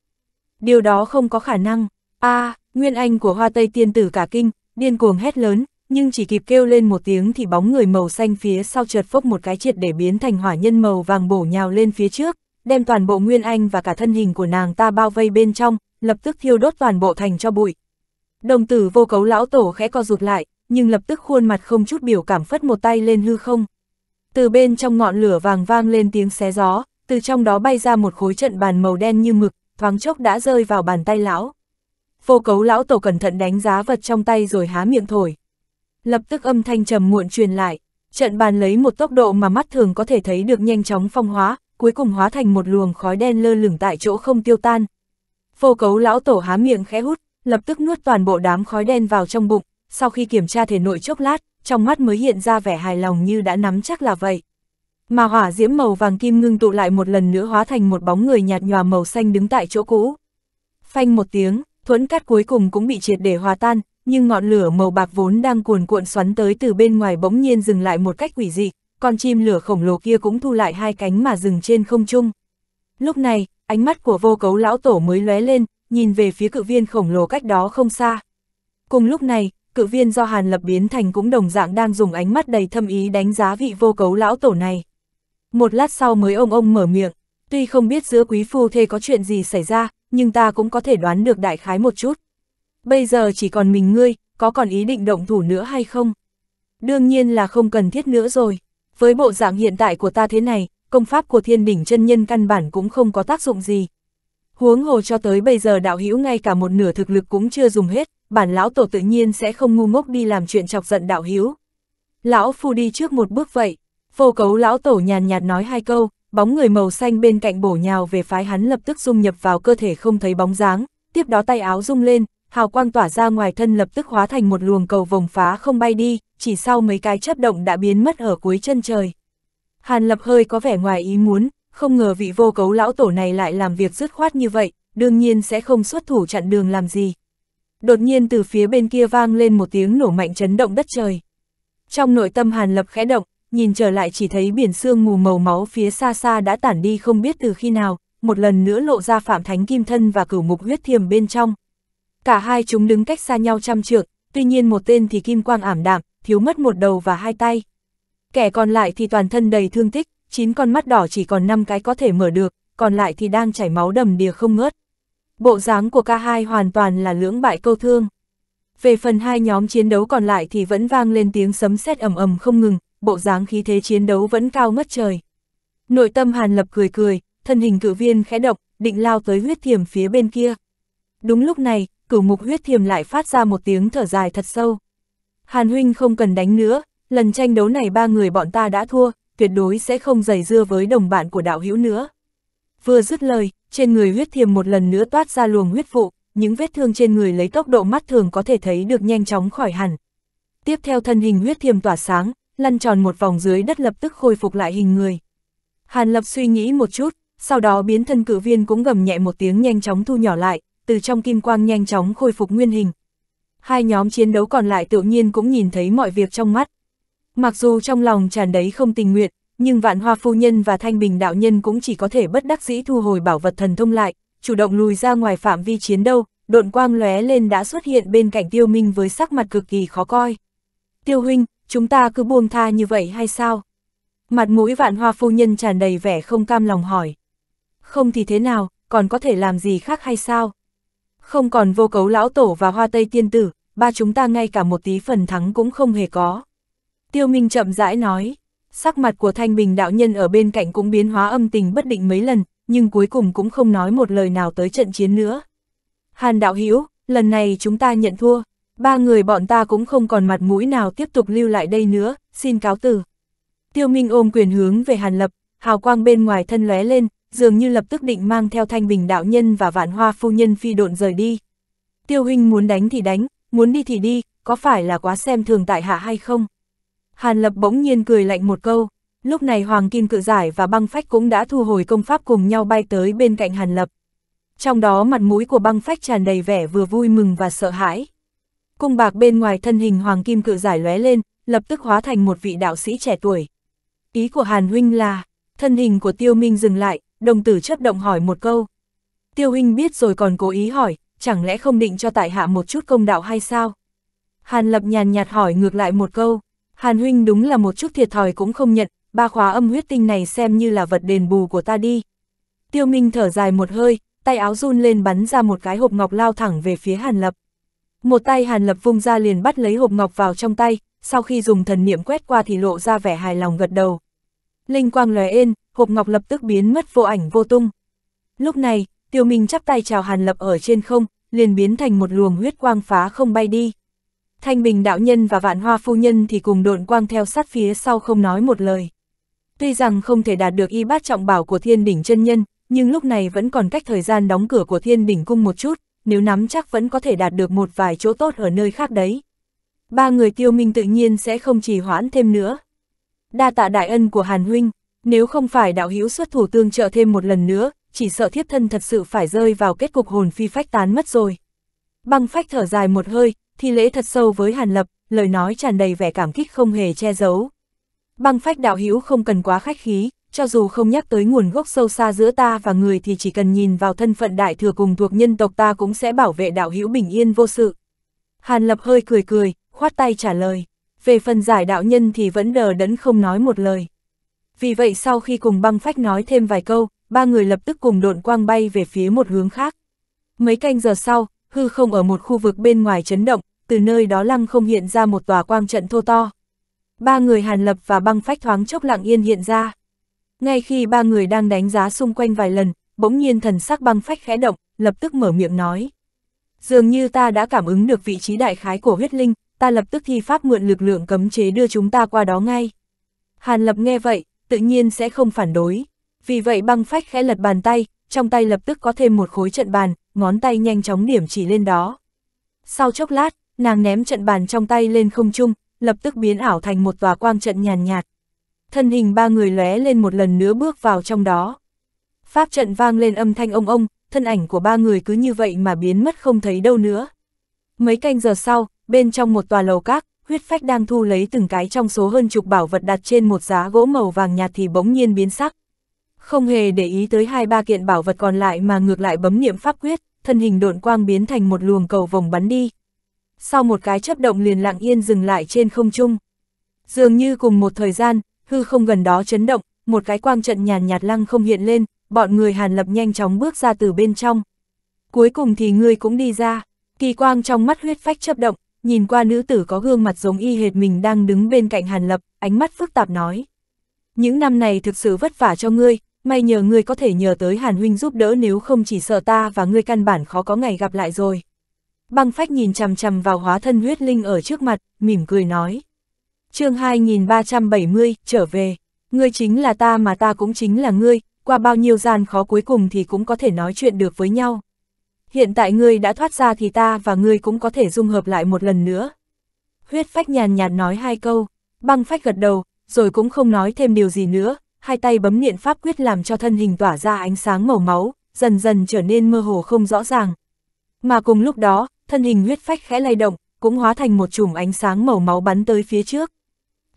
Điều đó không có khả năng a à, Nguyên Anh của hoa tây tiên tử cả kinh, điên cuồng hét lớn, nhưng chỉ kịp kêu lên một tiếng thì bóng người màu xanh phía sau chợt phốc một cái triệt để biến thành hỏa nhân màu vàng bổ nhào lên phía trước, đem toàn bộ Nguyên Anh và cả thân hình của nàng ta bao vây bên trong, lập tức thiêu đốt toàn bộ thành cho bụi. Đồng tử vô cấu lão tổ khẽ co rụt lại, nhưng lập tức khuôn mặt không chút biểu cảm phất một tay lên hư không. Từ bên trong ngọn lửa vàng vang lên tiếng xé gió, từ trong đó bay ra một khối trận bàn màu đen như mực, thoáng chốc đã rơi vào bàn tay lão. Vô cấu lão tổ cẩn thận đánh giá vật trong tay rồi há miệng thổi. Lập tức âm thanh trầm muộn truyền lại, trận bàn lấy một tốc độ mà mắt thường có thể thấy được nhanh chóng phong hóa, cuối cùng hóa thành một luồng khói đen lơ lửng tại chỗ không tiêu tan. Vô cấu lão tổ há miệng khẽ hút, lập tức nuốt toàn bộ đám khói đen vào trong bụng, sau khi kiểm tra thể nội chốc lát, trong mắt mới hiện ra vẻ hài lòng như đã nắm chắc là vậy. Mà hỏa diễm màu vàng kim ngưng tụ lại một lần nữa hóa thành một bóng người nhạt nhòa màu xanh đứng tại chỗ cũ. Phanh một tiếng, thuẫn cát cuối cùng cũng bị triệt để hòa tan, nhưng ngọn lửa màu bạc vốn đang cuồn cuộn xoắn tới từ bên ngoài bỗng nhiên dừng lại một cách quỷ dị, con chim lửa khổng lồ kia cũng thu lại hai cánh mà dừng trên không trung. Lúc này, ánh mắt của vô cấu lão tổ mới lóe lên, nhìn về phía cự viên khổng lồ cách đó không xa. Cùng lúc này, cự viên do Hàn Lập biến thành cũng đồng dạng đang dùng ánh mắt đầy thâm ý đánh giá vị vô cấu lão tổ này. Một lát sau mới ông ông mở miệng, tuy không biết giữa quý phu thê có chuyện gì xảy ra, nhưng ta cũng có thể đoán được đại khái một chút. Bây giờ chỉ còn mình ngươi, có còn ý định động thủ nữa hay không? Đương nhiên là không cần thiết nữa rồi. Với bộ dạng hiện tại của ta thế này, công pháp của thiên đỉnh chân nhân căn bản cũng không có tác dụng gì. Huống hồ cho tới bây giờ đạo hữu ngay cả một nửa thực lực cũng chưa dùng hết, bản lão tổ tự nhiên sẽ không ngu ngốc đi làm chuyện chọc giận đạo hữu. Lão phu đi trước một bước vậy, vô cấu lão tổ nhàn nhạt nói hai câu, bóng người màu xanh bên cạnh bổ nhào về phái hắn lập tức dung nhập vào cơ thể không thấy bóng dáng, tiếp đó tay áo rung lên, hào quang tỏa ra ngoài thân lập tức hóa thành một luồng cầu vồng phá không bay đi, chỉ sau mấy cái chấp động đã biến mất ở cuối chân trời. Hàn lập hơi có vẻ ngoài ý muốn, không ngờ vị vô cấu lão tổ này lại làm việc dứt khoát như vậy, đương nhiên sẽ không xuất thủ chặn đường làm gì. Đột nhiên từ phía bên kia vang lên một tiếng nổ mạnh chấn động đất trời. Trong nội tâm Hàn Lập khẽ động, nhìn trở lại chỉ thấy biển sương mù màu máu phía xa xa đã tản đi không biết từ khi nào, một lần nữa lộ ra Phạm Thánh Kim Thân và cửu mục huyết thiềm bên trong. Cả hai chúng đứng cách xa nhau trăm trượng, tuy nhiên một tên thì kim quang ảm đạm, thiếu mất một đầu và hai tay. Kẻ còn lại thì toàn thân đầy thương tích, chín con mắt đỏ chỉ còn năm cái có thể mở được, còn lại thì đang chảy máu đầm đìa không ngớt. Bộ dáng của cả hai hoàn toàn là lưỡng bại câu thương. Về phần hai nhóm chiến đấu còn lại thì vẫn vang lên tiếng sấm sét ầm ầm không ngừng, bộ dáng khí thế chiến đấu vẫn cao ngất trời. Nội tâm Hàn Lập cười cười, thân hình cử viên khẽ động, định lao tới huyết thiểm phía bên kia. Đúng lúc này, cửu mục huyết thiểm lại phát ra một tiếng thở dài thật sâu. Hàn huynh không cần đánh nữa, lần tranh đấu này ba người bọn ta đã thua, tuyệt đối sẽ không giày dưa với đồng bạn của đạo hữu nữa. Vừa dứt lời, trên người huyết thiểm một lần nữa toát ra luồng huyết vụ, những vết thương trên người lấy tốc độ mắt thường có thể thấy được nhanh chóng khỏi hẳn. Tiếp theo thân hình huyết thiểm tỏa sáng, lăn tròn một vòng dưới đất lập tức khôi phục lại hình người. Hàn Lập suy nghĩ một chút, sau đó biến thân cử viên cũng gầm nhẹ một tiếng nhanh chóng thu nhỏ lại, từ trong kim quang nhanh chóng khôi phục nguyên hình. Hai nhóm chiến đấu còn lại tự nhiên cũng nhìn thấy mọi việc trong mắt. Mặc dù trong lòng tràn đấy không tình nguyện, nhưng vạn hoa phu nhân và thanh bình đạo nhân cũng chỉ có thể bất đắc dĩ thu hồi bảo vật thần thông lại, chủ động lùi ra ngoài phạm vi chiến đấu, độn quang lóe lên đã xuất hiện bên cạnh tiêu minh với sắc mặt cực kỳ khó coi. Tiêu huynh, chúng ta cứ buông tha như vậy hay sao? Mặt mũi vạn hoa phu nhân tràn đầy vẻ không cam lòng hỏi. Không thì thế nào, còn có thể làm gì khác hay sao? Không còn vô cấu lão tổ và hoa tây tiên tử, ba chúng ta ngay cả một tí phần thắng cũng không hề có. Tiêu Minh chậm rãi nói, sắc mặt của thanh bình đạo nhân ở bên cạnh cũng biến hóa âm tình bất định mấy lần, nhưng cuối cùng cũng không nói một lời nào tới trận chiến nữa. Hàn đạo Hữu lần này chúng ta nhận thua ba người bọn ta cũng không còn mặt mũi nào tiếp tục lưu lại đây nữa, xin cáo từ. Tiêu Minh ôm quyền hướng về Hàn Lập, hào quang bên ngoài thân lóe lên, dường như lập tức định mang theo thanh bình đạo nhân và vạn hoa phu nhân phi độn rời đi. Tiêu huynh muốn đánh thì đánh, muốn đi thì đi, có phải là quá xem thường tại hạ hay không? Hàn Lập bỗng nhiên cười lạnh một câu, lúc này Hoàng Kim Cự Giải và băng phách cũng đã thu hồi công pháp cùng nhau bay tới bên cạnh Hàn Lập. Trong đó mặt mũi của băng phách tràn đầy vẻ vừa vui mừng và sợ hãi cung bạc bên ngoài thân hình hoàng kim cự giải lóe lên, lập tức hóa thành một vị đạo sĩ trẻ tuổi. Ý của Hàn Huynh là, thân hình của Tiêu Minh dừng lại, đồng tử chấp động hỏi một câu. Tiêu Huynh biết rồi còn cố ý hỏi, chẳng lẽ không định cho tại hạ một chút công đạo hay sao? Hàn Lập nhàn nhạt hỏi ngược lại một câu, Hàn Huynh đúng là một chút thiệt thòi cũng không nhận, ba khóa âm huyết tinh này xem như là vật đền bù của ta đi. Tiêu Minh thở dài một hơi, tay áo run lên bắn ra một cái hộp ngọc lao thẳng về phía Hàn Lập. Một tay Hàn Lập vung ra liền bắt lấy hộp ngọc vào trong tay, sau khi dùng thần niệm quét qua thì lộ ra vẻ hài lòng gật đầu. Linh quang lóe ên, hộp ngọc lập tức biến mất vô ảnh vô tung. Lúc này, Tiêu Minh chắp tay chào Hàn Lập ở trên không, liền biến thành một luồng huyết quang phá không bay đi. Thanh Bình đạo nhân và Vạn Hoa phu nhân thì cùng độn quang theo sát phía sau không nói một lời. Tuy rằng không thể đạt được y bát trọng bảo của Thiên đỉnh chân nhân, nhưng lúc này vẫn còn cách thời gian đóng cửa của Thiên đỉnh cung một chút, nếu nắm chắc vẫn có thể đạt được một vài chỗ tốt ở nơi khác đấy. Ba người tiêu minh tự nhiên sẽ không trì hoãn thêm nữa. Đa tạ đại ân của Hàn Huynh, nếu không phải đạo hữu xuất thủ tương trợ thêm một lần nữa, chỉ sợ thiếp thân thật sự phải rơi vào kết cục hồn phi phách tán mất rồi. Băng phách thở dài một hơi, thi lễ thật sâu với Hàn Lập, lời nói tràn đầy vẻ cảm kích không hề che giấu. Băng phách đạo hữu không cần quá khách khí, cho dù không nhắc tới nguồn gốc sâu xa giữa ta và người thì chỉ cần nhìn vào thân phận đại thừa cùng thuộc nhân tộc ta cũng sẽ bảo vệ đạo hữu bình yên vô sự. Hàn Lập hơi cười cười, khoát tay trả lời. Về phần giải đạo nhân thì vẫn đờ đẫn không nói một lời. Vì vậy sau khi cùng băng phách nói thêm vài câu, ba người lập tức cùng độn quang bay về phía một hướng khác. Mấy canh giờ sau, hư không ở một khu vực bên ngoài chấn động, từ nơi đó lăng không hiện ra một tòa quang trận thô to. Ba người hàn lập và băng phách thoáng chốc lặng yên hiện ra. Ngay khi ba người đang đánh giá xung quanh vài lần, bỗng nhiên thần sắc băng phách khẽ động, lập tức mở miệng nói. Dường như ta đã cảm ứng được vị trí đại khái của huyết linh, ta lập tức thi pháp mượn lực lượng cấm chế đưa chúng ta qua đó ngay. Hàn lập nghe vậy, tự nhiên sẽ không phản đối. Vì vậy băng phách khẽ lật bàn tay, trong tay lập tức có thêm một khối trận bàn, ngón tay nhanh chóng điểm chỉ lên đó. Sau chốc lát, nàng ném trận bàn trong tay lên không trung, lập tức biến ảo thành một tòa quang trận nhàn nhạt, nhạt, thân hình ba người lóe lên một lần nữa bước vào trong đó. Pháp trận vang lên âm thanh ông ông, thân ảnh của ba người cứ như vậy mà biến mất không thấy đâu nữa. Mấy canh giờ sau, bên trong một tòa lầu các, huyết phách đang thu lấy từng cái trong số hơn chục bảo vật đặt trên một giá gỗ màu vàng nhạt thì bỗng nhiên biến sắc. Không hề để ý tới hai ba kiện bảo vật còn lại mà ngược lại bấm niệm pháp quyết, thân hình độn quang biến thành một luồng cầu vòng bắn đi. Sau một cái chấp động liền lặng yên dừng lại trên không trung. Dường như cùng một thời gian, hư không gần đó chấn động, một cái quang trận nhàn nhạt, lăng không hiện lên, bọn người Hàn Lập nhanh chóng bước ra từ bên trong. Cuối cùng thì ngươi cũng đi ra, kỳ quang trong mắt huyết phách chấp động, nhìn qua nữ tử có gương mặt giống y hệt mình đang đứng bên cạnh Hàn Lập, ánh mắt phức tạp nói. Những năm này thực sự vất vả cho ngươi, may nhờ ngươi có thể nhờ tới Hàn Huynh giúp đỡ nếu không chỉ sợ ta và ngươi căn bản khó có ngày gặp lại rồi. Băng phách nhìn chằm chằm vào hóa thân huyết linh ở trước mặt, mỉm cười nói chương 2370, trở về, ngươi chính là ta mà ta cũng chính là ngươi, qua bao nhiêu gian khó cuối cùng thì cũng có thể nói chuyện được với nhau. Hiện tại ngươi đã thoát ra thì ta và ngươi cũng có thể dung hợp lại một lần nữa. Huyết phách nhàn nhạt nói hai câu, băng phách gật đầu, rồi cũng không nói thêm điều gì nữa, hai tay bấm niệm pháp quyết làm cho thân hình tỏa ra ánh sáng màu máu, dần dần trở nên mơ hồ không rõ ràng. Mà cùng lúc đó, thân hình huyết phách khẽ lay động, cũng hóa thành một chùm ánh sáng màu máu bắn tới phía trước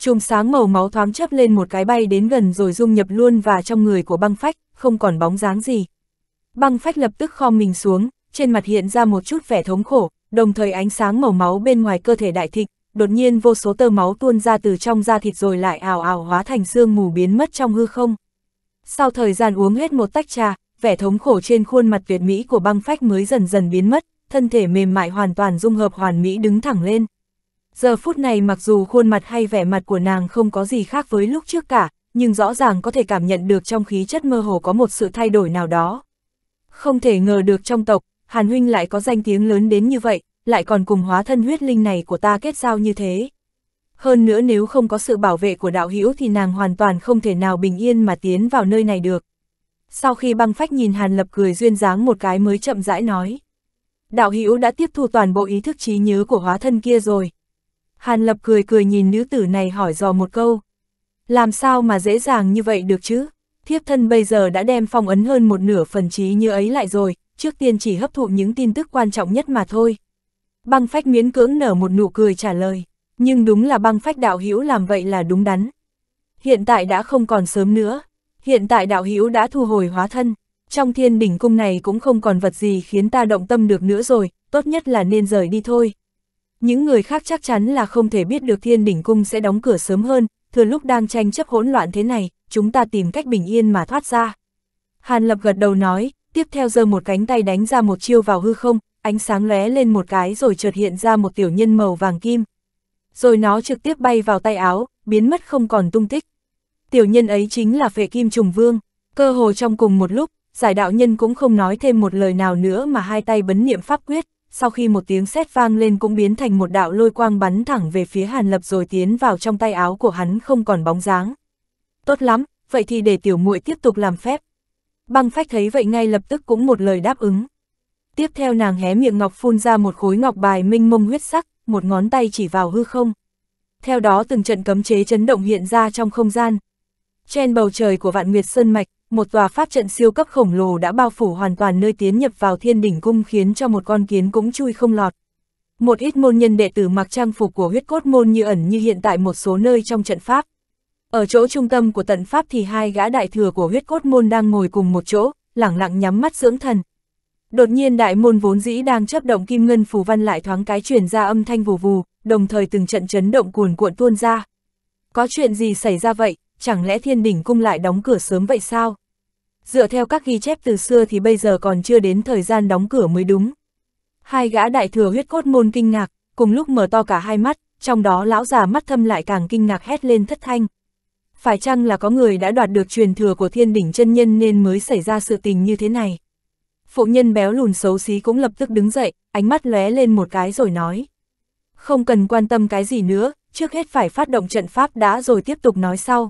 chùm sáng màu máu thoáng chấp lên một cái bay đến gần rồi dung nhập luôn và trong người của băng phách, không còn bóng dáng gì. Băng phách lập tức khom mình xuống, trên mặt hiện ra một chút vẻ thống khổ, đồng thời ánh sáng màu máu bên ngoài cơ thể đại thịnh, đột nhiên vô số tơ máu tuôn ra từ trong da thịt rồi lại ảo ảo hóa thành xương mù biến mất trong hư không. Sau thời gian uống hết một tách trà, vẻ thống khổ trên khuôn mặt tuyệt mỹ của băng phách mới dần dần biến mất, thân thể mềm mại hoàn toàn dung hợp hoàn mỹ đứng thẳng lên, Giờ phút này mặc dù khuôn mặt hay vẻ mặt của nàng không có gì khác với lúc trước cả, nhưng rõ ràng có thể cảm nhận được trong khí chất mơ hồ có một sự thay đổi nào đó. Không thể ngờ được trong tộc, Hàn Huynh lại có danh tiếng lớn đến như vậy, lại còn cùng hóa thân huyết linh này của ta kết giao như thế. Hơn nữa nếu không có sự bảo vệ của đạo hữu thì nàng hoàn toàn không thể nào bình yên mà tiến vào nơi này được. Sau khi băng phách nhìn Hàn Lập cười duyên dáng một cái mới chậm rãi nói. Đạo hữu đã tiếp thu toàn bộ ý thức trí nhớ của hóa thân kia rồi, Hàn Lập cười cười nhìn nữ tử này hỏi dò một câu. Làm sao mà dễ dàng như vậy được chứ? Thiếp thân bây giờ đã đem phong ấn hơn một nửa phần trí như ấy lại rồi, trước tiên chỉ hấp thụ những tin tức quan trọng nhất mà thôi. Băng phách miễn cưỡng nở một nụ cười trả lời, nhưng đúng là băng phách đạo hữu làm vậy là đúng đắn. Hiện tại đã không còn sớm nữa, hiện tại đạo hữu đã thu hồi hóa thân, trong thiên đỉnh cung này cũng không còn vật gì khiến ta động tâm được nữa rồi, tốt nhất là nên rời đi thôi. Những người khác chắc chắn là không thể biết được thiên đỉnh cung sẽ đóng cửa sớm hơn, thừa lúc đang tranh chấp hỗn loạn thế này, chúng ta tìm cách bình yên mà thoát ra. Hàn Lập gật đầu nói, tiếp theo giơ một cánh tay đánh ra một chiêu vào hư không, ánh sáng lóe lên một cái rồi chợt hiện ra một tiểu nhân màu vàng kim. Rồi nó trực tiếp bay vào tay áo, biến mất không còn tung tích. Tiểu nhân ấy chính là phệ kim trùng vương, cơ hồ trong cùng một lúc, giải đạo nhân cũng không nói thêm một lời nào nữa mà hai tay bấn niệm pháp quyết sau khi một tiếng sét vang lên cũng biến thành một đạo lôi quang bắn thẳng về phía Hàn Lập rồi tiến vào trong tay áo của hắn không còn bóng dáng. Tốt lắm, vậy thì để tiểu muội tiếp tục làm phép. Băng phách thấy vậy ngay lập tức cũng một lời đáp ứng. Tiếp theo nàng hé miệng ngọc phun ra một khối ngọc bài minh mông huyết sắc, một ngón tay chỉ vào hư không. Theo đó từng trận cấm chế chấn động hiện ra trong không gian. Trên bầu trời của vạn nguyệt sơn mạch, một tòa pháp trận siêu cấp khổng lồ đã bao phủ hoàn toàn nơi tiến nhập vào thiên đỉnh cung khiến cho một con kiến cũng chui không lọt. Một ít môn nhân đệ tử mặc trang phục của huyết cốt môn như ẩn như hiện tại một số nơi trong trận pháp. Ở chỗ trung tâm của tận pháp thì hai gã đại thừa của huyết cốt môn đang ngồi cùng một chỗ, lẳng lặng nhắm mắt dưỡng thần. Đột nhiên đại môn vốn dĩ đang chấp động kim ngân phù văn lại thoáng cái truyền ra âm thanh vù vù, đồng thời từng trận chấn động cuồn cuộn tuôn ra. Có chuyện gì xảy ra vậy, chẳng lẽ thiên đỉnh cung lại đóng cửa sớm vậy sao? dựa theo các ghi chép từ xưa thì bây giờ còn chưa đến thời gian đóng cửa mới đúng. Hai gã đại thừa huyết cốt môn kinh ngạc, cùng lúc mở to cả hai mắt, trong đó lão già mắt thâm lại càng kinh ngạc hét lên thất thanh. Phải chăng là có người đã đoạt được truyền thừa của thiên đỉnh chân nhân nên mới xảy ra sự tình như thế này? Phụ nhân béo lùn xấu xí cũng lập tức đứng dậy, ánh mắt lóe lên một cái rồi nói. Không cần quan tâm cái gì nữa, trước hết phải phát động trận pháp đã rồi tiếp tục nói sau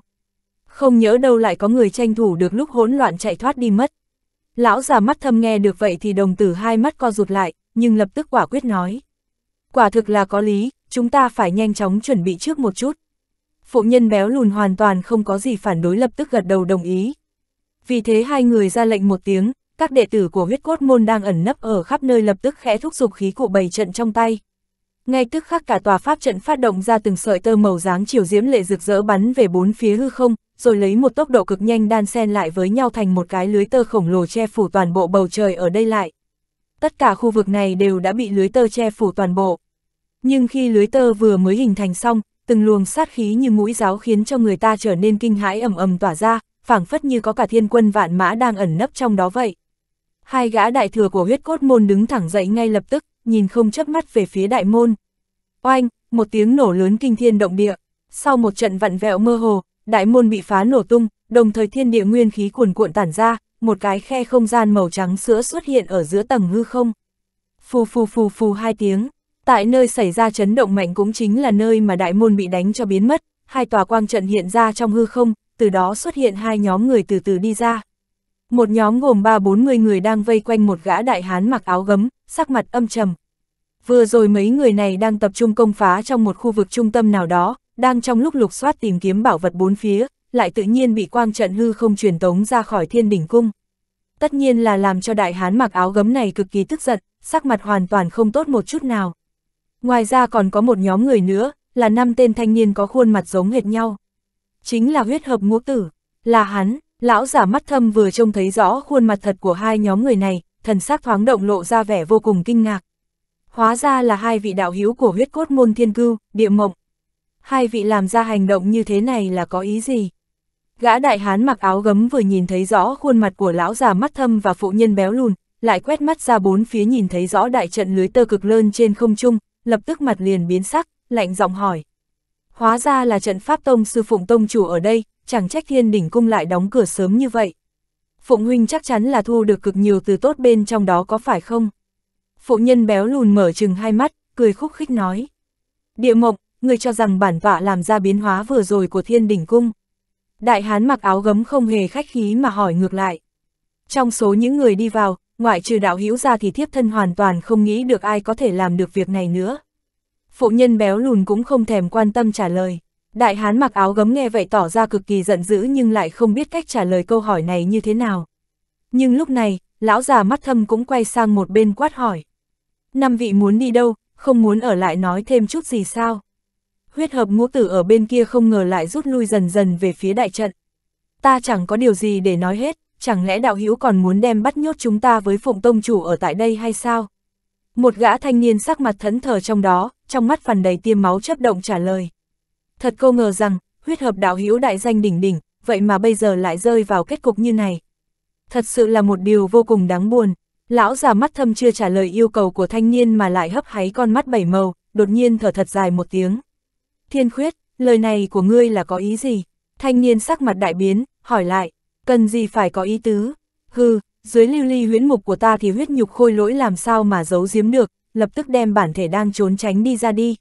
không nhớ đâu lại có người tranh thủ được lúc hỗn loạn chạy thoát đi mất. Lão già mắt thâm nghe được vậy thì đồng tử hai mắt co rụt lại, nhưng lập tức quả quyết nói. Quả thực là có lý, chúng ta phải nhanh chóng chuẩn bị trước một chút. Phụ nhân béo lùn hoàn toàn không có gì phản đối lập tức gật đầu đồng ý. Vì thế hai người ra lệnh một tiếng, các đệ tử của huyết cốt môn đang ẩn nấp ở khắp nơi lập tức khẽ thúc giục khí cụ bày trận trong tay. Ngay tức khắc cả tòa pháp trận phát động ra từng sợi tơ màu dáng chiều diễm lệ rực rỡ bắn về bốn phía hư không, rồi lấy một tốc độ cực nhanh đan xen lại với nhau thành một cái lưới tơ khổng lồ che phủ toàn bộ bầu trời ở đây lại. Tất cả khu vực này đều đã bị lưới tơ che phủ toàn bộ. Nhưng khi lưới tơ vừa mới hình thành xong, từng luồng sát khí như mũi giáo khiến cho người ta trở nên kinh hãi ầm ầm tỏa ra, phảng phất như có cả thiên quân vạn mã đang ẩn nấp trong đó vậy. Hai gã đại thừa của huyết cốt môn đứng thẳng dậy ngay lập tức, nhìn không chớp mắt về phía đại môn. Oanh, một tiếng nổ lớn kinh thiên động địa, sau một trận vặn vẹo mơ hồ, đại môn bị phá nổ tung, đồng thời thiên địa nguyên khí cuồn cuộn tản ra, một cái khe không gian màu trắng sữa xuất hiện ở giữa tầng hư không. Phù phù phù phù hai tiếng, tại nơi xảy ra chấn động mạnh cũng chính là nơi mà đại môn bị đánh cho biến mất, hai tòa quang trận hiện ra trong hư không, từ đó xuất hiện hai nhóm người từ từ đi ra. Một nhóm gồm ba bốn người người đang vây quanh một gã đại hán mặc áo gấm, sắc mặt âm trầm. Vừa rồi mấy người này đang tập trung công phá trong một khu vực trung tâm nào đó, đang trong lúc lục soát tìm kiếm bảo vật bốn phía, lại tự nhiên bị quang trận hư không truyền tống ra khỏi thiên đỉnh cung. Tất nhiên là làm cho đại hán mặc áo gấm này cực kỳ tức giận, sắc mặt hoàn toàn không tốt một chút nào. Ngoài ra còn có một nhóm người nữa, là năm tên thanh niên có khuôn mặt giống hệt nhau. Chính là huyết hợp ngũ tử, là hắn, lão giả mắt thâm vừa trông thấy rõ khuôn mặt thật của hai nhóm người này, thần sắc thoáng động lộ ra vẻ vô cùng kinh ngạc. Hóa ra là hai vị đạo hữu của huyết cốt môn thiên cư địa mộng hai vị làm ra hành động như thế này là có ý gì? Gã đại hán mặc áo gấm vừa nhìn thấy rõ khuôn mặt của lão già mắt thâm và phụ nhân béo lùn, lại quét mắt ra bốn phía nhìn thấy rõ đại trận lưới tơ cực lớn trên không trung, lập tức mặt liền biến sắc, lạnh giọng hỏi. Hóa ra là trận pháp tông sư phụng tông chủ ở đây, chẳng trách thiên đỉnh cung lại đóng cửa sớm như vậy. Phụng huynh chắc chắn là thu được cực nhiều từ tốt bên trong đó có phải không? Phụ nhân béo lùn mở chừng hai mắt, cười khúc khích nói. Địa mộng, người cho rằng bản vạ làm ra biến hóa vừa rồi của thiên đỉnh cung. Đại hán mặc áo gấm không hề khách khí mà hỏi ngược lại. Trong số những người đi vào, ngoại trừ đạo hữu ra thì thiếp thân hoàn toàn không nghĩ được ai có thể làm được việc này nữa. Phụ nhân béo lùn cũng không thèm quan tâm trả lời. Đại hán mặc áo gấm nghe vậy tỏ ra cực kỳ giận dữ nhưng lại không biết cách trả lời câu hỏi này như thế nào. Nhưng lúc này, lão già mắt thâm cũng quay sang một bên quát hỏi. Năm vị muốn đi đâu, không muốn ở lại nói thêm chút gì sao? huyết hợp ngũ tử ở bên kia không ngờ lại rút lui dần dần về phía đại trận. Ta chẳng có điều gì để nói hết, chẳng lẽ đạo hữu còn muốn đem bắt nhốt chúng ta với phụng tông chủ ở tại đây hay sao? Một gã thanh niên sắc mặt thẫn thờ trong đó, trong mắt phần đầy tiêm máu chấp động trả lời. Thật cô ngờ rằng, huyết hợp đạo hữu đại danh đỉnh đỉnh, vậy mà bây giờ lại rơi vào kết cục như này. Thật sự là một điều vô cùng đáng buồn. Lão già mắt thâm chưa trả lời yêu cầu của thanh niên mà lại hấp háy con mắt bảy màu, đột nhiên thở thật dài một tiếng. Thiên khuyết, lời này của ngươi là có ý gì? Thanh niên sắc mặt đại biến, hỏi lại, cần gì phải có ý tứ? Hừ, dưới lưu ly huyễn mục của ta thì huyết nhục khôi lỗi làm sao mà giấu giếm được, lập tức đem bản thể đang trốn tránh đi ra đi.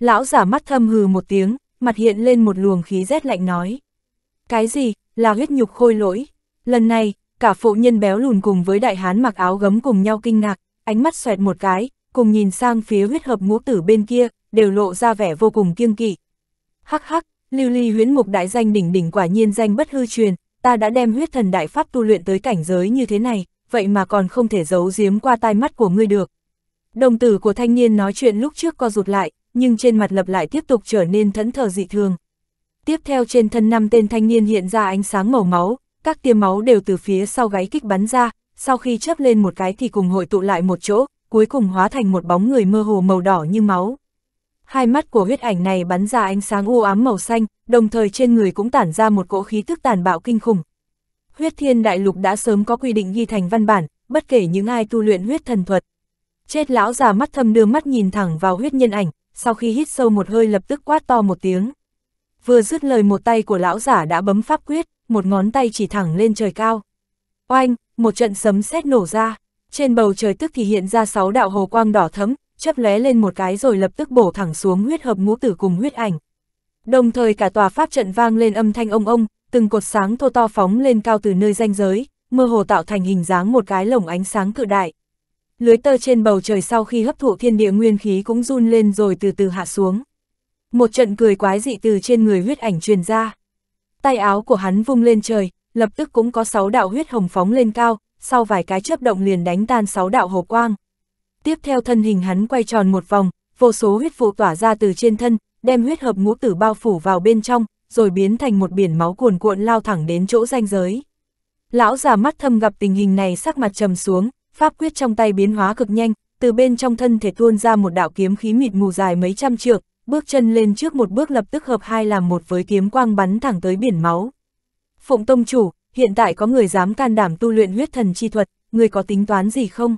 Lão giả mắt thâm hừ một tiếng, mặt hiện lên một luồng khí rét lạnh nói. Cái gì, là huyết nhục khôi lỗi? Lần này, cả phụ nhân béo lùn cùng với đại hán mặc áo gấm cùng nhau kinh ngạc, ánh mắt xoẹt một cái, cùng nhìn sang phía huyết hợp ngũ tử bên kia, đều lộ ra vẻ vô cùng kiêng kỵ. Hắc hắc, lưu ly huyến mục đại danh đỉnh đỉnh quả nhiên danh bất hư truyền, ta đã đem huyết thần đại pháp tu luyện tới cảnh giới như thế này, vậy mà còn không thể giấu giếm qua tai mắt của ngươi được. Đồng tử của thanh niên nói chuyện lúc trước co rụt lại, nhưng trên mặt lập lại tiếp tục trở nên thẫn thờ dị thường. Tiếp theo trên thân năm tên thanh niên hiện ra ánh sáng màu máu, các tia máu đều từ phía sau gáy kích bắn ra, sau khi chớp lên một cái thì cùng hội tụ lại một chỗ, cuối cùng hóa thành một bóng người mơ hồ màu đỏ như máu hai mắt của huyết ảnh này bắn ra ánh sáng u ám màu xanh, đồng thời trên người cũng tản ra một cỗ khí thức tàn bạo kinh khủng. Huyết thiên đại lục đã sớm có quy định ghi thành văn bản, bất kể những ai tu luyện huyết thần thuật. Chết lão già mắt thâm đưa mắt nhìn thẳng vào huyết nhân ảnh, sau khi hít sâu một hơi lập tức quát to một tiếng. Vừa dứt lời một tay của lão giả đã bấm pháp quyết, một ngón tay chỉ thẳng lên trời cao. Oanh, một trận sấm sét nổ ra, trên bầu trời tức thì hiện ra sáu đạo hồ quang đỏ thấm, chấp lóe lên một cái rồi lập tức bổ thẳng xuống huyết hợp ngũ tử cùng huyết ảnh. Đồng thời cả tòa pháp trận vang lên âm thanh ông ông, từng cột sáng thô to phóng lên cao từ nơi ranh giới, mơ hồ tạo thành hình dáng một cái lồng ánh sáng cự đại. Lưới tơ trên bầu trời sau khi hấp thụ thiên địa nguyên khí cũng run lên rồi từ từ hạ xuống. Một trận cười quái dị từ trên người huyết ảnh truyền ra. Tay áo của hắn vung lên trời, lập tức cũng có sáu đạo huyết hồng phóng lên cao, sau vài cái chớp động liền đánh tan sáu đạo hồ quang tiếp theo thân hình hắn quay tròn một vòng, vô số huyết vụ tỏa ra từ trên thân, đem huyết hợp ngũ tử bao phủ vào bên trong, rồi biến thành một biển máu cuồn cuộn lao thẳng đến chỗ ranh giới. Lão già mắt thâm gặp tình hình này sắc mặt trầm xuống, pháp quyết trong tay biến hóa cực nhanh, từ bên trong thân thể tuôn ra một đạo kiếm khí mịt mù dài mấy trăm trượng, bước chân lên trước một bước lập tức hợp hai làm một với kiếm quang bắn thẳng tới biển máu. Phụng Tông Chủ, hiện tại có người dám can đảm tu luyện huyết thần chi thuật, người có tính toán gì không?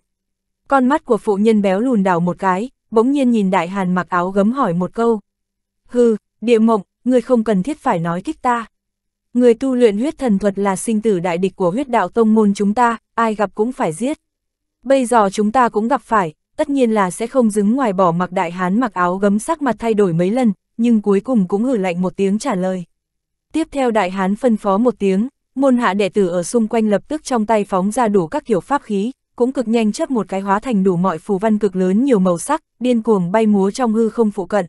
Con mắt của phụ nhân béo lùn đảo một cái, bỗng nhiên nhìn đại hàn mặc áo gấm hỏi một câu. Hừ, địa mộng, người không cần thiết phải nói kích ta. Người tu luyện huyết thần thuật là sinh tử đại địch của huyết đạo tông môn chúng ta, ai gặp cũng phải giết. Bây giờ chúng ta cũng gặp phải, tất nhiên là sẽ không dứng ngoài bỏ mặc đại hán mặc áo gấm sắc mặt thay đổi mấy lần, nhưng cuối cùng cũng hử lạnh một tiếng trả lời. Tiếp theo đại hán phân phó một tiếng, môn hạ đệ tử ở xung quanh lập tức trong tay phóng ra đủ các kiểu pháp khí, cũng cực nhanh chấp một cái hóa thành đủ mọi phù văn cực lớn nhiều màu sắc, điên cuồng bay múa trong hư không phụ cận.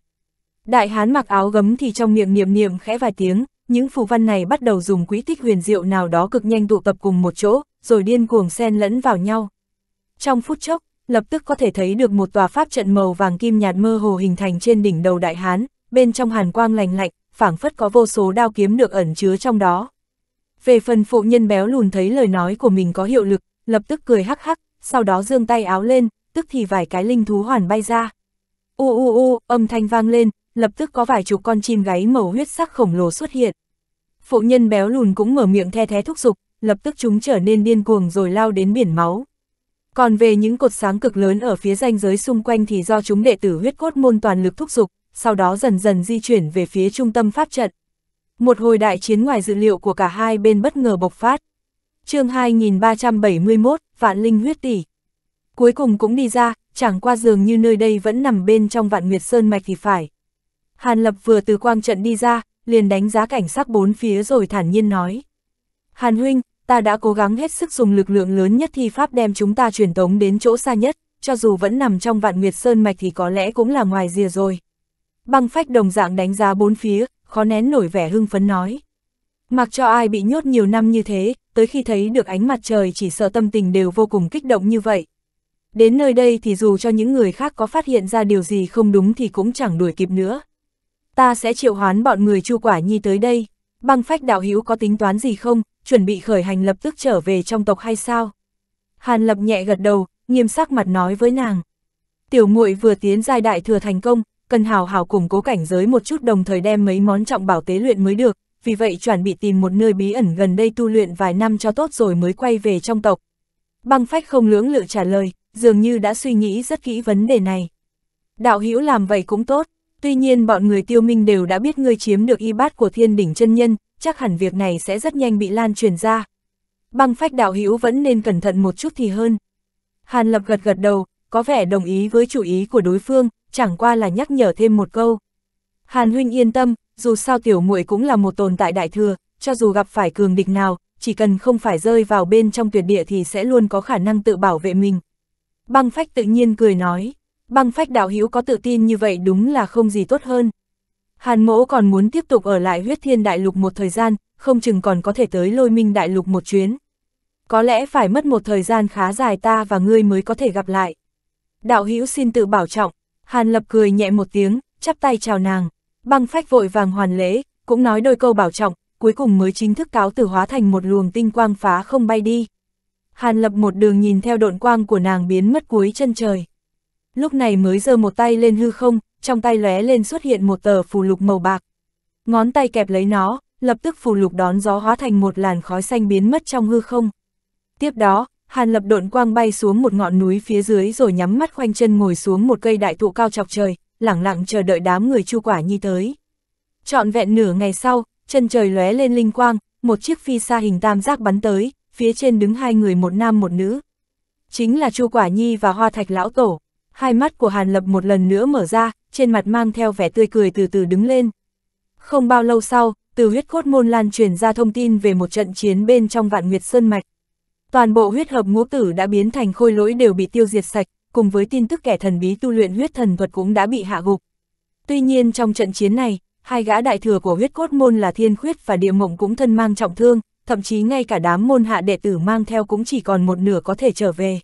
Đại hán mặc áo gấm thì trong miệng niệm niệm khẽ vài tiếng, những phù văn này bắt đầu dùng quý tích huyền diệu nào đó cực nhanh tụ tập cùng một chỗ, rồi điên cuồng xen lẫn vào nhau. Trong phút chốc, lập tức có thể thấy được một tòa pháp trận màu vàng kim nhạt mơ hồ hình thành trên đỉnh đầu đại hán, bên trong hàn quang lành lạnh, phảng phất có vô số đao kiếm được ẩn chứa trong đó. Về phần phụ nhân béo lùn thấy lời nói của mình có hiệu lực, lập tức cười hắc hắc, sau đó giương tay áo lên, tức thì vài cái linh thú hoàn bay ra. U u u, âm thanh vang lên, lập tức có vài chục con chim gáy màu huyết sắc khổng lồ xuất hiện. Phụ nhân béo lùn cũng mở miệng the thé thúc giục, lập tức chúng trở nên điên cuồng rồi lao đến biển máu. Còn về những cột sáng cực lớn ở phía ranh giới xung quanh thì do chúng đệ tử huyết cốt môn toàn lực thúc giục, sau đó dần dần di chuyển về phía trung tâm pháp trận. Một hồi đại chiến ngoài dự liệu của cả hai bên bất ngờ bộc phát chương 2371, vạn linh huyết tỷ. Cuối cùng cũng đi ra, chẳng qua dường như nơi đây vẫn nằm bên trong vạn nguyệt sơn mạch thì phải. Hàn Lập vừa từ quang trận đi ra, liền đánh giá cảnh sắc bốn phía rồi thản nhiên nói. Hàn huynh, ta đã cố gắng hết sức dùng lực lượng lớn nhất thi pháp đem chúng ta truyền tống đến chỗ xa nhất, cho dù vẫn nằm trong vạn nguyệt sơn mạch thì có lẽ cũng là ngoài rìa rồi. Băng phách đồng dạng đánh giá bốn phía, khó nén nổi vẻ hưng phấn nói. Mặc cho ai bị nhốt nhiều năm như thế, tới khi thấy được ánh mặt trời chỉ sợ tâm tình đều vô cùng kích động như vậy. Đến nơi đây thì dù cho những người khác có phát hiện ra điều gì không đúng thì cũng chẳng đuổi kịp nữa. Ta sẽ triệu hoán bọn người chu quả nhi tới đây, băng phách đạo hữu có tính toán gì không, chuẩn bị khởi hành lập tức trở về trong tộc hay sao? Hàn lập nhẹ gật đầu, nghiêm sắc mặt nói với nàng. Tiểu muội vừa tiến giai đại thừa thành công, cần hào hào củng cố cảnh giới một chút đồng thời đem mấy món trọng bảo tế luyện mới được, vì vậy chuẩn bị tìm một nơi bí ẩn gần đây tu luyện vài năm cho tốt rồi mới quay về trong tộc. Băng phách không lưỡng lự trả lời, dường như đã suy nghĩ rất kỹ vấn đề này. Đạo hữu làm vậy cũng tốt, tuy nhiên bọn người tiêu minh đều đã biết ngươi chiếm được y bát của thiên đỉnh chân nhân, chắc hẳn việc này sẽ rất nhanh bị lan truyền ra. Băng phách đạo hữu vẫn nên cẩn thận một chút thì hơn. Hàn Lập gật gật đầu, có vẻ đồng ý với chủ ý của đối phương, chẳng qua là nhắc nhở thêm một câu. Hàn huynh yên tâm, dù sao tiểu muội cũng là một tồn tại đại thừa, cho dù gặp phải cường địch nào, chỉ cần không phải rơi vào bên trong tuyệt địa thì sẽ luôn có khả năng tự bảo vệ mình. Băng phách tự nhiên cười nói, băng phách đạo hữu có tự tin như vậy đúng là không gì tốt hơn. Hàn mỗ còn muốn tiếp tục ở lại huyết thiên đại lục một thời gian, không chừng còn có thể tới lôi minh đại lục một chuyến. Có lẽ phải mất một thời gian khá dài ta và ngươi mới có thể gặp lại. Đạo hữu xin tự bảo trọng, Hàn lập cười nhẹ một tiếng, chắp tay chào nàng. Băng phách vội vàng hoàn lễ, cũng nói đôi câu bảo trọng, cuối cùng mới chính thức cáo tử hóa thành một luồng tinh quang phá không bay đi. Hàn lập một đường nhìn theo độn quang của nàng biến mất cuối chân trời. Lúc này mới giơ một tay lên hư không, trong tay lóe lên xuất hiện một tờ phù lục màu bạc. Ngón tay kẹp lấy nó, lập tức phù lục đón gió hóa thành một làn khói xanh biến mất trong hư không. Tiếp đó, Hàn lập độn quang bay xuống một ngọn núi phía dưới rồi nhắm mắt khoanh chân ngồi xuống một cây đại thụ cao chọc trời, lặng lặng chờ đợi đám người Chu Quả Nhi tới. Trọn vẹn nửa ngày sau, chân trời lóe lên linh quang, một chiếc phi xa hình tam giác bắn tới, phía trên đứng hai người một nam một nữ. Chính là Chu Quả Nhi và Hoa Thạch Lão Tổ. Hai mắt của Hàn Lập một lần nữa mở ra, trên mặt mang theo vẻ tươi cười từ từ đứng lên. Không bao lâu sau, từ huyết cốt môn lan truyền ra thông tin về một trận chiến bên trong vạn nguyệt sơn mạch. Toàn bộ huyết hợp ngũ tử đã biến thành khôi lỗi đều bị tiêu diệt sạch, cùng với tin tức kẻ thần bí tu luyện huyết thần thuật cũng đã bị hạ gục. Tuy nhiên trong trận chiến này, hai gã đại thừa của huyết cốt môn là Thiên Khuyết và Địa Mộng cũng thân mang trọng thương, thậm chí ngay cả đám môn hạ đệ tử mang theo cũng chỉ còn một nửa có thể trở về.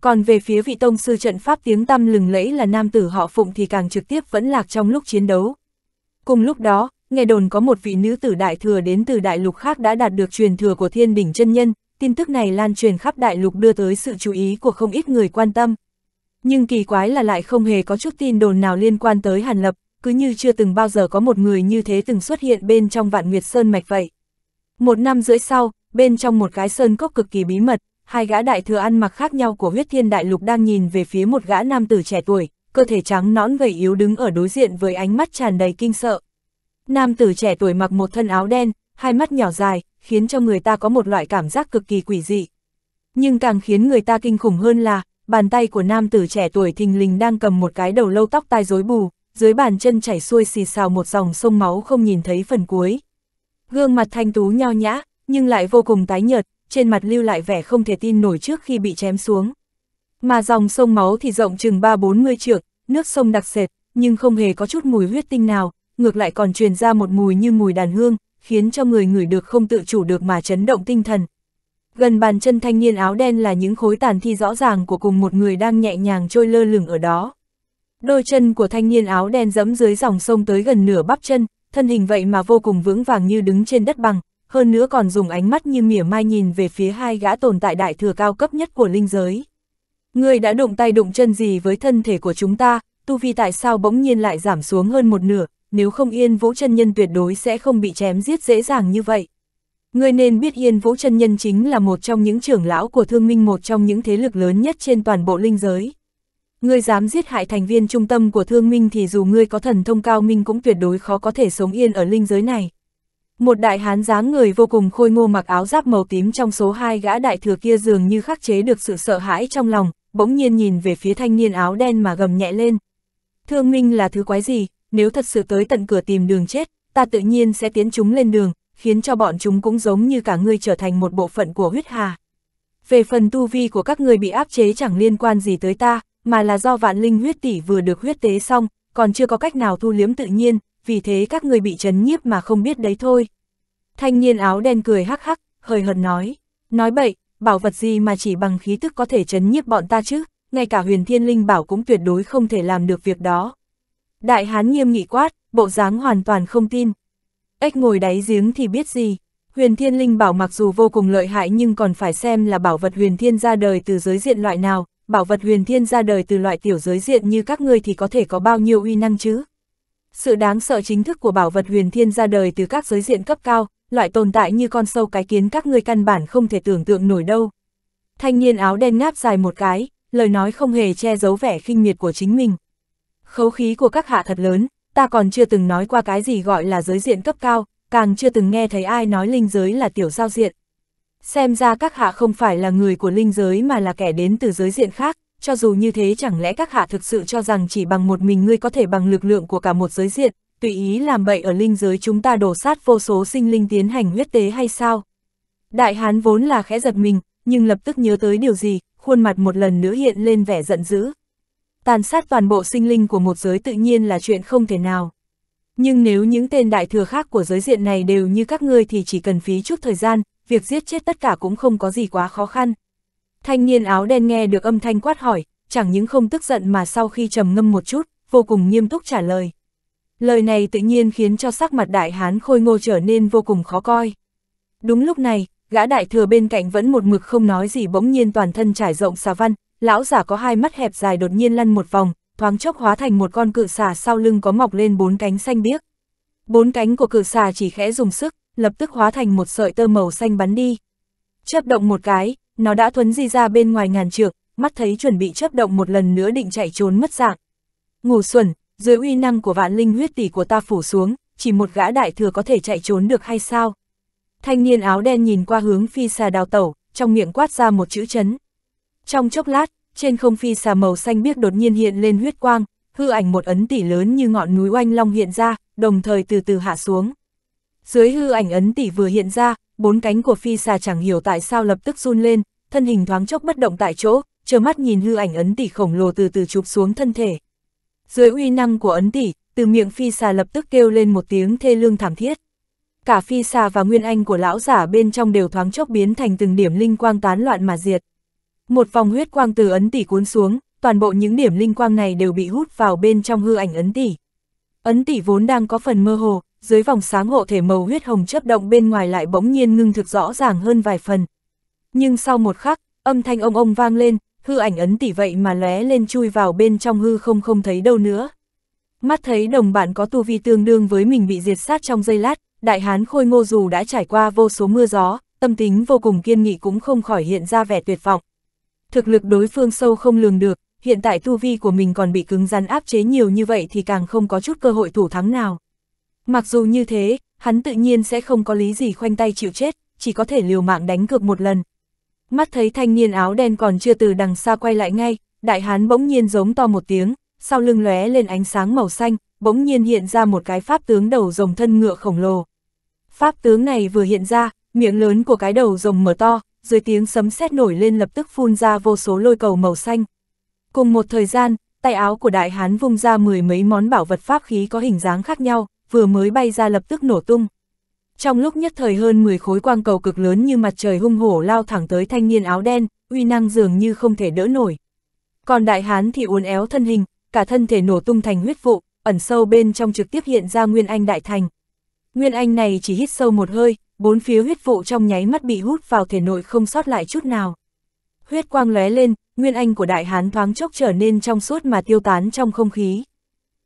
Còn về phía vị tông sư trận pháp tiếng tăm lừng lẫy là nam tử họ Phụng thì càng trực tiếp vẫn lạc trong lúc chiến đấu. Cùng lúc đó, nghe đồn có một vị nữ tử đại thừa đến từ đại lục khác đã đạt được truyền thừa của thiên đỉnh chân nhân, tin tức này lan truyền khắp đại lục đưa tới sự chú ý của không ít người quan tâm nhưng kỳ quái là lại không hề có chút tin đồn nào liên quan tới Hàn Lập, cứ như chưa từng bao giờ có một người như thế từng xuất hiện bên trong vạn nguyệt sơn mạch vậy. Một năm rưỡi sau, bên trong một cái sơn cốc cực kỳ bí mật, hai gã đại thừa ăn mặc khác nhau của huyết thiên đại lục đang nhìn về phía một gã nam tử trẻ tuổi, cơ thể trắng nõn gầy yếu đứng ở đối diện với ánh mắt tràn đầy kinh sợ. Nam tử trẻ tuổi mặc một thân áo đen, hai mắt nhỏ dài, khiến cho người ta có một loại cảm giác cực kỳ quỷ dị. Nhưng càng khiến người ta kinh khủng hơn là, bàn tay của nam tử trẻ tuổi thình lình đang cầm một cái đầu lâu tóc tai rối bù, dưới bàn chân chảy xuôi xì xào một dòng sông máu không nhìn thấy phần cuối. Gương mặt thanh tú nhao nhã, nhưng lại vô cùng tái nhợt, trên mặt lưu lại vẻ không thể tin nổi trước khi bị chém xuống. Mà dòng sông máu thì rộng chừng 3-40 trượng, nước sông đặc sệt, nhưng không hề có chút mùi huyết tinh nào, ngược lại còn truyền ra một mùi như mùi đàn hương, khiến cho người ngửi được không tự chủ được mà chấn động tinh thần, Gần bàn chân thanh niên áo đen là những khối tàn thi rõ ràng của cùng một người đang nhẹ nhàng trôi lơ lửng ở đó. Đôi chân của thanh niên áo đen dẫm dưới dòng sông tới gần nửa bắp chân, thân hình vậy mà vô cùng vững vàng như đứng trên đất bằng, hơn nữa còn dùng ánh mắt như mỉa mai nhìn về phía hai gã tồn tại đại thừa cao cấp nhất của linh giới. Người đã đụng tay đụng chân gì với thân thể của chúng ta, tu vi tại sao bỗng nhiên lại giảm xuống hơn một nửa, nếu không yên vũ chân nhân tuyệt đối sẽ không bị chém giết dễ dàng như vậy. Ngươi nên biết Yên Vũ chân Nhân chính là một trong những trưởng lão của thương minh một trong những thế lực lớn nhất trên toàn bộ linh giới. Ngươi dám giết hại thành viên trung tâm của thương minh thì dù ngươi có thần thông cao minh cũng tuyệt đối khó có thể sống yên ở linh giới này. Một đại hán dáng người vô cùng khôi ngô mặc áo giáp màu tím trong số hai gã đại thừa kia dường như khắc chế được sự sợ hãi trong lòng, bỗng nhiên nhìn về phía thanh niên áo đen mà gầm nhẹ lên. Thương minh là thứ quái gì, nếu thật sự tới tận cửa tìm đường chết, ta tự nhiên sẽ tiến chúng lên đường, khiến cho bọn chúng cũng giống như cả ngươi trở thành một bộ phận của huyết hà. Về phần tu vi của các người bị áp chế chẳng liên quan gì tới ta, mà là do vạn linh huyết tỷ vừa được huyết tế xong, còn chưa có cách nào thu liếm tự nhiên, vì thế các người bị chấn nhiếp mà không biết đấy thôi. Thanh niên áo đen cười hắc hắc, hời hợt nói, nói bậy, bảo vật gì mà chỉ bằng khí tức có thể chấn nhiếp bọn ta chứ, ngay cả huyền thiên linh bảo cũng tuyệt đối không thể làm được việc đó. Đại hán nghiêm nghị quát, bộ dáng hoàn toàn không tin. Ếch ngồi đáy giếng thì biết gì. Huyền thiên linh bảo mặc dù vô cùng lợi hại nhưng còn phải xem là bảo vật huyền thiên ra đời từ giới diện loại nào, bảo vật huyền thiên ra đời từ loại tiểu giới diện như các ngươi thì có thể có bao nhiêu uy năng chứ. Sự đáng sợ chính thức của bảo vật huyền thiên ra đời từ các giới diện cấp cao, loại tồn tại như con sâu cái kiến các ngươi căn bản không thể tưởng tượng nổi đâu. Thanh niên áo đen ngáp dài một cái, lời nói không hề che giấu vẻ khinh miệt của chính mình. Khấu khí của các hạ thật lớn, ta còn chưa từng nói qua cái gì gọi là giới diện cấp cao, càng chưa từng nghe thấy ai nói linh giới là tiểu giao diện. Xem ra các hạ không phải là người của linh giới mà là kẻ đến từ giới diện khác, cho dù như thế chẳng lẽ các hạ thực sự cho rằng chỉ bằng một mình ngươi có thể bằng lực lượng của cả một giới diện, tùy ý làm bậy ở linh giới chúng ta đổ sát vô số sinh linh tiến hành huyết tế hay sao? Đại hán vốn là khẽ giật mình, nhưng lập tức nhớ tới điều gì, khuôn mặt một lần nữa hiện lên vẻ giận dữ tàn sát toàn bộ sinh linh của một giới tự nhiên là chuyện không thể nào. Nhưng nếu những tên đại thừa khác của giới diện này đều như các ngươi thì chỉ cần phí chút thời gian, việc giết chết tất cả cũng không có gì quá khó khăn. Thanh niên áo đen nghe được âm thanh quát hỏi, chẳng những không tức giận mà sau khi trầm ngâm một chút, vô cùng nghiêm túc trả lời. Lời này tự nhiên khiến cho sắc mặt đại hán khôi ngô trở nên vô cùng khó coi. Đúng lúc này, gã đại thừa bên cạnh vẫn một mực không nói gì bỗng nhiên toàn thân trải rộng xà văn, lão giả có hai mắt hẹp dài đột nhiên lăn một vòng, thoáng chốc hóa thành một con cự xà sau lưng có mọc lên bốn cánh xanh biếc. Bốn cánh của cự xà chỉ khẽ dùng sức, lập tức hóa thành một sợi tơ màu xanh bắn đi. Chớp động một cái, nó đã thuấn di ra bên ngoài ngàn trượng, mắt thấy chuẩn bị chớp động một lần nữa định chạy trốn mất dạng. Ngủ xuẩn, dưới uy năng của vạn linh huyết tỷ của ta phủ xuống, chỉ một gã đại thừa có thể chạy trốn được hay sao? Thanh niên áo đen nhìn qua hướng phi xà đào tẩu, trong miệng quát ra một chữ chấn. Trong chốc lát, trên không phi xà màu xanh biếc đột nhiên hiện lên huyết quang, hư ảnh một ấn tỷ lớn như ngọn núi oanh long hiện ra, đồng thời từ từ hạ xuống. Dưới hư ảnh ấn tỷ vừa hiện ra, bốn cánh của phi xà chẳng hiểu tại sao lập tức run lên, thân hình thoáng chốc bất động tại chỗ, chờ mắt nhìn hư ảnh ấn tỷ khổng lồ từ từ chụp xuống thân thể. Dưới uy năng của ấn tỷ, từ miệng phi xà lập tức kêu lên một tiếng thê lương thảm thiết. Cả phi xà và nguyên anh của lão giả bên trong đều thoáng chốc biến thành từng điểm linh quang tán loạn mà diệt. Một vòng huyết quang từ ấn tỷ cuốn xuống, toàn bộ những điểm linh quang này đều bị hút vào bên trong hư ảnh ấn tỷ. Ấn tỷ vốn đang có phần mơ hồ, dưới vòng sáng hộ thể màu huyết hồng chớp động bên ngoài lại bỗng nhiên ngưng thực rõ ràng hơn vài phần. Nhưng sau một khắc, âm thanh ông ông vang lên, hư ảnh ấn tỷ vậy mà lóe lên chui vào bên trong hư không không thấy đâu nữa. Mắt thấy đồng bạn có tu vi tương đương với mình bị diệt sát trong giây lát, đại hán khôi ngô dù đã trải qua vô số mưa gió, tâm tính vô cùng kiên nghị cũng không khỏi hiện ra vẻ tuyệt vọng thực lực đối phương sâu không lường được, hiện tại tu vi của mình còn bị cứng rắn áp chế nhiều như vậy thì càng không có chút cơ hội thủ thắng nào. Mặc dù như thế, hắn tự nhiên sẽ không có lý gì khoanh tay chịu chết, chỉ có thể liều mạng đánh cược một lần. Mắt thấy thanh niên áo đen còn chưa từ đằng xa quay lại ngay, đại hán bỗng nhiên giống to một tiếng, sau lưng lóe lên ánh sáng màu xanh, bỗng nhiên hiện ra một cái pháp tướng đầu rồng thân ngựa khổng lồ. Pháp tướng này vừa hiện ra, miệng lớn của cái đầu rồng mở to, dưới tiếng sấm sét nổi lên lập tức phun ra vô số lôi cầu màu xanh. Cùng một thời gian, tay áo của đại hán vung ra mười mấy món bảo vật pháp khí có hình dáng khác nhau, vừa mới bay ra lập tức nổ tung. Trong lúc nhất thời hơn 10 khối quang cầu cực lớn như mặt trời hung hổ lao thẳng tới thanh niên áo đen, uy năng dường như không thể đỡ nổi. Còn đại hán thì uốn éo thân hình, cả thân thể nổ tung thành huyết vụ, ẩn sâu bên trong trực tiếp hiện ra Nguyên Anh Đại Thành. Nguyên Anh này chỉ hít sâu một hơi, bốn phía huyết vụ trong nháy mắt bị hút vào thể nội không sót lại chút nào. Huyết quang lóe lên, nguyên anh của đại hán thoáng chốc trở nên trong suốt mà tiêu tán trong không khí.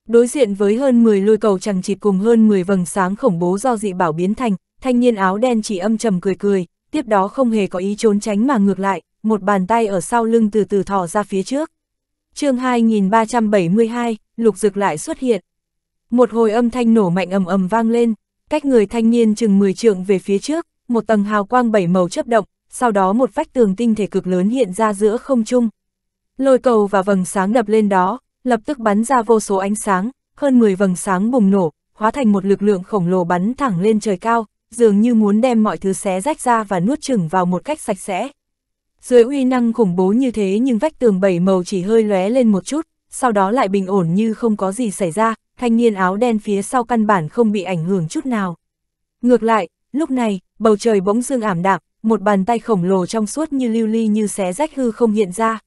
Đối diện với hơn 10 lôi cầu chẳng chịt cùng hơn 10 vầng sáng khổng bố do dị bảo biến thành, thanh niên áo đen chỉ âm trầm cười cười, tiếp đó không hề có ý trốn tránh mà ngược lại, một bàn tay ở sau lưng từ từ thò ra phía trước. chương 2372, lục dực lại xuất hiện. Một hồi âm thanh nổ mạnh ầm ầm vang lên, cách người thanh niên chừng 10 trượng về phía trước, một tầng hào quang bảy màu chấp động, sau đó một vách tường tinh thể cực lớn hiện ra giữa không trung. Lôi cầu và vầng sáng đập lên đó, lập tức bắn ra vô số ánh sáng, hơn 10 vầng sáng bùng nổ, hóa thành một lực lượng khổng lồ bắn thẳng lên trời cao, dường như muốn đem mọi thứ xé rách ra và nuốt chửng vào một cách sạch sẽ. Dưới uy năng khủng bố như thế nhưng vách tường bảy màu chỉ hơi lóe lên một chút, sau đó lại bình ổn như không có gì xảy ra, thanh niên áo đen phía sau căn bản không bị ảnh hưởng chút nào. Ngược lại, lúc này, bầu trời bỗng dưng ảm đạm, một bàn tay khổng lồ trong suốt như lưu ly như xé rách hư không hiện ra.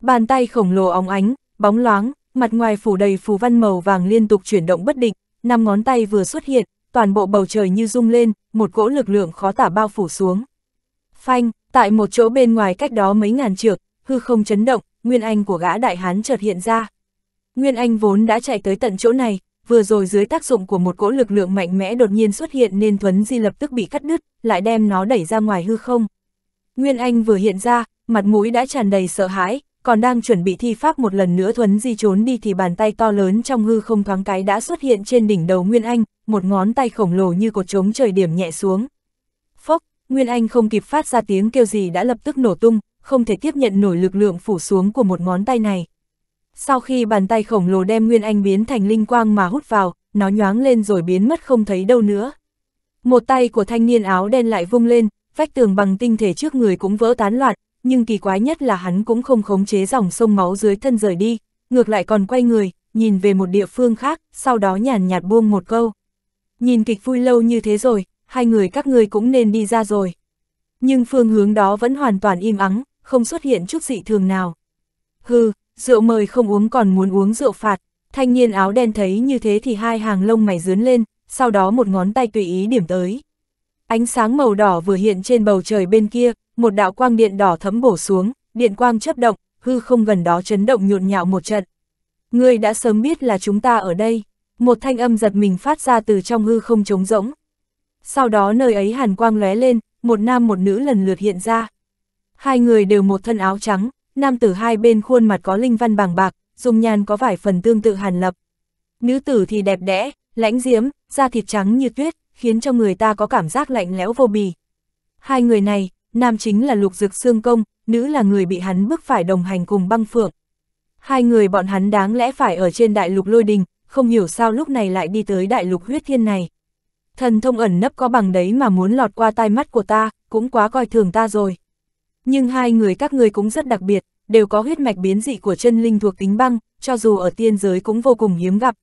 Bàn tay khổng lồ óng ánh, bóng loáng, mặt ngoài phủ đầy phù văn màu vàng liên tục chuyển động bất định, năm ngón tay vừa xuất hiện, toàn bộ bầu trời như rung lên, một cỗ lực lượng khó tả bao phủ xuống. Phanh, tại một chỗ bên ngoài cách đó mấy ngàn trượng, hư không chấn động, nguyên anh của gã đại hán chợt hiện ra. Nguyên Anh vốn đã chạy tới tận chỗ này, vừa rồi dưới tác dụng của một cỗ lực lượng mạnh mẽ đột nhiên xuất hiện nên Thuấn Di lập tức bị cắt đứt, lại đem nó đẩy ra ngoài hư không. Nguyên Anh vừa hiện ra, mặt mũi đã tràn đầy sợ hãi, còn đang chuẩn bị thi pháp một lần nữa Thuấn Di trốn đi thì bàn tay to lớn trong hư không thoáng cái đã xuất hiện trên đỉnh đầu Nguyên Anh, một ngón tay khổng lồ như cột trống trời điểm nhẹ xuống. Phốc, Nguyên Anh không kịp phát ra tiếng kêu gì đã lập tức nổ tung, không thể tiếp nhận nổi lực lượng phủ xuống của một ngón tay này. Sau khi bàn tay khổng lồ đem Nguyên Anh biến thành linh quang mà hút vào, nó nhoáng lên rồi biến mất không thấy đâu nữa. Một tay của thanh niên áo đen lại vung lên, vách tường bằng tinh thể trước người cũng vỡ tán loạn, nhưng kỳ quái nhất là hắn cũng không khống chế dòng sông máu dưới thân rời đi, ngược lại còn quay người, nhìn về một địa phương khác, sau đó nhàn nhạt buông một câu. Nhìn kịch vui lâu như thế rồi, hai người các ngươi cũng nên đi ra rồi. Nhưng phương hướng đó vẫn hoàn toàn im ắng, không xuất hiện chút dị thường nào. Hừ, rượu mời không uống còn muốn uống rượu phạt, thanh niên áo đen thấy như thế thì hai hàng lông mày dướn lên, sau đó một ngón tay tùy ý điểm tới. Ánh sáng màu đỏ vừa hiện trên bầu trời bên kia, một đạo quang điện đỏ thấm bổ xuống, điện quang chấp động, hư không gần đó chấn động nhộn nhạo một trận. người đã sớm biết là chúng ta ở đây, một thanh âm giật mình phát ra từ trong hư không trống rỗng. Sau đó nơi ấy hàn quang lóe lên, một nam một nữ lần lượt hiện ra. Hai người đều một thân áo trắng, Nam tử hai bên khuôn mặt có linh văn bằng bạc, dùng nhan có vài phần tương tự hàn lập. Nữ tử thì đẹp đẽ, lãnh diễm, da thịt trắng như tuyết, khiến cho người ta có cảm giác lạnh lẽo vô bì. Hai người này, nam chính là lục dực xương công, nữ là người bị hắn bức phải đồng hành cùng băng phượng. Hai người bọn hắn đáng lẽ phải ở trên đại lục lôi đình, không hiểu sao lúc này lại đi tới đại lục huyết thiên này. Thần thông ẩn nấp có bằng đấy mà muốn lọt qua tai mắt của ta, cũng quá coi thường ta rồi. Nhưng hai người các ngươi cũng rất đặc biệt, đều có huyết mạch biến dị của chân linh thuộc tính băng, cho dù ở tiên giới cũng vô cùng hiếm gặp.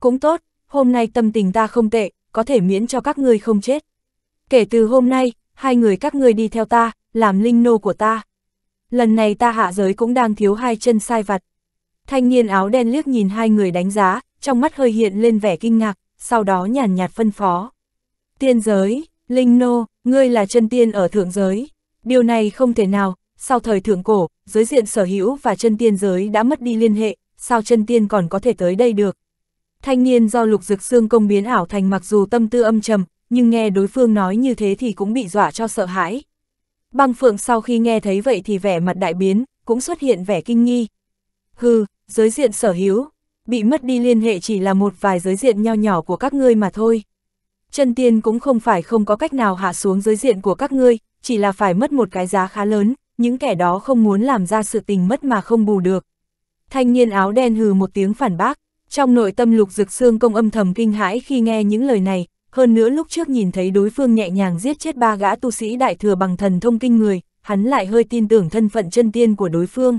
Cũng tốt, hôm nay tâm tình ta không tệ, có thể miễn cho các ngươi không chết. Kể từ hôm nay, hai người các ngươi đi theo ta, làm linh nô của ta. Lần này ta hạ giới cũng đang thiếu hai chân sai vặt. Thanh niên áo đen liếc nhìn hai người đánh giá, trong mắt hơi hiện lên vẻ kinh ngạc, sau đó nhàn nhạt phân phó. Tiên giới, linh nô, ngươi là chân tiên ở thượng giới. Điều này không thể nào, sau thời thượng cổ, giới diện sở hữu và chân tiên giới đã mất đi liên hệ, sao chân tiên còn có thể tới đây được. Thanh niên do lục dực xương công biến ảo thành mặc dù tâm tư âm trầm, nhưng nghe đối phương nói như thế thì cũng bị dọa cho sợ hãi. Băng phượng sau khi nghe thấy vậy thì vẻ mặt đại biến, cũng xuất hiện vẻ kinh nghi. Hừ, giới diện sở hữu, bị mất đi liên hệ chỉ là một vài giới diện nho nhỏ của các ngươi mà thôi. Chân tiên cũng không phải không có cách nào hạ xuống giới diện của các ngươi, chỉ là phải mất một cái giá khá lớn, những kẻ đó không muốn làm ra sự tình mất mà không bù được. Thanh niên áo đen hừ một tiếng phản bác, trong nội tâm lục dực xương công âm thầm kinh hãi khi nghe những lời này, hơn nữa lúc trước nhìn thấy đối phương nhẹ nhàng giết chết ba gã tu sĩ đại thừa bằng thần thông kinh người, hắn lại hơi tin tưởng thân phận chân tiên của đối phương.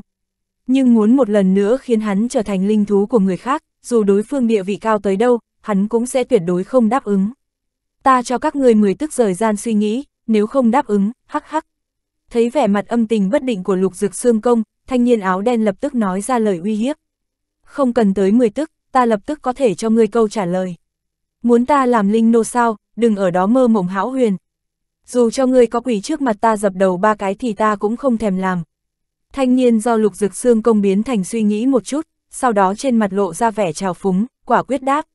Nhưng muốn một lần nữa khiến hắn trở thành linh thú của người khác, dù đối phương địa vị cao tới đâu, hắn cũng sẽ tuyệt đối không đáp ứng. Ta cho các ngươi mười tức rời gian suy nghĩ, nếu không đáp ứng, hắc hắc thấy vẻ mặt âm tình bất định của lục dược xương công, thanh niên áo đen lập tức nói ra lời uy hiếp. Không cần tới 10 tức, ta lập tức có thể cho ngươi câu trả lời. Muốn ta làm linh nô sao, đừng ở đó mơ mộng hão huyền. Dù cho ngươi có quỷ trước mặt ta dập đầu ba cái thì ta cũng không thèm làm. Thanh niên do lục dược xương công biến thành suy nghĩ một chút, sau đó trên mặt lộ ra vẻ trào phúng, quả quyết đáp.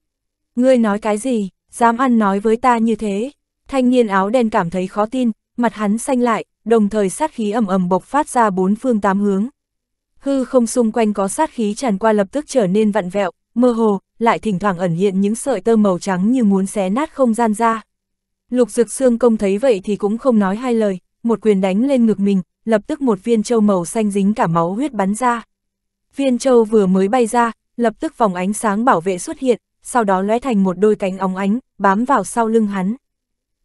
Ngươi nói cái gì, dám ăn nói với ta như thế. Thanh niên áo đen cảm thấy khó tin, mặt hắn xanh lại, đồng thời sát khí ầm ầm bộc phát ra bốn phương tám hướng. Hư không xung quanh có sát khí tràn qua lập tức trở nên vặn vẹo, mơ hồ, lại thỉnh thoảng ẩn hiện những sợi tơ màu trắng như muốn xé nát không gian ra. Lục Dực Xương công thấy vậy thì cũng không nói hai lời, một quyền đánh lên ngực mình, lập tức một viên châu màu xanh dính cả máu huyết bắn ra. Viên châu vừa mới bay ra, lập tức vòng ánh sáng bảo vệ xuất hiện, sau đó lóe thành một đôi cánh óng ánh, bám vào sau lưng hắn.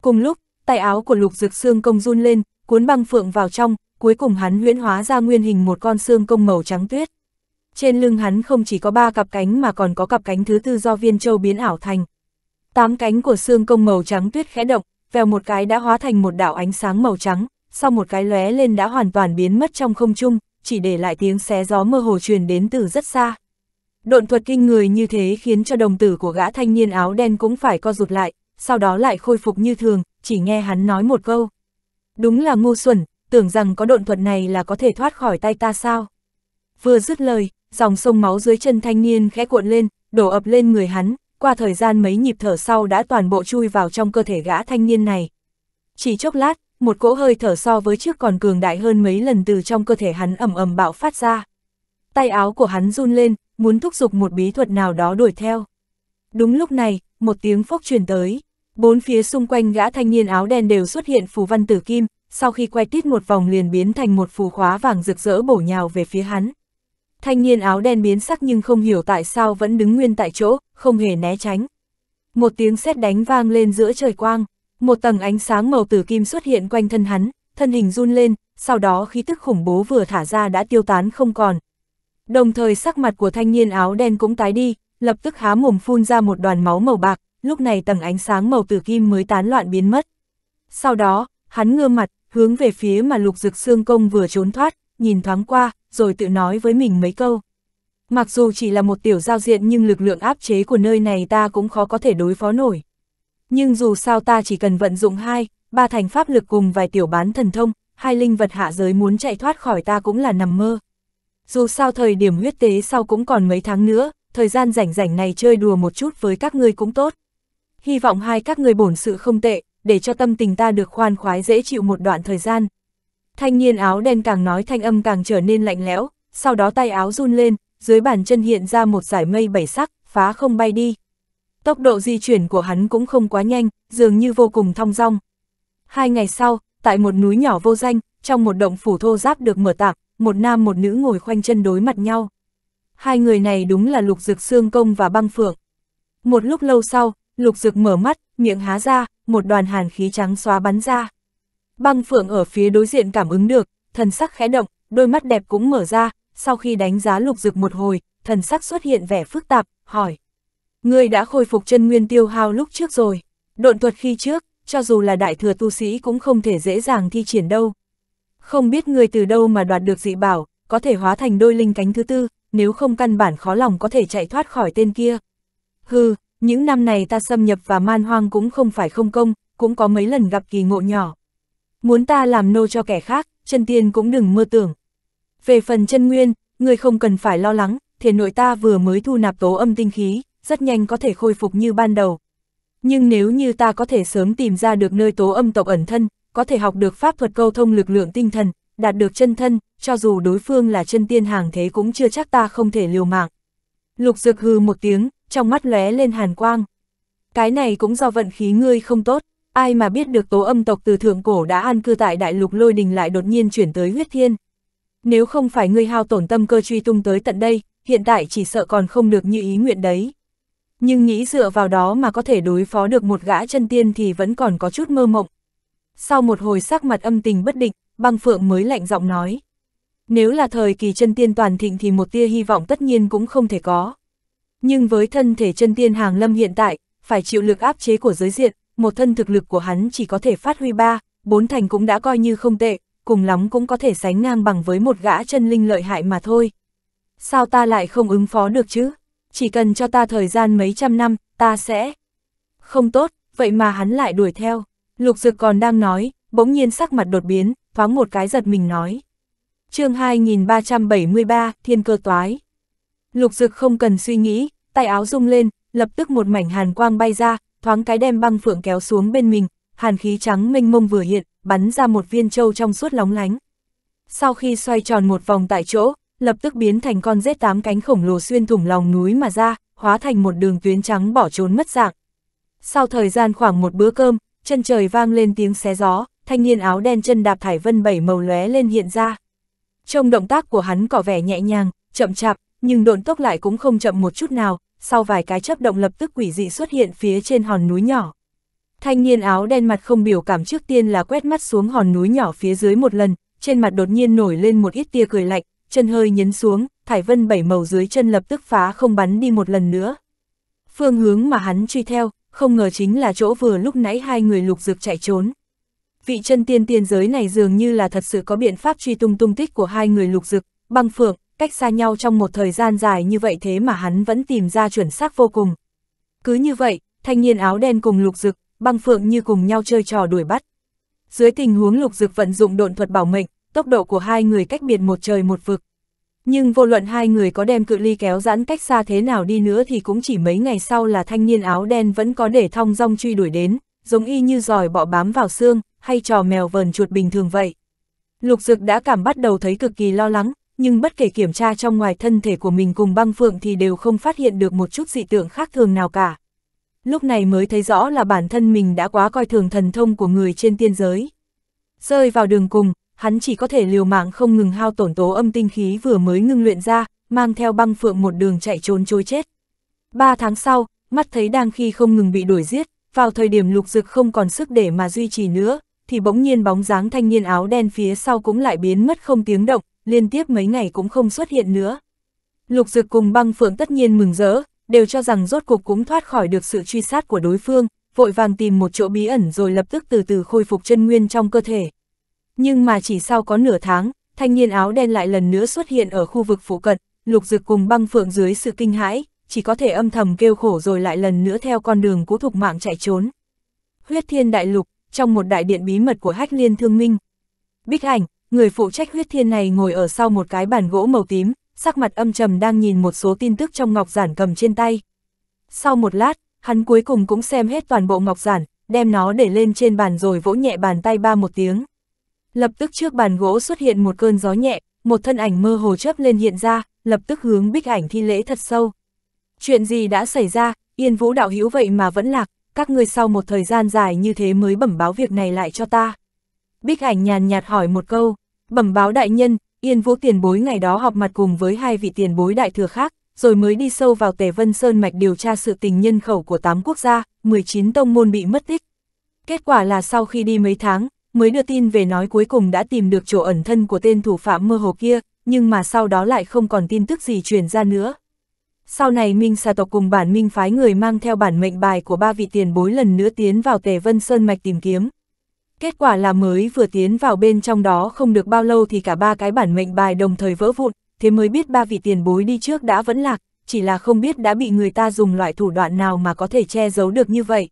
Cùng lúc, tay áo của Lục Dực Xương công run lên, cuốn băng phượng vào trong, cuối cùng hắn huyễn hóa ra nguyên hình một con xương công màu trắng tuyết. Trên lưng hắn không chỉ có ba cặp cánh mà còn có cặp cánh thứ tư do viên châu biến ảo thành. Tám cánh của xương công màu trắng tuyết khẽ động, vèo một cái đã hóa thành một đạo ánh sáng màu trắng, sau một cái lóe lên đã hoàn toàn biến mất trong không trung, chỉ để lại tiếng xé gió mơ hồ truyền đến từ rất xa. Độn thuật kinh người như thế khiến cho đồng tử của gã thanh niên áo đen cũng phải co rụt lại, sau đó lại khôi phục như thường, chỉ nghe hắn nói một câu. Đúng là ngu xuẩn, tưởng rằng có độn thuật này là có thể thoát khỏi tay ta sao. Vừa dứt lời, dòng sông máu dưới chân thanh niên khẽ cuộn lên, đổ ập lên người hắn, qua thời gian mấy nhịp thở sau đã toàn bộ chui vào trong cơ thể gã thanh niên này. Chỉ chốc lát, một cỗ hơi thở so với trước còn cường đại hơn mấy lần từ trong cơ thể hắn ầm ầm bạo phát ra. Tay áo của hắn run lên, muốn thúc giục một bí thuật nào đó đuổi theo. Đúng lúc này, một tiếng phốc truyền tới. Bốn phía xung quanh gã thanh niên áo đen đều xuất hiện phù văn tử kim, sau khi quay tít một vòng liền biến thành một phù khóa vàng rực rỡ bổ nhào về phía hắn. Thanh niên áo đen biến sắc nhưng không hiểu tại sao vẫn đứng nguyên tại chỗ, không hề né tránh. Một tiếng sét đánh vang lên giữa trời quang, một tầng ánh sáng màu tử kim xuất hiện quanh thân hắn, thân hình run lên, sau đó khí tức khủng bố vừa thả ra đã tiêu tán không còn. Đồng thời sắc mặt của thanh niên áo đen cũng tái đi, lập tức há mồm phun ra một đoàn máu màu bạc, lúc này tầng ánh sáng màu tử kim mới tán loạn biến mất. Sau đó, hắn ngơ mặt, hướng về phía mà lục dực xương công vừa trốn thoát, nhìn thoáng qua, rồi tự nói với mình mấy câu. Mặc dù chỉ là một tiểu giao diện nhưng lực lượng áp chế của nơi này ta cũng khó có thể đối phó nổi. Nhưng dù sao ta chỉ cần vận dụng hai, ba thành pháp lực cùng vài tiểu bán thần thông, hai linh vật hạ giới muốn chạy thoát khỏi ta cũng là nằm mơ. Dù sao thời điểm huyết tế sau cũng còn mấy tháng nữa, thời gian rảnh rảnh này chơi đùa một chút với các ngươi cũng tốt hy vọng hai các người bổn sự không tệ, để cho tâm tình ta được khoan khoái dễ chịu một đoạn thời gian. Thanh niên áo đen càng nói thanh âm càng trở nên lạnh lẽo, sau đó tay áo run lên, dưới bàn chân hiện ra một giải mây bảy sắc, phá không bay đi. Tốc độ di chuyển của hắn cũng không quá nhanh, dường như vô cùng thong dong. Hai ngày sau, tại một núi nhỏ vô danh, trong một động phủ thô giáp được mở tạc, một nam một nữ ngồi khoanh chân đối mặt nhau. Hai người này đúng là lục dực xương công và băng phượng. Một lúc lâu sau, Lục Dực mở mắt, miệng há ra, một đoàn hàn khí trắng xóa bắn ra. Băng Phượng ở phía đối diện cảm ứng được, thần sắc khẽ động, đôi mắt đẹp cũng mở ra, sau khi đánh giá Lục Dực một hồi, thần sắc xuất hiện vẻ phức tạp, hỏi: "Ngươi đã khôi phục chân nguyên tiêu hao lúc trước rồi, độn thuật khi trước, cho dù là đại thừa tu sĩ cũng không thể dễ dàng thi triển đâu. Không biết ngươi từ đâu mà đoạt được dị bảo, có thể hóa thành đôi linh cánh thứ tư, nếu không căn bản khó lòng có thể chạy thoát khỏi tên kia." Hừ, những năm này ta xâm nhập và man hoang cũng không phải không công, cũng có mấy lần gặp kỳ ngộ nhỏ. Muốn ta làm nô cho kẻ khác, chân tiên cũng đừng mơ tưởng. Về phần chân nguyên, người không cần phải lo lắng, thể nội ta vừa mới thu nạp tố âm tinh khí, rất nhanh có thể khôi phục như ban đầu. Nhưng nếu như ta có thể sớm tìm ra được nơi tố âm tộc ẩn thân, có thể học được pháp thuật câu thông lực lượng tinh thần, đạt được chân thân, cho dù đối phương là chân tiên hàng thế cũng chưa chắc ta không thể liều mạng. Lục dược hư một tiếng, trong mắt lóe lên hàn quang. Cái này cũng do vận khí ngươi không tốt, ai mà biết được tố âm tộc từ thượng cổ đã an cư tại đại lục lôi đình lại đột nhiên chuyển tới huyết thiên. Nếu không phải ngươi hao tổn tâm cơ truy tung tới tận đây, hiện tại chỉ sợ còn không được như ý nguyện đấy. Nhưng nghĩ dựa vào đó mà có thể đối phó được một gã chân tiên thì vẫn còn có chút mơ mộng. Sau một hồi sắc mặt âm tình bất định, băng phượng mới lạnh giọng nói. Nếu là thời kỳ chân tiên toàn thịnh thì một tia hy vọng tất nhiên cũng không thể có. Nhưng với thân thể chân tiên hàng lâm hiện tại, phải chịu lực áp chế của giới diện, một thân thực lực của hắn chỉ có thể phát huy ba, bốn thành cũng đã coi như không tệ, cùng lắm cũng có thể sánh ngang bằng với một gã chân linh lợi hại mà thôi. Sao ta lại không ứng phó được chứ? Chỉ cần cho ta thời gian mấy trăm năm, ta sẽ... Không tốt, vậy mà hắn lại đuổi theo. Lục Dực còn đang nói, bỗng nhiên sắc mặt đột biến, thoáng một cái giật mình nói. chương 2373, Thiên Cơ Toái Lục Dực không cần suy nghĩ, tay áo rung lên, lập tức một mảnh hàn quang bay ra, thoáng cái đem băng phượng kéo xuống bên mình, hàn khí trắng mênh mông vừa hiện, bắn ra một viên châu trong suốt lóng lánh. Sau khi xoay tròn một vòng tại chỗ, lập tức biến thành con rết tám cánh khổng lồ xuyên thủng lòng núi mà ra, hóa thành một đường tuyến trắng bỏ trốn mất dạng. Sau thời gian khoảng một bữa cơm, chân trời vang lên tiếng xé gió, thanh niên áo đen chân đạp thải vân bảy màu lóe lên hiện ra. Trông động tác của hắn có vẻ nhẹ nhàng, chậm chạp, nhưng độn tốc lại cũng không chậm một chút nào, sau vài cái chấp động lập tức quỷ dị xuất hiện phía trên hòn núi nhỏ. Thanh niên áo đen mặt không biểu cảm trước tiên là quét mắt xuống hòn núi nhỏ phía dưới một lần, trên mặt đột nhiên nổi lên một ít tia cười lạnh, chân hơi nhấn xuống, thải vân bảy màu dưới chân lập tức phá không bắn đi một lần nữa. Phương hướng mà hắn truy theo, không ngờ chính là chỗ vừa lúc nãy hai người lục dược chạy trốn. Vị chân tiên tiên giới này dường như là thật sự có biện pháp truy tung tung tích của hai người lục dực, băng phượng, cách xa nhau trong một thời gian dài như vậy thế mà hắn vẫn tìm ra chuẩn xác vô cùng. Cứ như vậy, thanh niên áo đen cùng lục dực, băng phượng như cùng nhau chơi trò đuổi bắt. Dưới tình huống lục dực vận dụng độn thuật bảo mệnh, tốc độ của hai người cách biệt một trời một vực. Nhưng vô luận hai người có đem cự ly kéo giãn cách xa thế nào đi nữa thì cũng chỉ mấy ngày sau là thanh niên áo đen vẫn có để thong rong truy đuổi đến, giống y như giòi bọ bám vào xương, hay trò mèo vờn chuột bình thường vậy. Lục Dực đã cảm bắt đầu thấy cực kỳ lo lắng, nhưng bất kể kiểm tra trong ngoài thân thể của mình cùng băng phượng thì đều không phát hiện được một chút dị tượng khác thường nào cả. Lúc này mới thấy rõ là bản thân mình đã quá coi thường thần thông của người trên tiên giới. Rơi vào đường cùng, hắn chỉ có thể liều mạng không ngừng hao tổn tố âm tinh khí vừa mới ngưng luyện ra, mang theo băng phượng một đường chạy trốn trôi chết. Ba tháng sau, mắt thấy đang khi không ngừng bị đuổi giết, vào thời điểm lục dực không còn sức để mà duy trì nữa, thì bỗng nhiên bóng dáng thanh niên áo đen phía sau cũng lại biến mất không tiếng động, liên tiếp mấy ngày cũng không xuất hiện nữa. Lục Dực cùng băng phượng tất nhiên mừng rỡ, đều cho rằng rốt cuộc cũng thoát khỏi được sự truy sát của đối phương, vội vàng tìm một chỗ bí ẩn rồi lập tức từ từ khôi phục chân nguyên trong cơ thể. Nhưng mà chỉ sau có nửa tháng, thanh niên áo đen lại lần nữa xuất hiện ở khu vực phụ cận, lục dực cùng băng phượng dưới sự kinh hãi, chỉ có thể âm thầm kêu khổ rồi lại lần nữa theo con đường cũ thuộc mạng chạy trốn. Huyết thiên đại lục, trong một đại điện bí mật của hách liên thương minh. Bích ảnh, người phụ trách huyết thiên này ngồi ở sau một cái bàn gỗ màu tím, sắc mặt âm trầm đang nhìn một số tin tức trong ngọc giản cầm trên tay. Sau một lát, hắn cuối cùng cũng xem hết toàn bộ ngọc giản, đem nó để lên trên bàn rồi vỗ nhẹ bàn tay ba một tiếng. Lập tức trước bàn gỗ xuất hiện một cơn gió nhẹ, một thân ảnh mơ hồ chớp lên hiện ra, lập tức hướng bích ảnh thi lễ thật sâu. Chuyện gì đã xảy ra, yên vũ đạo hữu vậy mà vẫn lạc, các ngươi sau một thời gian dài như thế mới bẩm báo việc này lại cho ta. Bích Ảnh nhàn nhạt hỏi một câu, bẩm báo đại nhân, Yên Vũ tiền bối ngày đó họp mặt cùng với hai vị tiền bối đại thừa khác, rồi mới đi sâu vào Tề Vân Sơn mạch điều tra sự tình nhân khẩu của 8 quốc gia, 19 tông môn bị mất tích. Kết quả là sau khi đi mấy tháng, mới đưa tin về nói cuối cùng đã tìm được chỗ ẩn thân của tên thủ phạm mơ hồ kia, nhưng mà sau đó lại không còn tin tức gì truyền ra nữa. Sau này Minh Sa tộc cùng bản Minh phái người mang theo bản mệnh bài của ba vị tiền bối lần nữa tiến vào Tề Vân Sơn mạch tìm kiếm. Kết quả là mới vừa tiến vào bên trong đó không được bao lâu thì cả ba cái bản mệnh bài đồng thời vỡ vụn, thế mới biết ba vị tiền bối đi trước đã vẫn lạc, chỉ là không biết đã bị người ta dùng loại thủ đoạn nào mà có thể che giấu được như vậy.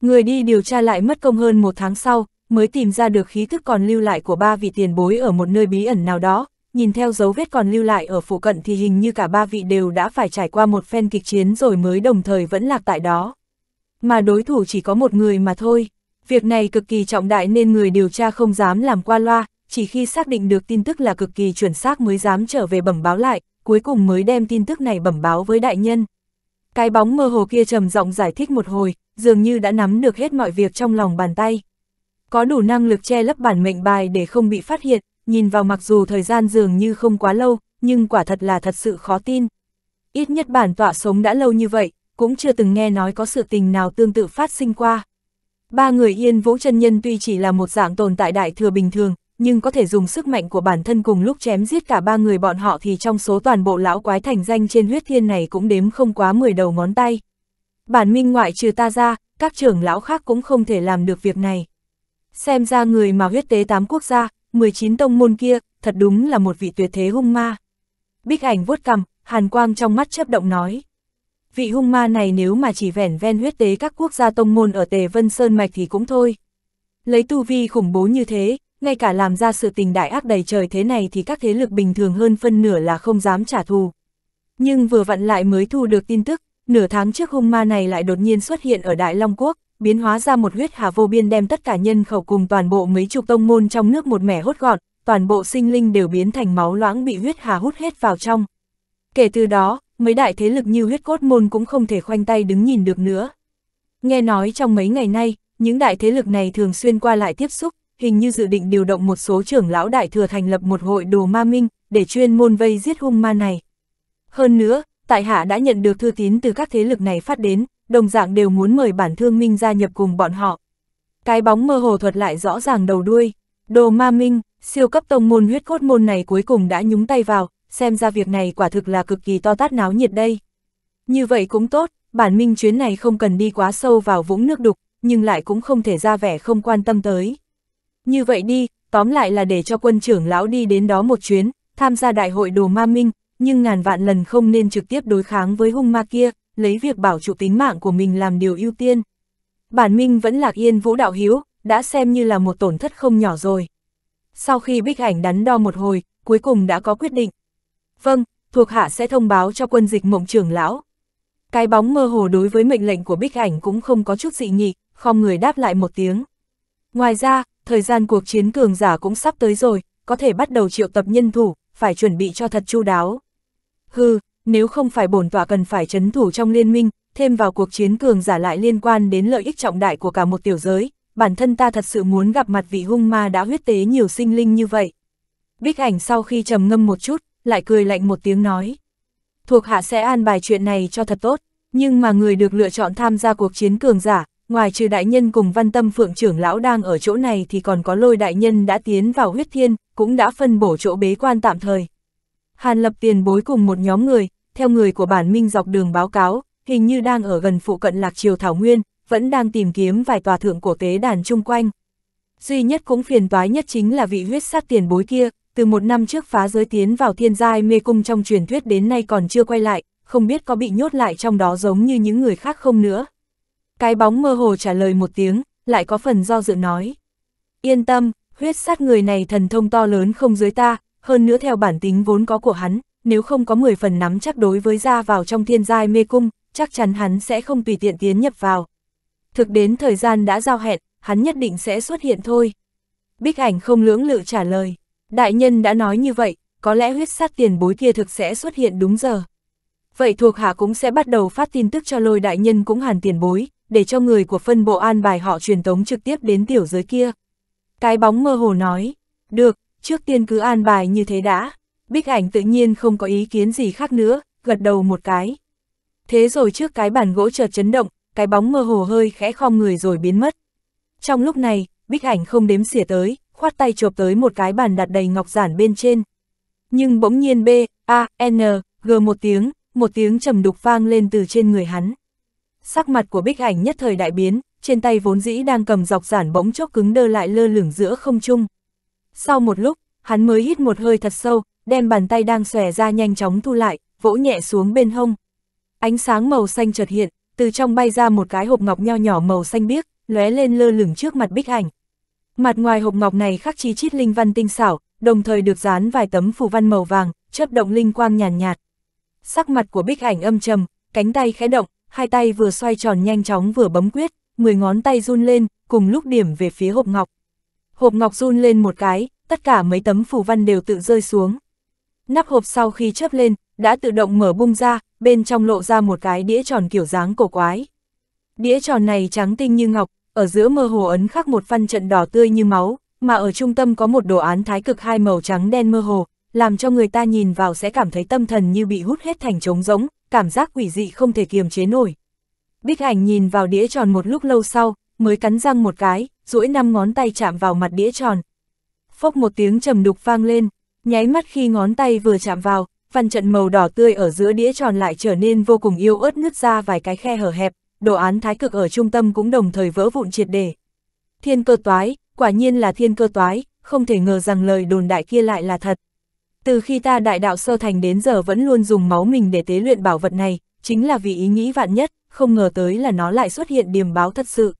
Người đi điều tra lại mất công hơn một tháng sau, mới tìm ra được khí thức còn lưu lại của ba vị tiền bối ở một nơi bí ẩn nào đó, nhìn theo dấu vết còn lưu lại ở phụ cận thì hình như cả ba vị đều đã phải trải qua một phen kịch chiến rồi mới đồng thời vẫn lạc tại đó. Mà đối thủ chỉ có một người mà thôi. Việc này cực kỳ trọng đại nên người điều tra không dám làm qua loa, chỉ khi xác định được tin tức là cực kỳ chuẩn xác mới dám trở về bẩm báo lại, cuối cùng mới đem tin tức này bẩm báo với đại nhân. Cái bóng mơ hồ kia trầm giọng giải thích một hồi, dường như đã nắm được hết mọi việc trong lòng bàn tay. Có đủ năng lực che lấp bản mệnh bài để không bị phát hiện, nhìn vào mặc dù thời gian dường như không quá lâu, nhưng quả thật là thật sự khó tin. Ít nhất bản tọa sống đã lâu như vậy, cũng chưa từng nghe nói có sự tình nào tương tự phát sinh qua. Ba người yên vũ chân nhân tuy chỉ là một dạng tồn tại đại thừa bình thường, nhưng có thể dùng sức mạnh của bản thân cùng lúc chém giết cả ba người bọn họ thì trong số toàn bộ lão quái thành danh trên huyết thiên này cũng đếm không quá 10 đầu ngón tay. Bản minh ngoại trừ ta ra, các trưởng lão khác cũng không thể làm được việc này. Xem ra người mà huyết tế tám quốc gia, 19 tông môn kia, thật đúng là một vị tuyệt thế hung ma. Bích ảnh vuốt cầm, hàn quang trong mắt chấp động nói vị hung ma này nếu mà chỉ vẻn ven huyết tế các quốc gia tông môn ở Tề Vân Sơn Mạch thì cũng thôi. Lấy tu vi khủng bố như thế, ngay cả làm ra sự tình đại ác đầy trời thế này thì các thế lực bình thường hơn phân nửa là không dám trả thù. Nhưng vừa vặn lại mới thu được tin tức, nửa tháng trước hung ma này lại đột nhiên xuất hiện ở Đại Long Quốc, biến hóa ra một huyết hà vô biên đem tất cả nhân khẩu cùng toàn bộ mấy chục tông môn trong nước một mẻ hốt gọn, toàn bộ sinh linh đều biến thành máu loãng bị huyết hà hút hết vào trong. Kể từ đó, mấy đại thế lực như huyết cốt môn cũng không thể khoanh tay đứng nhìn được nữa. Nghe nói trong mấy ngày nay, những đại thế lực này thường xuyên qua lại tiếp xúc, hình như dự định điều động một số trưởng lão đại thừa thành lập một hội đồ ma minh, để chuyên môn vây giết hung ma này. Hơn nữa, tại hạ đã nhận được thư tín từ các thế lực này phát đến, đồng dạng đều muốn mời bản thương minh gia nhập cùng bọn họ. Cái bóng mơ hồ thuật lại rõ ràng đầu đuôi, đồ ma minh, siêu cấp tông môn huyết cốt môn này cuối cùng đã nhúng tay vào, xem ra việc này quả thực là cực kỳ to tát náo nhiệt đây. Như vậy cũng tốt, bản minh chuyến này không cần đi quá sâu vào vũng nước đục, nhưng lại cũng không thể ra vẻ không quan tâm tới. Như vậy đi, tóm lại là để cho quân trưởng lão đi đến đó một chuyến, tham gia đại hội đồ ma minh, nhưng ngàn vạn lần không nên trực tiếp đối kháng với hung ma kia, lấy việc bảo trụ tính mạng của mình làm điều ưu tiên. Bản minh vẫn lạc yên vũ đạo hiếu, đã xem như là một tổn thất không nhỏ rồi. Sau khi bích ảnh đắn đo một hồi, cuối cùng đã có quyết định. Vâng, thuộc hạ sẽ thông báo cho quân dịch mộng trưởng lão. Cái bóng mơ hồ đối với mệnh lệnh của bích ảnh cũng không có chút dị nghị, không người đáp lại một tiếng. Ngoài ra, thời gian cuộc chiến cường giả cũng sắp tới rồi, có thể bắt đầu triệu tập nhân thủ, phải chuẩn bị cho thật chu đáo. Hừ, nếu không phải bổn tọa cần phải chấn thủ trong liên minh, thêm vào cuộc chiến cường giả lại liên quan đến lợi ích trọng đại của cả một tiểu giới, bản thân ta thật sự muốn gặp mặt vị hung ma đã huyết tế nhiều sinh linh như vậy. Bích ảnh sau khi trầm ngâm một chút, lại cười lạnh một tiếng nói. Thuộc hạ sẽ an bài chuyện này cho thật tốt, nhưng mà người được lựa chọn tham gia cuộc chiến cường giả, ngoài trừ đại nhân cùng văn tâm phượng trưởng lão đang ở chỗ này thì còn có lôi đại nhân đã tiến vào huyết thiên, cũng đã phân bổ chỗ bế quan tạm thời. Hàn lập tiền bối cùng một nhóm người, theo người của bản minh dọc đường báo cáo, hình như đang ở gần phụ cận lạc triều Thảo Nguyên, vẫn đang tìm kiếm vài tòa thượng cổ tế đàn chung quanh. Duy nhất cũng phiền toái nhất chính là vị huyết sát tiền bối kia, từ một năm trước phá giới tiến vào thiên giai mê cung trong truyền thuyết đến nay còn chưa quay lại, không biết có bị nhốt lại trong đó giống như những người khác không nữa. Cái bóng mơ hồ trả lời một tiếng, lại có phần do dự nói. Yên tâm, huyết sát người này thần thông to lớn không dưới ta, hơn nữa theo bản tính vốn có của hắn, nếu không có 10 phần nắm chắc đối với ra vào trong thiên giai mê cung, chắc chắn hắn sẽ không tùy tiện tiến nhập vào. Thực đến thời gian đã giao hẹn, hắn nhất định sẽ xuất hiện thôi. Bích ảnh không lưỡng lự trả lời. Đại nhân đã nói như vậy, có lẽ huyết sát tiền bối kia thực sẽ xuất hiện đúng giờ. Vậy thuộc hạ cũng sẽ bắt đầu phát tin tức cho lôi đại nhân cũng hàn tiền bối, để cho người của phân bộ an bài họ truyền tống trực tiếp đến tiểu giới kia. Cái bóng mơ hồ nói, được, trước tiên cứ an bài như thế đã. Bích ảnh tự nhiên không có ý kiến gì khác nữa, gật đầu một cái. Thế rồi trước cái bàn gỗ chợt chấn động, cái bóng mơ hồ hơi khẽ khom người rồi biến mất. Trong lúc này, bích ảnh không đếm xỉa tới, khoát tay chộp tới một cái bàn đặt đầy ngọc giản bên trên. Nhưng bỗng nhiên B, A, N, G một tiếng, một tiếng trầm đục vang lên từ trên người hắn. Sắc mặt của bích ảnh nhất thời đại biến, trên tay vốn dĩ đang cầm dọc giản bỗng chốc cứng đơ lại lơ lửng giữa không trung. Sau một lúc, hắn mới hít một hơi thật sâu, đem bàn tay đang xòe ra nhanh chóng thu lại, vỗ nhẹ xuống bên hông. Ánh sáng màu xanh chợt hiện, từ trong bay ra một cái hộp ngọc nho nhỏ màu xanh biếc, lóe lên lơ lửng trước mặt bích ảnh, Mặt ngoài hộp ngọc này khắc chi chít linh văn tinh xảo, đồng thời được dán vài tấm phù văn màu vàng, chớp động linh quang nhàn nhạt, nhạt. Sắc mặt của Bích Ảnh âm trầm, cánh tay khẽ động, hai tay vừa xoay tròn nhanh chóng vừa bấm quyết, mười ngón tay run lên, cùng lúc điểm về phía hộp ngọc. Hộp ngọc run lên một cái, tất cả mấy tấm phù văn đều tự rơi xuống. Nắp hộp sau khi chớp lên, đã tự động mở bung ra, bên trong lộ ra một cái đĩa tròn kiểu dáng cổ quái. Đĩa tròn này trắng tinh như ngọc, ở giữa mơ hồ ấn khắc một văn trận đỏ tươi như máu, mà ở trung tâm có một đồ án thái cực hai màu trắng đen mơ hồ, làm cho người ta nhìn vào sẽ cảm thấy tâm thần như bị hút hết thành trống rỗng, cảm giác quỷ dị không thể kiềm chế nổi. Bích ảnh nhìn vào đĩa tròn một lúc lâu sau, mới cắn răng một cái, duỗi năm ngón tay chạm vào mặt đĩa tròn. Phốc một tiếng trầm đục vang lên, nháy mắt khi ngón tay vừa chạm vào, văn trận màu đỏ tươi ở giữa đĩa tròn lại trở nên vô cùng yêu ớt nứt ra vài cái khe hở hẹp, đồ án thái cực ở trung tâm cũng đồng thời vỡ vụn triệt đề Thiên cơ toái, quả nhiên là thiên cơ toái, không thể ngờ rằng lời đồn đại kia lại là thật. Từ khi ta đại đạo sơ thành đến giờ vẫn luôn dùng máu mình để tế luyện bảo vật này, chính là vì ý nghĩ vạn nhất, không ngờ tới là nó lại xuất hiện điềm báo thật sự.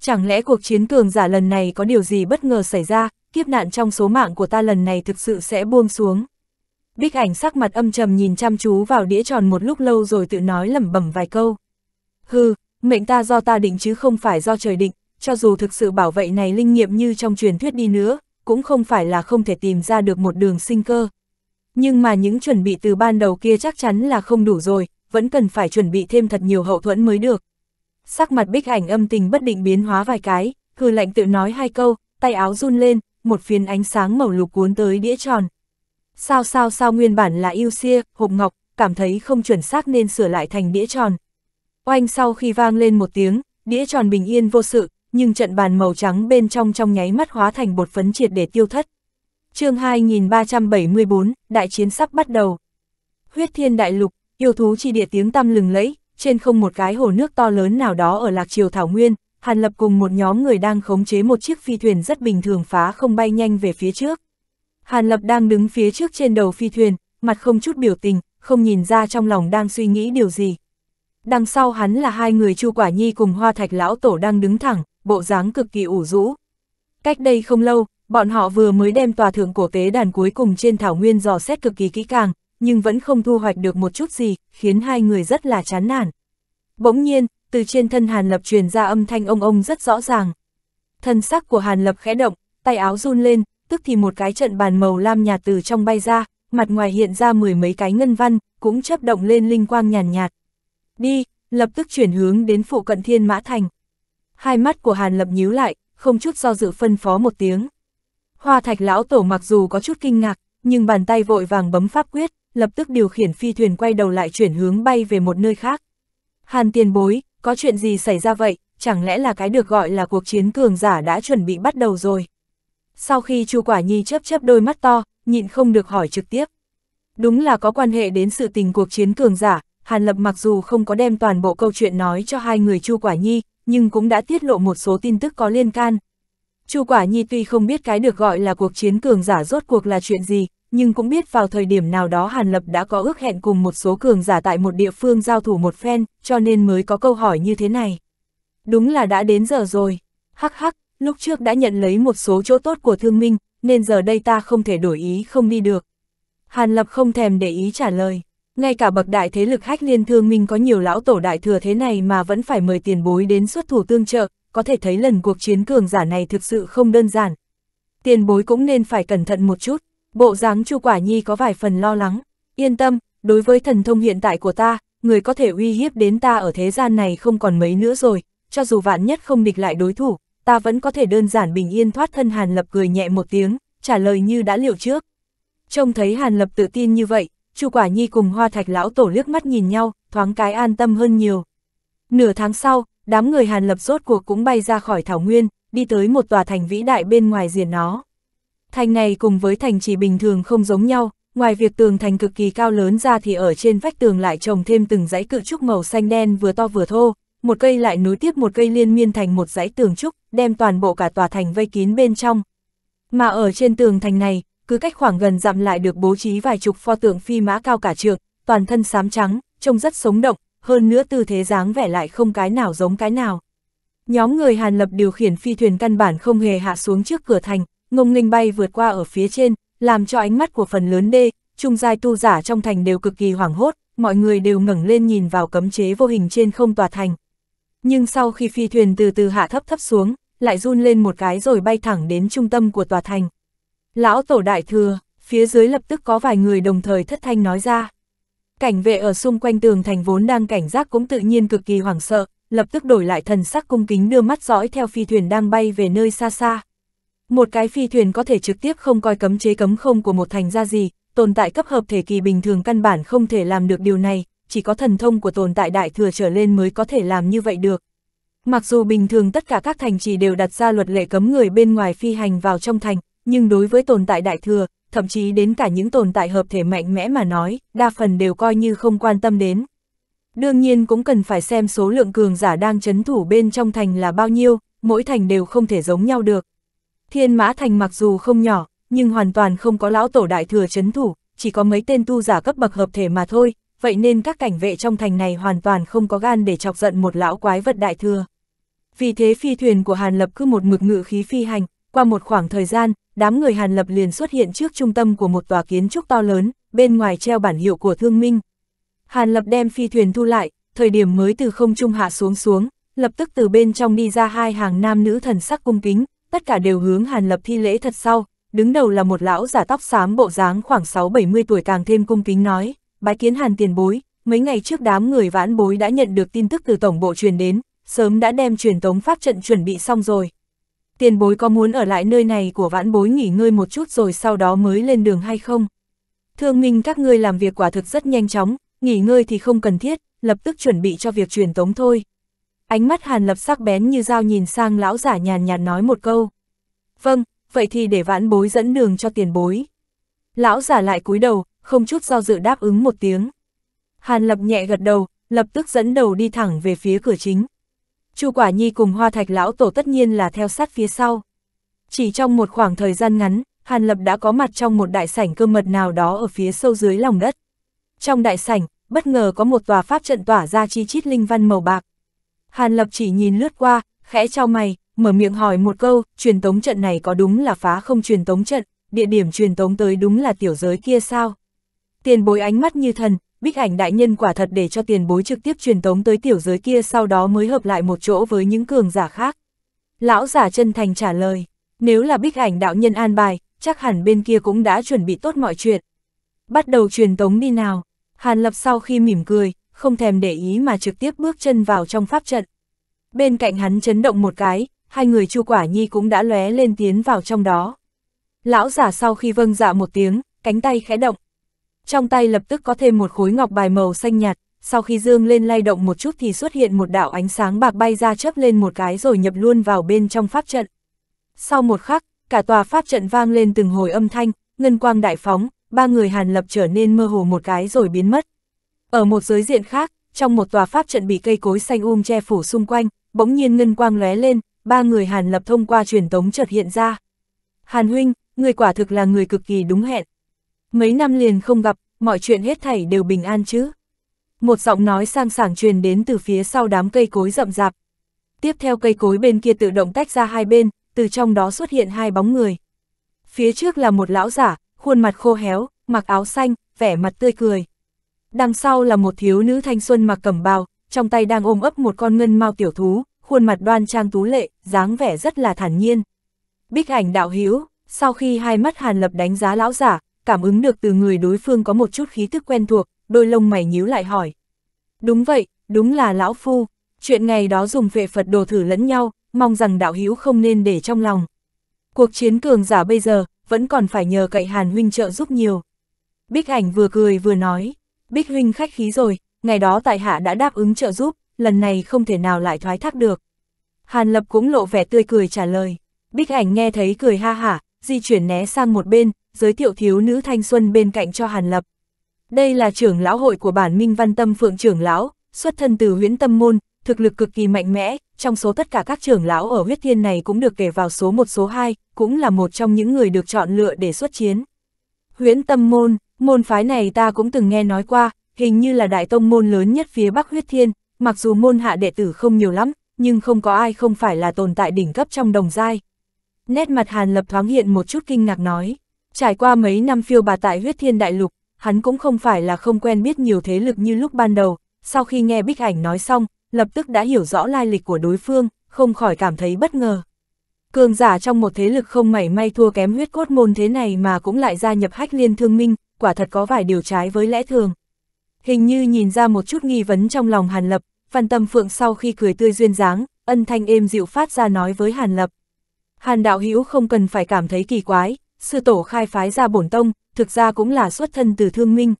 Chẳng lẽ cuộc chiến cường giả lần này có điều gì bất ngờ xảy ra, kiếp nạn trong số mạng của ta lần này thực sự sẽ buông xuống. Bích ảnh sắc mặt âm trầm nhìn chăm chú vào đĩa tròn một lúc lâu rồi tự nói lẩm bẩm vài câu hư, mệnh ta do ta định chứ không phải do trời định, cho dù thực sự bảo vệ này linh nghiệm như trong truyền thuyết đi nữa, cũng không phải là không thể tìm ra được một đường sinh cơ. Nhưng mà những chuẩn bị từ ban đầu kia chắc chắn là không đủ rồi, vẫn cần phải chuẩn bị thêm thật nhiều hậu thuẫn mới được. Sắc mặt bích ảnh âm tình bất định biến hóa vài cái, hư lạnh tự nói hai câu, tay áo run lên, một phiến ánh sáng màu lục cuốn tới đĩa tròn. Sao sao sao nguyên bản là yêu xia, hộp ngọc, cảm thấy không chuẩn xác nên sửa lại thành đĩa tròn, Oanh sau khi vang lên một tiếng, đĩa tròn bình yên vô sự, nhưng trận bàn màu trắng bên trong trong nháy mắt hóa thành bột phấn triệt để tiêu thất. chương 2374, đại chiến sắp bắt đầu. Huyết thiên đại lục, yêu thú chi địa tiếng tăm lừng lẫy, trên không một cái hồ nước to lớn nào đó ở lạc triều Thảo Nguyên, Hàn Lập cùng một nhóm người đang khống chế một chiếc phi thuyền rất bình thường phá không bay nhanh về phía trước. Hàn Lập đang đứng phía trước trên đầu phi thuyền, mặt không chút biểu tình, không nhìn ra trong lòng đang suy nghĩ điều gì đằng sau hắn là hai người Chu Quả Nhi cùng Hoa Thạch Lão Tổ đang đứng thẳng, bộ dáng cực kỳ ủ rũ. Cách đây không lâu, bọn họ vừa mới đem tòa thượng cổ tế đàn cuối cùng trên thảo nguyên dò xét cực kỳ kỹ càng, nhưng vẫn không thu hoạch được một chút gì, khiến hai người rất là chán nản. Bỗng nhiên, từ trên thân Hàn Lập truyền ra âm thanh ông ông rất rõ ràng. Thân sắc của Hàn Lập khẽ động, tay áo run lên, tức thì một cái trận bàn màu lam nhạt từ trong bay ra, mặt ngoài hiện ra mười mấy cái ngân văn, cũng chấp động lên linh quang nhàn nhạt, nhạt đi, lập tức chuyển hướng đến phụ cận thiên mã thành. Hai mắt của Hàn Lập nhíu lại, không chút do dự phân phó một tiếng. Hoa thạch lão tổ mặc dù có chút kinh ngạc, nhưng bàn tay vội vàng bấm pháp quyết, lập tức điều khiển phi thuyền quay đầu lại chuyển hướng bay về một nơi khác. Hàn tiền bối, có chuyện gì xảy ra vậy, chẳng lẽ là cái được gọi là cuộc chiến cường giả đã chuẩn bị bắt đầu rồi. Sau khi Chu Quả Nhi chớp chớp đôi mắt to, nhịn không được hỏi trực tiếp. Đúng là có quan hệ đến sự tình cuộc chiến cường giả, Hàn Lập mặc dù không có đem toàn bộ câu chuyện nói cho hai người Chu Quả Nhi, nhưng cũng đã tiết lộ một số tin tức có liên can. Chu Quả Nhi tuy không biết cái được gọi là cuộc chiến cường giả rốt cuộc là chuyện gì, nhưng cũng biết vào thời điểm nào đó Hàn Lập đã có ước hẹn cùng một số cường giả tại một địa phương giao thủ một phen, cho nên mới có câu hỏi như thế này. Đúng là đã đến giờ rồi. Hắc hắc, lúc trước đã nhận lấy một số chỗ tốt của thương minh, nên giờ đây ta không thể đổi ý không đi được. Hàn Lập không thèm để ý trả lời. Ngay cả bậc đại thế lực hách liên thương minh có nhiều lão tổ đại thừa thế này mà vẫn phải mời tiền bối đến xuất thủ tương trợ, có thể thấy lần cuộc chiến cường giả này thực sự không đơn giản. Tiền bối cũng nên phải cẩn thận một chút, bộ dáng chu quả nhi có vài phần lo lắng, yên tâm, đối với thần thông hiện tại của ta, người có thể uy hiếp đến ta ở thế gian này không còn mấy nữa rồi, cho dù vạn nhất không địch lại đối thủ, ta vẫn có thể đơn giản bình yên thoát thân Hàn Lập cười nhẹ một tiếng, trả lời như đã liệu trước. Trông thấy Hàn Lập tự tin như vậy, Chu Quả Nhi cùng Hoa Thạch lão tổ liếc mắt nhìn nhau, thoáng cái an tâm hơn nhiều. Nửa tháng sau, đám người Hàn Lập rốt cuộc cũng bay ra khỏi Thảo Nguyên, đi tới một tòa thành vĩ đại bên ngoài diện nó. Thành này cùng với thành chỉ bình thường không giống nhau, ngoài việc tường thành cực kỳ cao lớn ra thì ở trên vách tường lại trồng thêm từng dãy cự trúc màu xanh đen vừa to vừa thô, một cây lại nối tiếp một cây liên miên thành một dãy tường trúc, đem toàn bộ cả tòa thành vây kín bên trong. Mà ở trên tường thành này, cứ cách khoảng gần dặm lại được bố trí vài chục pho tượng phi mã cao cả trượng, toàn thân xám trắng, trông rất sống động, hơn nữa tư thế dáng vẻ lại không cái nào giống cái nào. Nhóm người Hàn Lập điều khiển phi thuyền căn bản không hề hạ xuống trước cửa thành, ngông nghênh bay vượt qua ở phía trên, làm cho ánh mắt của phần lớn đê, trung giai tu giả trong thành đều cực kỳ hoảng hốt, mọi người đều ngẩng lên nhìn vào cấm chế vô hình trên không tòa thành. Nhưng sau khi phi thuyền từ từ hạ thấp thấp xuống, lại run lên một cái rồi bay thẳng đến trung tâm của tòa thành. Lão tổ đại thừa, phía dưới lập tức có vài người đồng thời thất thanh nói ra. Cảnh vệ ở xung quanh tường thành vốn đang cảnh giác cũng tự nhiên cực kỳ hoảng sợ, lập tức đổi lại thần sắc cung kính đưa mắt dõi theo phi thuyền đang bay về nơi xa xa. Một cái phi thuyền có thể trực tiếp không coi cấm chế cấm không của một thành ra gì, tồn tại cấp hợp thể kỳ bình thường căn bản không thể làm được điều này, chỉ có thần thông của tồn tại đại thừa trở lên mới có thể làm như vậy được. Mặc dù bình thường tất cả các thành trì đều đặt ra luật lệ cấm người bên ngoài phi hành vào trong thành, nhưng đối với tồn tại đại thừa, thậm chí đến cả những tồn tại hợp thể mạnh mẽ mà nói, đa phần đều coi như không quan tâm đến. Đương nhiên cũng cần phải xem số lượng cường giả đang chấn thủ bên trong thành là bao nhiêu, mỗi thành đều không thể giống nhau được. Thiên mã thành mặc dù không nhỏ, nhưng hoàn toàn không có lão tổ đại thừa chấn thủ, chỉ có mấy tên tu giả cấp bậc hợp thể mà thôi, vậy nên các cảnh vệ trong thành này hoàn toàn không có gan để chọc giận một lão quái vật đại thừa. Vì thế phi thuyền của Hàn Lập cứ một mực ngự khí phi hành, qua một khoảng thời gian, đám người Hàn Lập liền xuất hiện trước trung tâm của một tòa kiến trúc to lớn, bên ngoài treo bản hiệu của thương minh. Hàn Lập đem phi thuyền thu lại, thời điểm mới từ không trung hạ xuống xuống, lập tức từ bên trong đi ra hai hàng nam nữ thần sắc cung kính, tất cả đều hướng Hàn Lập thi lễ thật sau, đứng đầu là một lão giả tóc xám bộ dáng khoảng 6-70 tuổi càng thêm cung kính nói, bái kiến Hàn tiền bối, mấy ngày trước đám người vãn bối đã nhận được tin tức từ tổng bộ truyền đến, sớm đã đem truyền tống pháp trận chuẩn bị xong rồi, tiền bối có muốn ở lại nơi này của vãn bối nghỉ ngơi một chút rồi sau đó mới lên đường hay không? Thương minh các ngươi làm việc quả thực rất nhanh chóng, nghỉ ngơi thì không cần thiết, lập tức chuẩn bị cho việc truyền tống thôi. Ánh mắt hàn lập sắc bén như dao nhìn sang lão giả nhàn nhạt nói một câu. Vâng, vậy thì để vãn bối dẫn đường cho tiền bối. Lão giả lại cúi đầu, không chút do dự đáp ứng một tiếng. Hàn lập nhẹ gật đầu, lập tức dẫn đầu đi thẳng về phía cửa chính. Chu Quả Nhi cùng Hoa Thạch Lão Tổ tất nhiên là theo sát phía sau. Chỉ trong một khoảng thời gian ngắn, Hàn Lập đã có mặt trong một đại sảnh cơ mật nào đó ở phía sâu dưới lòng đất. Trong đại sảnh, bất ngờ có một tòa pháp trận tỏa ra chi chít linh văn màu bạc. Hàn Lập chỉ nhìn lướt qua, khẽ trao mày, mở miệng hỏi một câu, truyền tống trận này có đúng là phá không truyền tống trận, địa điểm truyền tống tới đúng là tiểu giới kia sao? Tiền bối ánh mắt như thần, Bích Ảnh đại nhân quả thật để cho tiền bối trực tiếp truyền tống tới tiểu giới kia sau đó mới hợp lại một chỗ với những cường giả khác. Lão giả chân thành trả lời, nếu là Bích Ảnh đạo nhân an bài, chắc hẳn bên kia cũng đã chuẩn bị tốt mọi chuyện. Bắt đầu truyền tống đi nào, Hàn Lập sau khi mỉm cười, không thèm để ý mà trực tiếp bước chân vào trong pháp trận. Bên cạnh hắn chấn động một cái, hai người Chu Quả Nhi cũng đã lóe lên tiến vào trong đó. Lão giả sau khi vâng dạ một tiếng, cánh tay khẽ động, trong tay lập tức có thêm một khối ngọc bài màu xanh nhạt, sau khi dương lên lay động một chút thì xuất hiện một đạo ánh sáng bạc bay ra chớp lên một cái rồi nhập luôn vào bên trong pháp trận. Sau một khắc, cả tòa pháp trận vang lên từng hồi âm thanh, ngân quang đại phóng, ba người Hàn Lập trở nên mơ hồ một cái rồi biến mất. Ở một giới diện khác, trong một tòa pháp trận bị cây cối xanh um che phủ xung quanh, bỗng nhiên ngân quang lóe lên, ba người Hàn Lập thông qua truyền tống chợt hiện ra. Hàn huynh, người quả thực là người cực kỳ đúng hẹn, Mấy năm liền không gặp, mọi chuyện hết thảy đều bình an chứ. Một giọng nói sang sảng truyền đến từ phía sau đám cây cối rậm rạp. Tiếp theo cây cối bên kia tự động tách ra hai bên, từ trong đó xuất hiện hai bóng người. Phía trước là một lão giả, khuôn mặt khô héo, mặc áo xanh, vẻ mặt tươi cười. Đằng sau là một thiếu nữ thanh xuân mặc cẩm bào, trong tay đang ôm ấp một con ngân mao tiểu thú, khuôn mặt đoan trang tú lệ, dáng vẻ rất là thản nhiên. Bích ảnh đạo hiếu, sau khi hai mắt Hàn Lập đánh giá lão giả, cảm ứng được từ người đối phương có một chút khí thức quen thuộc, đôi lông mày nhíu lại hỏi. Đúng vậy, đúng là lão phu, chuyện ngày đó dùng vệ Phật đồ thử lẫn nhau, mong rằng đạo hữu không nên để trong lòng. Cuộc chiến cường giả bây giờ, vẫn còn phải nhờ cậy Hàn Huynh trợ giúp nhiều. Bích ảnh vừa cười vừa nói, Bích Huynh khách khí rồi, ngày đó tại hạ đã đáp ứng trợ giúp, lần này không thể nào lại thoái thác được. Hàn Lập cũng lộ vẻ tươi cười trả lời, Bích ảnh nghe thấy cười ha hả, di chuyển né sang một bên, giới thiệu thiếu nữ thanh xuân bên cạnh cho Hàn Lập. Đây là trưởng lão hội của bản Minh Văn Tâm Phượng trưởng lão, xuất thân từ huyễn tâm môn, thực lực cực kỳ mạnh mẽ, trong số tất cả các trưởng lão ở huyết thiên này cũng được kể vào số 1 số 2, cũng là một trong những người được chọn lựa để xuất chiến. Huyễn tâm môn, môn phái này ta cũng từng nghe nói qua, hình như là đại tông môn lớn nhất phía Bắc huyết thiên, mặc dù môn hạ đệ tử không nhiều lắm, nhưng không có ai không phải là tồn tại đỉnh cấp trong đồng giai. Nét mặt Hàn Lập thoáng hiện một chút kinh ngạc nói. Trải qua mấy năm phiêu bà tại huyết thiên đại lục, hắn cũng không phải là không quen biết nhiều thế lực như lúc ban đầu, sau khi nghe bích ảnh nói xong, lập tức đã hiểu rõ lai lịch của đối phương, không khỏi cảm thấy bất ngờ. Cường giả trong một thế lực không mảy may thua kém huyết cốt môn thế này mà cũng lại gia nhập hách liên thương minh, quả thật có vài điều trái với lẽ thường. Hình như nhìn ra một chút nghi vấn trong lòng Hàn Lập, Phan Tâm Phượng sau khi cười tươi duyên dáng, ân thanh êm dịu phát ra nói với Hàn Lập. Hàn đạo hữu không cần phải cảm thấy kỳ quái, sư tổ khai phái ra bổn tông, thực ra cũng là xuất thân từ thương minh.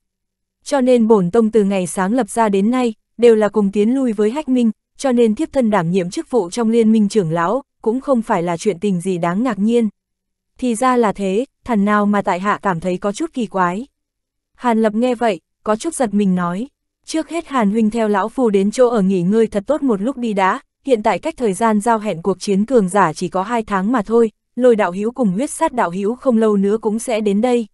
Cho nên bổn tông từ ngày sáng lập ra đến nay, đều là cùng tiến lui với hách minh, cho nên thiếp thân đảm nhiệm chức vụ trong liên minh trưởng lão, cũng không phải là chuyện tình gì đáng ngạc nhiên. Thì ra là thế, thần nào mà tại hạ cảm thấy có chút kỳ quái. Hàn Lập nghe vậy, có chút giật mình nói. Trước hết Hàn Huynh theo lão phu đến chỗ ở nghỉ ngơi thật tốt một lúc đi đã, hiện tại cách thời gian giao hẹn cuộc chiến cường giả chỉ có 2 tháng mà thôi, lôi đạo hữu cùng huyết sát đạo hữu không lâu nữa cũng sẽ đến đây.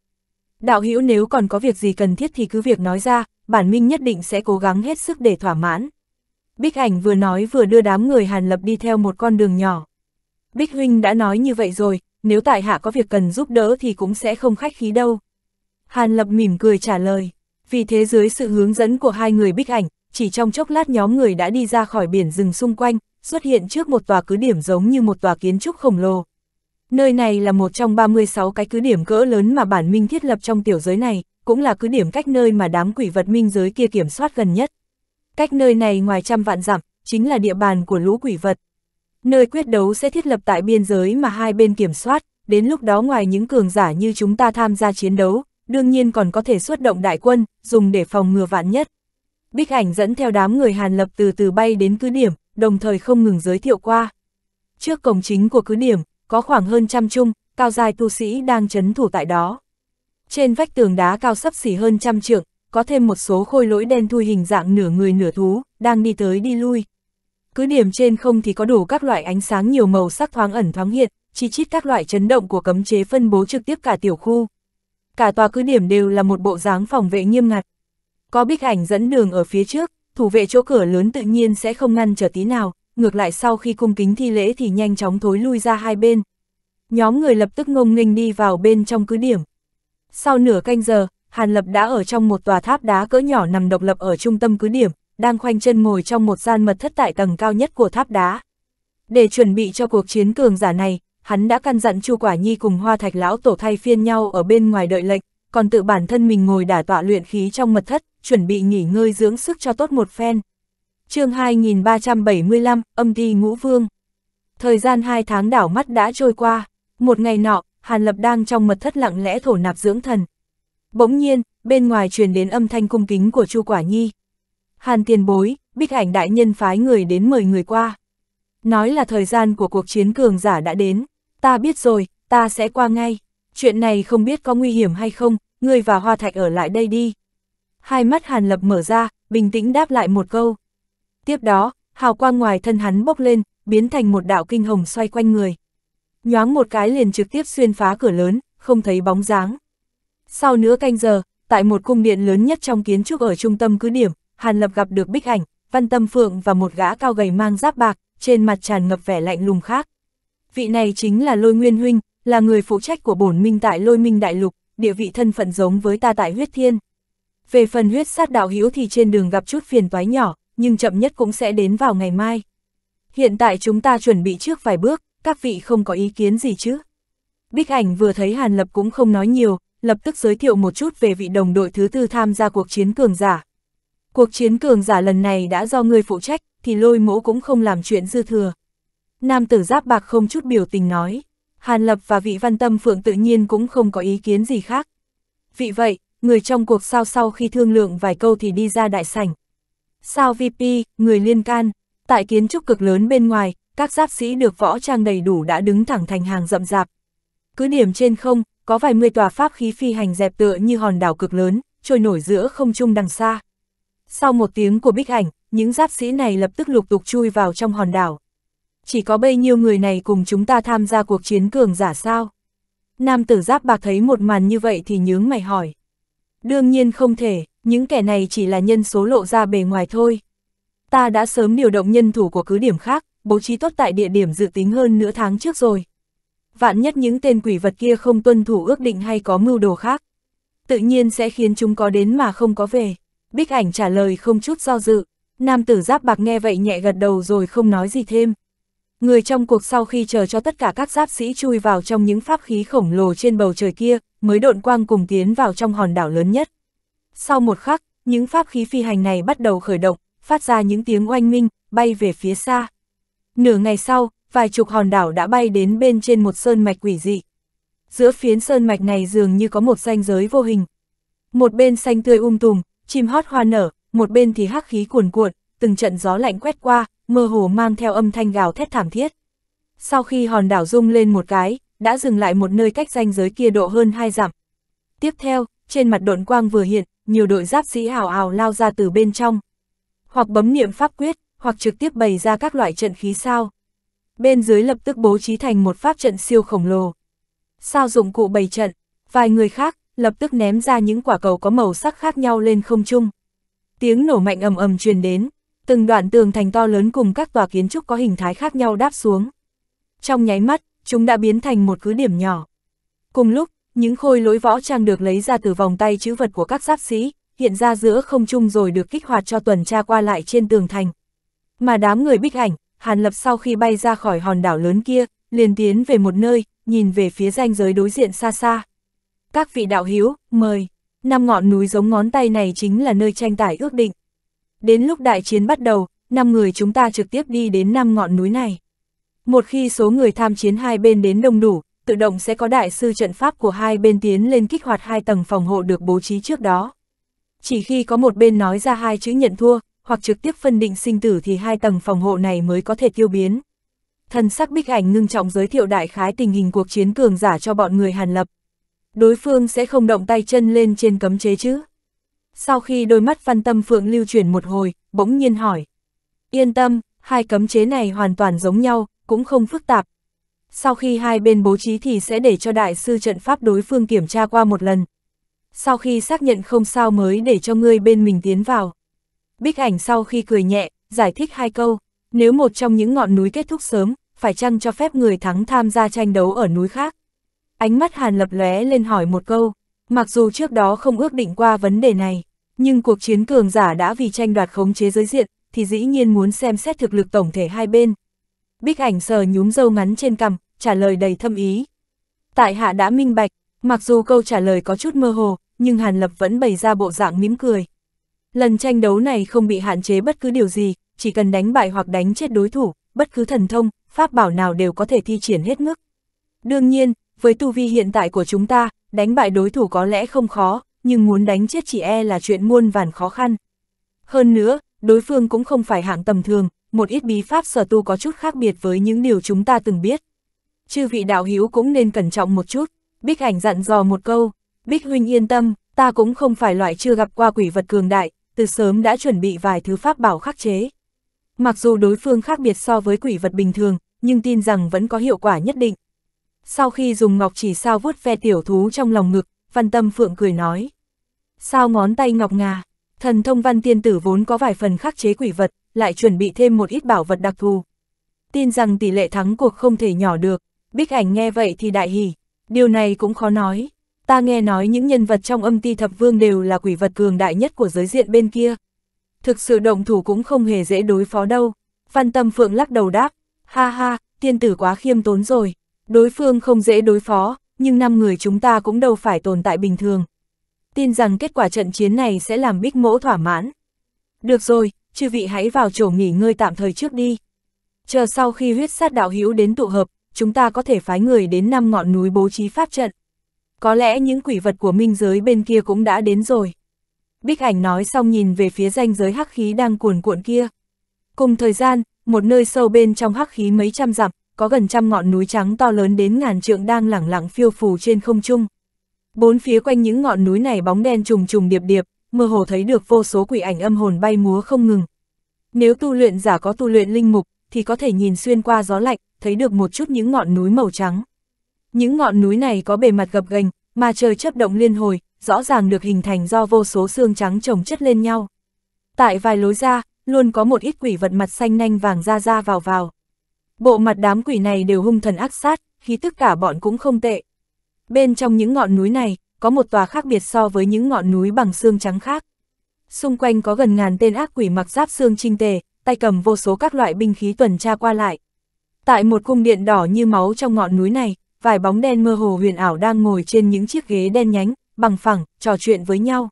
Đạo hữu nếu còn có việc gì cần thiết thì cứ việc nói ra, bản minh nhất định sẽ cố gắng hết sức để thỏa mãn. Bích ảnh vừa nói vừa đưa đám người Hàn Lập đi theo một con đường nhỏ. Bích huynh đã nói như vậy rồi, nếu tại hạ có việc cần giúp đỡ thì cũng sẽ không khách khí đâu. Hàn Lập mỉm cười trả lời, vì thế dưới sự hướng dẫn của hai người Bích ảnh, chỉ trong chốc lát nhóm người đã đi ra khỏi biển rừng xung quanh, xuất hiện trước một tòa cứ điểm giống như một tòa kiến trúc khổng lồ, Nơi này là một trong 36 cái cứ điểm cỡ lớn mà bản minh thiết lập trong tiểu giới này, cũng là cứ điểm cách nơi mà đám quỷ vật minh giới kia kiểm soát gần nhất. Cách nơi này ngoài trăm vạn dặm, chính là địa bàn của lũ quỷ vật. Nơi quyết đấu sẽ thiết lập tại biên giới mà hai bên kiểm soát, đến lúc đó ngoài những cường giả như chúng ta tham gia chiến đấu, đương nhiên còn có thể xuất động đại quân, dùng để phòng ngừa vạn nhất. Bích ảnh dẫn theo đám người Hàn Lập từ từ bay đến cứ điểm, đồng thời không ngừng giới thiệu qua. Trước cổng chính của cứ điểm, có khoảng hơn trăm chung, cao dài tu sĩ đang chấn thủ tại đó. Trên vách tường đá cao sấp xỉ hơn trăm trượng, có thêm một số khôi lỗi đen thui hình dạng nửa người nửa thú, đang đi tới đi lui. Cứ điểm trên không thì có đủ các loại ánh sáng nhiều màu sắc thoáng ẩn thoáng hiện, chi chít các loại chấn động của cấm chế phân bố trực tiếp cả tiểu khu. Cả tòa cứ điểm đều là một bộ dáng phòng vệ nghiêm ngặt. Có bích ảnh dẫn đường ở phía trước, thủ vệ chỗ cửa lớn tự nhiên sẽ không ngăn trở tí nào, ngược lại sau khi cung kính thi lễ thì nhanh chóng thối lui ra hai bên. Nhóm người lập tức ngông nghênh đi vào bên trong cứ điểm. Sau nửa canh giờ, Hàn Lập đã ở trong một tòa tháp đá cỡ nhỏ nằm độc lập ở trung tâm cứ điểm, đang khoanh chân ngồi trong một gian mật thất tại tầng cao nhất của tháp đá. Để chuẩn bị cho cuộc chiến cường giả này, hắn đã căn dặn Chu Quả Nhi cùng Hoa Thạch lão tổ thay phiên nhau ở bên ngoài đợi lệnh, còn tự bản thân mình ngồi đả tọa luyện khí trong mật thất, chuẩn bị nghỉ ngơi dưỡng sức cho tốt một phen chương 2375, âm thi ngũ vương. Thời gian hai tháng đảo mắt đã trôi qua, một ngày nọ, Hàn Lập đang trong mật thất lặng lẽ thổ nạp dưỡng thần. Bỗng nhiên, bên ngoài truyền đến âm thanh cung kính của Chu Quả Nhi. Hàn tiền bối, bích ảnh đại nhân phái người đến mời người qua. Nói là thời gian của cuộc chiến cường giả đã đến, ta biết rồi, ta sẽ qua ngay. Chuyện này không biết có nguy hiểm hay không, ngươi và Hoa Thạch ở lại đây đi. Hai mắt Hàn Lập mở ra, bình tĩnh đáp lại một câu. Tiếp đó, hào quang ngoài thân hắn bốc lên, biến thành một đạo kinh hồng xoay quanh người. Nhoáng một cái liền trực tiếp xuyên phá cửa lớn, không thấy bóng dáng. Sau nửa canh giờ, tại một cung điện lớn nhất trong kiến trúc ở trung tâm cứ điểm, Hàn Lập gặp được Bích Ảnh, Văn Tâm Phượng và một gã cao gầy mang giáp bạc, trên mặt tràn ngập vẻ lạnh lùng khác. Vị này chính là Lôi Nguyên Huynh, là người phụ trách của bổn minh tại Lôi Minh Đại Lục, địa vị thân phận giống với ta tại huyết thiên. Về phần huyết sát đạo hữu thì trên đường gặp chút phiền toái nhỏ, nhưng chậm nhất cũng sẽ đến vào ngày mai. Hiện tại chúng ta chuẩn bị trước vài bước, các vị không có ý kiến gì chứ. Bích ảnh vừa thấy Hàn Lập cũng không nói nhiều, lập tức giới thiệu một chút về vị đồng đội thứ tư tham gia cuộc chiến cường giả. Cuộc chiến cường giả lần này đã do người phụ trách, thì lôi mỗ cũng không làm chuyện dư thừa. Nam tử giáp bạc không chút biểu tình nói, Hàn Lập và vị văn tâm phượng tự nhiên cũng không có ý kiến gì khác. Vì vậy, người trong cuộc sao sau khi thương lượng vài câu thì đi ra đại sảnh. Sao VP, người liên can, tại kiến trúc cực lớn bên ngoài, các giáp sĩ được võ trang đầy đủ đã đứng thẳng thành hàng rậm rạp. Cứ điểm trên không, có vài mươi tòa pháp khí phi hành dẹp tựa như hòn đảo cực lớn, trôi nổi giữa không trung đằng xa. Sau một tiếng của bích ảnh, những giáp sĩ này lập tức lục tục chui vào trong hòn đảo. Chỉ có bấy nhiêu người này cùng chúng ta tham gia cuộc chiến cường giả sao? Nam tử giáp bạc thấy một màn như vậy thì nhướng mày hỏi. Đương nhiên không thể, những kẻ này chỉ là nhân số lộ ra bề ngoài thôi. Ta đã sớm điều động nhân thủ của cứ điểm khác, bố trí tốt tại địa điểm dự tính hơn nửa tháng trước rồi. Vạn nhất những tên quỷ vật kia không tuân thủ ước định hay có mưu đồ khác. Tự nhiên sẽ khiến chúng có đến mà không có về. Bích ảnh trả lời không chút do dự. Nam tử giáp bạc nghe vậy nhẹ gật đầu rồi không nói gì thêm. Người trong cuộc sau khi chờ cho tất cả các giáp sĩ chui vào trong những pháp khí khổng lồ trên bầu trời kia, mới độn quang cùng tiến vào trong hòn đảo lớn nhất. Sau một khắc, những pháp khí phi hành này bắt đầu khởi động, phát ra những tiếng oanh minh, bay về phía xa. Nửa ngày sau, vài chục hòn đảo đã bay đến bên trên một sơn mạch quỷ dị. Giữa phiến sơn mạch này dường như có một ranh giới vô hình. Một bên xanh tươi um tùm, chim hót hoa nở, một bên thì hắc khí cuồn cuộn, từng trận gió lạnh quét qua, mơ hồ mang theo âm thanh gào thét thảm thiết. Sau khi hòn đảo rung lên một cái, đã dừng lại một nơi cách ranh giới kia độ hơn hai dặm. Tiếp theo, trên mặt độn quang vừa hiện, nhiều đội giáp sĩ hào hào lao ra từ bên trong. Hoặc bấm niệm pháp quyết, hoặc trực tiếp bày ra các loại trận khí sao. Bên dưới lập tức bố trí thành một pháp trận siêu khổng lồ. Sao dụng cụ bày trận, vài người khác lập tức ném ra những quả cầu có màu sắc khác nhau lên không trung. Tiếng nổ mạnh ầm ầm truyền đến, từng đoạn tường thành to lớn cùng các tòa kiến trúc có hình thái khác nhau đáp xuống. Trong nháy mắt, chúng đã biến thành một cứ điểm nhỏ. Cùng lúc, những khôi lỗi võ trang được lấy ra từ vòng tay chữ vật của các giáp sĩ, hiện ra giữa không trung rồi được kích hoạt cho tuần tra qua lại trên tường thành. Mà đám người bích ảnh, Hàn Lập sau khi bay ra khỏi hòn đảo lớn kia, liền tiến về một nơi, nhìn về phía ranh giới đối diện xa xa. Các vị đạo hiếu, mời. Năm ngọn núi giống ngón tay này chính là nơi tranh tải ước định. Đến lúc đại chiến bắt đầu, năm người chúng ta trực tiếp đi đến năm ngọn núi này. Một khi số người tham chiến hai bên đến đông đủ, tự động sẽ có đại sư trận pháp của hai bên tiến lên kích hoạt hai tầng phòng hộ được bố trí trước đó. Chỉ khi có một bên nói ra hai chữ nhận thua, hoặc trực tiếp phân định sinh tử thì hai tầng phòng hộ này mới có thể tiêu biến. Thần sắc bích ảnh ngưng trọng giới thiệu đại khái tình hình cuộc chiến cường giả cho bọn người Hàn Lập. Đối phương sẽ không động tay chân lên trên cấm chế chứ. Sau khi đôi mắt văn tâm phượng lưu chuyển một hồi, bỗng nhiên hỏi. Yên tâm, hai cấm chế này hoàn toàn giống nhau, cũng không phức tạp, sau khi hai bên bố trí thì sẽ để cho đại sư trận pháp đối phương kiểm tra qua một lần. Sau khi xác nhận không sao mới để cho ngươi bên mình tiến vào. Bích ảnh sau khi cười nhẹ, giải thích hai câu, nếu một trong những ngọn núi kết thúc sớm, phải chăng cho phép người thắng tham gia tranh đấu ở núi khác? Ánh mắt Hàn lập lóe lên hỏi một câu, mặc dù trước đó không ước định qua vấn đề này, nhưng cuộc chiến cường giả đã vì tranh đoạt khống chế giới diện, thì dĩ nhiên muốn xem xét thực lực tổng thể hai bên, Bích ảnh sờ nhúm dâu ngắn trên cằm, trả lời đầy thâm ý. Tại hạ đã minh bạch, mặc dù câu trả lời có chút mơ hồ, nhưng Hàn Lập vẫn bày ra bộ dạng mỉm cười. Lần tranh đấu này không bị hạn chế bất cứ điều gì, chỉ cần đánh bại hoặc đánh chết đối thủ, bất cứ thần thông, pháp bảo nào đều có thể thi triển hết mức. Đương nhiên, với tu vi hiện tại của chúng ta, đánh bại đối thủ có lẽ không khó, nhưng muốn đánh chết chỉ e là chuyện muôn vàn khó khăn. Hơn nữa, đối phương cũng không phải hạng tầm thường, một ít bí pháp sở tu có chút khác biệt với những điều chúng ta từng biết. Chư vị đạo hữu cũng nên cẩn trọng một chút, Bích Ảnh dặn dò một câu, Bích Huynh yên tâm, ta cũng không phải loại chưa gặp qua quỷ vật cường đại, từ sớm đã chuẩn bị vài thứ pháp bảo khắc chế. Mặc dù đối phương khác biệt so với quỷ vật bình thường, nhưng tin rằng vẫn có hiệu quả nhất định. Sau khi dùng ngọc chỉ sao vuốt ve tiểu thú trong lòng ngực, Văn Tâm Phượng cười nói. Sao ngón tay ngọc ngà, thần thông văn tiên tử vốn có vài phần khắc chế quỷ vật, lại chuẩn bị thêm một ít bảo vật đặc thù. Tin rằng tỷ lệ thắng cuộc không thể nhỏ được, Bích Ảnh nghe vậy thì đại hỉ, điều này cũng khó nói. Ta nghe nói những nhân vật trong âm ti thập vương đều là quỷ vật cường đại nhất của giới diện bên kia. Thực sự động thủ cũng không hề dễ đối phó đâu. Văn Tâm Phượng lắc đầu đáp, ha ha, tiên tử quá khiêm tốn rồi. Đối phương không dễ đối phó, nhưng năm người chúng ta cũng đâu phải tồn tại bình thường. Tin rằng kết quả trận chiến này sẽ làm Bích Mỗ thỏa mãn. Được rồi, chư vị hãy vào chỗ nghỉ ngơi tạm thời trước đi. Chờ sau khi huyết sát đạo hữu đến tụ hợp, chúng ta có thể phái người đến năm ngọn núi bố trí pháp trận. Có lẽ những quỷ vật của minh giới bên kia cũng đã đến rồi. Bích ảnh nói xong nhìn về phía danh giới hắc khí đang cuồn cuộn kia. Cùng thời gian, một nơi sâu bên trong hắc khí mấy trăm dặm, có gần trăm ngọn núi trắng to lớn đến ngàn trượng đang lẳng lặng phiêu phù trên không trung. Bốn phía quanh những ngọn núi này bóng đen trùng trùng điệp điệp, mơ hồ thấy được vô số quỷ ảnh âm hồn bay múa không ngừng. Nếu tu luyện giả có tu luyện linh mục, thì có thể nhìn xuyên qua gió lạnh, thấy được một chút những ngọn núi màu trắng. Những ngọn núi này có bề mặt gập ghềnh, mà trời chấp động liên hồi, rõ ràng được hình thành do vô số xương trắng chồng chất lên nhau. Tại vài lối ra, luôn có một ít quỷ vật mặt xanh nanh vàng ra ra vào vào. Bộ mặt đám quỷ này đều hung thần ác sát, khí tức cả bọn cũng không tệ. Bên trong những ngọn núi này, có một tòa khác biệt so với những ngọn núi bằng xương trắng khác. Xung quanh có gần ngàn tên ác quỷ mặc giáp xương trinh tề, tay cầm vô số các loại binh khí tuần tra qua lại. Tại một cung điện đỏ như máu trong ngọn núi này, vài bóng đen mơ hồ huyền ảo đang ngồi trên những chiếc ghế đen nhánh, bằng phẳng, trò chuyện với nhau.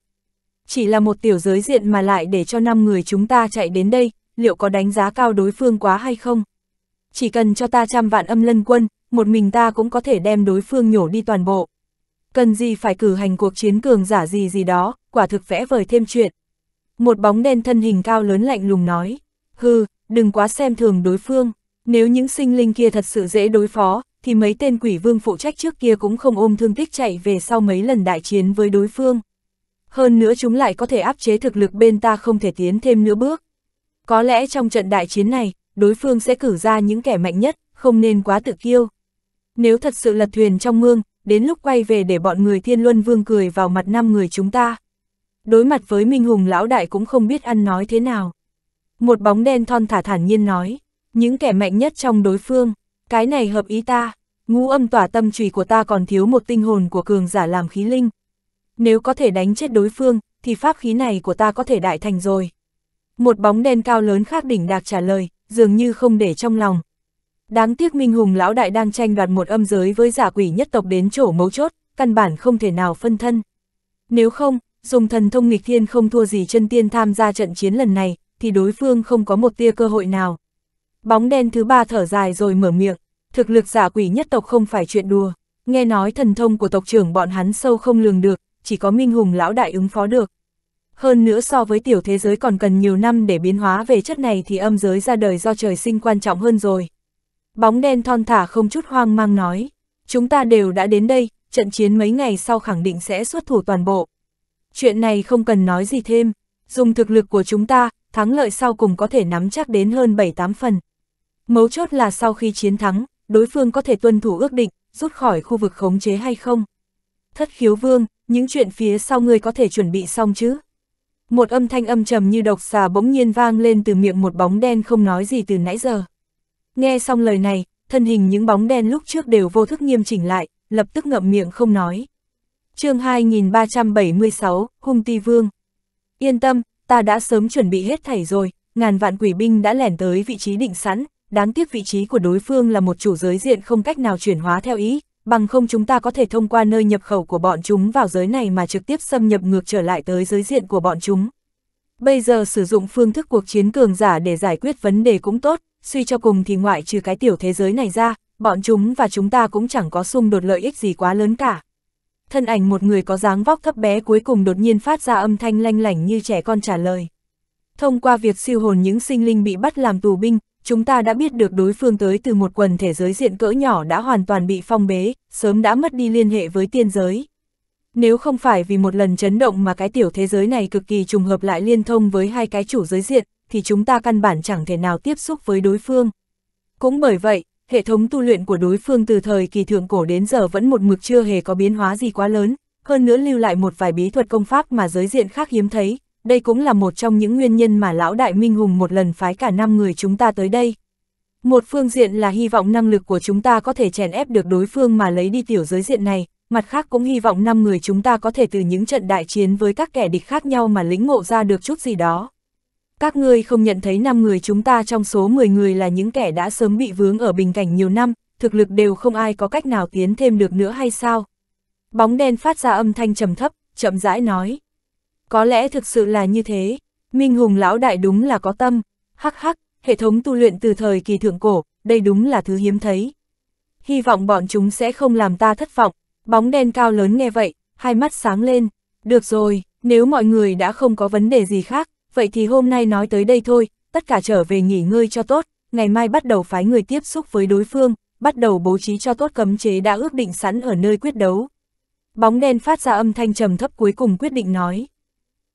Chỉ là một tiểu giới diện mà lại để cho năm người chúng ta chạy đến đây, liệu có đánh giá cao đối phương quá hay không? Chỉ cần cho ta trăm vạn âm lân quân, một mình ta cũng có thể đem đối phương nhổ đi toàn bộ. Cần gì phải cử hành cuộc chiến cường giả gì gì đó, quả thực vẽ vời thêm chuyện. Một bóng đen thân hình cao lớn lạnh lùng nói, hư, đừng quá xem thường đối phương, nếu những sinh linh kia thật sự dễ đối phó, thì mấy tên quỷ vương phụ trách trước kia cũng không ôm thương tích chạy về sau mấy lần đại chiến với đối phương. Hơn nữa chúng lại có thể áp chế thực lực bên ta không thể tiến thêm nữa bước. Có lẽ trong trận đại chiến này, đối phương sẽ cử ra những kẻ mạnh nhất, không nên quá tự kiêu. Nếu thật sự lật thuyền trong mương, đến lúc quay về để bọn người thiên luân vương cười vào mặt năm người chúng ta. Đối mặt với Minh Hùng lão đại cũng không biết ăn nói thế nào. Một bóng đen thon thả thản nhiên nói, những kẻ mạnh nhất trong đối phương, cái này hợp ý ta, ngũ âm tỏa tâm trùy của ta còn thiếu một tinh hồn của cường giả làm khí linh. Nếu có thể đánh chết đối phương, thì pháp khí này của ta có thể đại thành rồi. Một bóng đen cao lớn khác đỉnh đạc trả lời, dường như không để trong lòng, Đáng tiếc Minh Hùng lão đại đang tranh đoạt một âm giới với giả quỷ nhất tộc đến chỗ mấu chốt, căn bản không thể nào phân thân. Nếu không, dùng thần thông nghịch thiên không thua gì chân tiên tham gia trận chiến lần này, thì đối phương không có một tia cơ hội nào. Bóng đen thứ ba thở dài rồi mở miệng, thực lực giả quỷ nhất tộc không phải chuyện đùa, nghe nói thần thông của tộc trưởng bọn hắn sâu không lường được, chỉ có Minh Hùng lão đại ứng phó được. Hơn nữa so với tiểu thế giới còn cần nhiều năm để biến hóa về chất này thì âm giới ra đời do trời sinh quan trọng hơn rồi. Bóng đen thon thả không chút hoang mang nói, chúng ta đều đã đến đây, trận chiến mấy ngày sau khẳng định sẽ xuất thủ toàn bộ. Chuyện này không cần nói gì thêm, dùng thực lực của chúng ta, thắng lợi sau cùng có thể nắm chắc đến hơn 7-8 phần. Mấu chốt là sau khi chiến thắng, đối phương có thể tuân thủ ước định, rút khỏi khu vực khống chế hay không. Thất khiếu vương, những chuyện phía sau người có thể chuẩn bị xong chứ. Một âm thanh âm trầm như độc xà bỗng nhiên vang lên từ miệng một bóng đen không nói gì từ nãy giờ. Nghe xong lời này, thân hình những bóng đen lúc trước đều vô thức nghiêm chỉnh lại, lập tức ngậm miệng không nói. chương 2376, Hung Ti Vương. Yên tâm, ta đã sớm chuẩn bị hết thảy rồi, ngàn vạn quỷ binh đã lẻn tới vị trí định sẵn, đáng tiếc vị trí của đối phương là một chủ giới diện không cách nào chuyển hóa theo ý, bằng không chúng ta có thể thông qua nơi nhập khẩu của bọn chúng vào giới này mà trực tiếp xâm nhập ngược trở lại tới giới diện của bọn chúng. Bây giờ sử dụng phương thức cuộc chiến cường giả để giải quyết vấn đề cũng tốt, suy cho cùng thì ngoại trừ cái tiểu thế giới này ra, bọn chúng và chúng ta cũng chẳng có xung đột lợi ích gì quá lớn cả. Thân ảnh một người có dáng vóc thấp bé cuối cùng đột nhiên phát ra âm thanh lanh lảnh như trẻ con trả lời. Thông qua việc siêu hồn những sinh linh bị bắt làm tù binh, chúng ta đã biết được đối phương tới từ một quần thể giới diện cỡ nhỏ đã hoàn toàn bị phong bế, sớm đã mất đi liên hệ với tiên giới. Nếu không phải vì một lần chấn động mà cái tiểu thế giới này cực kỳ trùng hợp lại liên thông với hai cái chủ giới diện, thì chúng ta căn bản chẳng thể nào tiếp xúc với đối phương. Cũng bởi vậy, hệ thống tu luyện của đối phương từ thời kỳ thượng cổ đến giờ vẫn một mực chưa hề có biến hóa gì quá lớn, hơn nữa lưu lại một vài bí thuật công pháp mà giới diện khác hiếm thấy, đây cũng là một trong những nguyên nhân mà lão đại minh hùng một lần phái cả năm người chúng ta tới đây. Một phương diện là hy vọng năng lực của chúng ta có thể chèn ép được đối phương mà lấy đi tiểu giới diện này, mặt khác cũng hy vọng năm người chúng ta có thể từ những trận đại chiến với các kẻ địch khác nhau mà lĩnh ngộ ra được chút gì đó các ngươi không nhận thấy năm người chúng ta trong số 10 người là những kẻ đã sớm bị vướng ở bình cảnh nhiều năm, thực lực đều không ai có cách nào tiến thêm được nữa hay sao? Bóng đen phát ra âm thanh trầm thấp, chậm rãi nói. Có lẽ thực sự là như thế, Minh Hùng lão đại đúng là có tâm, hắc hắc, hệ thống tu luyện từ thời kỳ thượng cổ, đây đúng là thứ hiếm thấy. Hy vọng bọn chúng sẽ không làm ta thất vọng, bóng đen cao lớn nghe vậy, hai mắt sáng lên, được rồi, nếu mọi người đã không có vấn đề gì khác, vậy thì hôm nay nói tới đây thôi, tất cả trở về nghỉ ngơi cho tốt, ngày mai bắt đầu phái người tiếp xúc với đối phương, bắt đầu bố trí cho tốt cấm chế đã ước định sẵn ở nơi quyết đấu. Bóng đen phát ra âm thanh trầm thấp cuối cùng quyết định nói.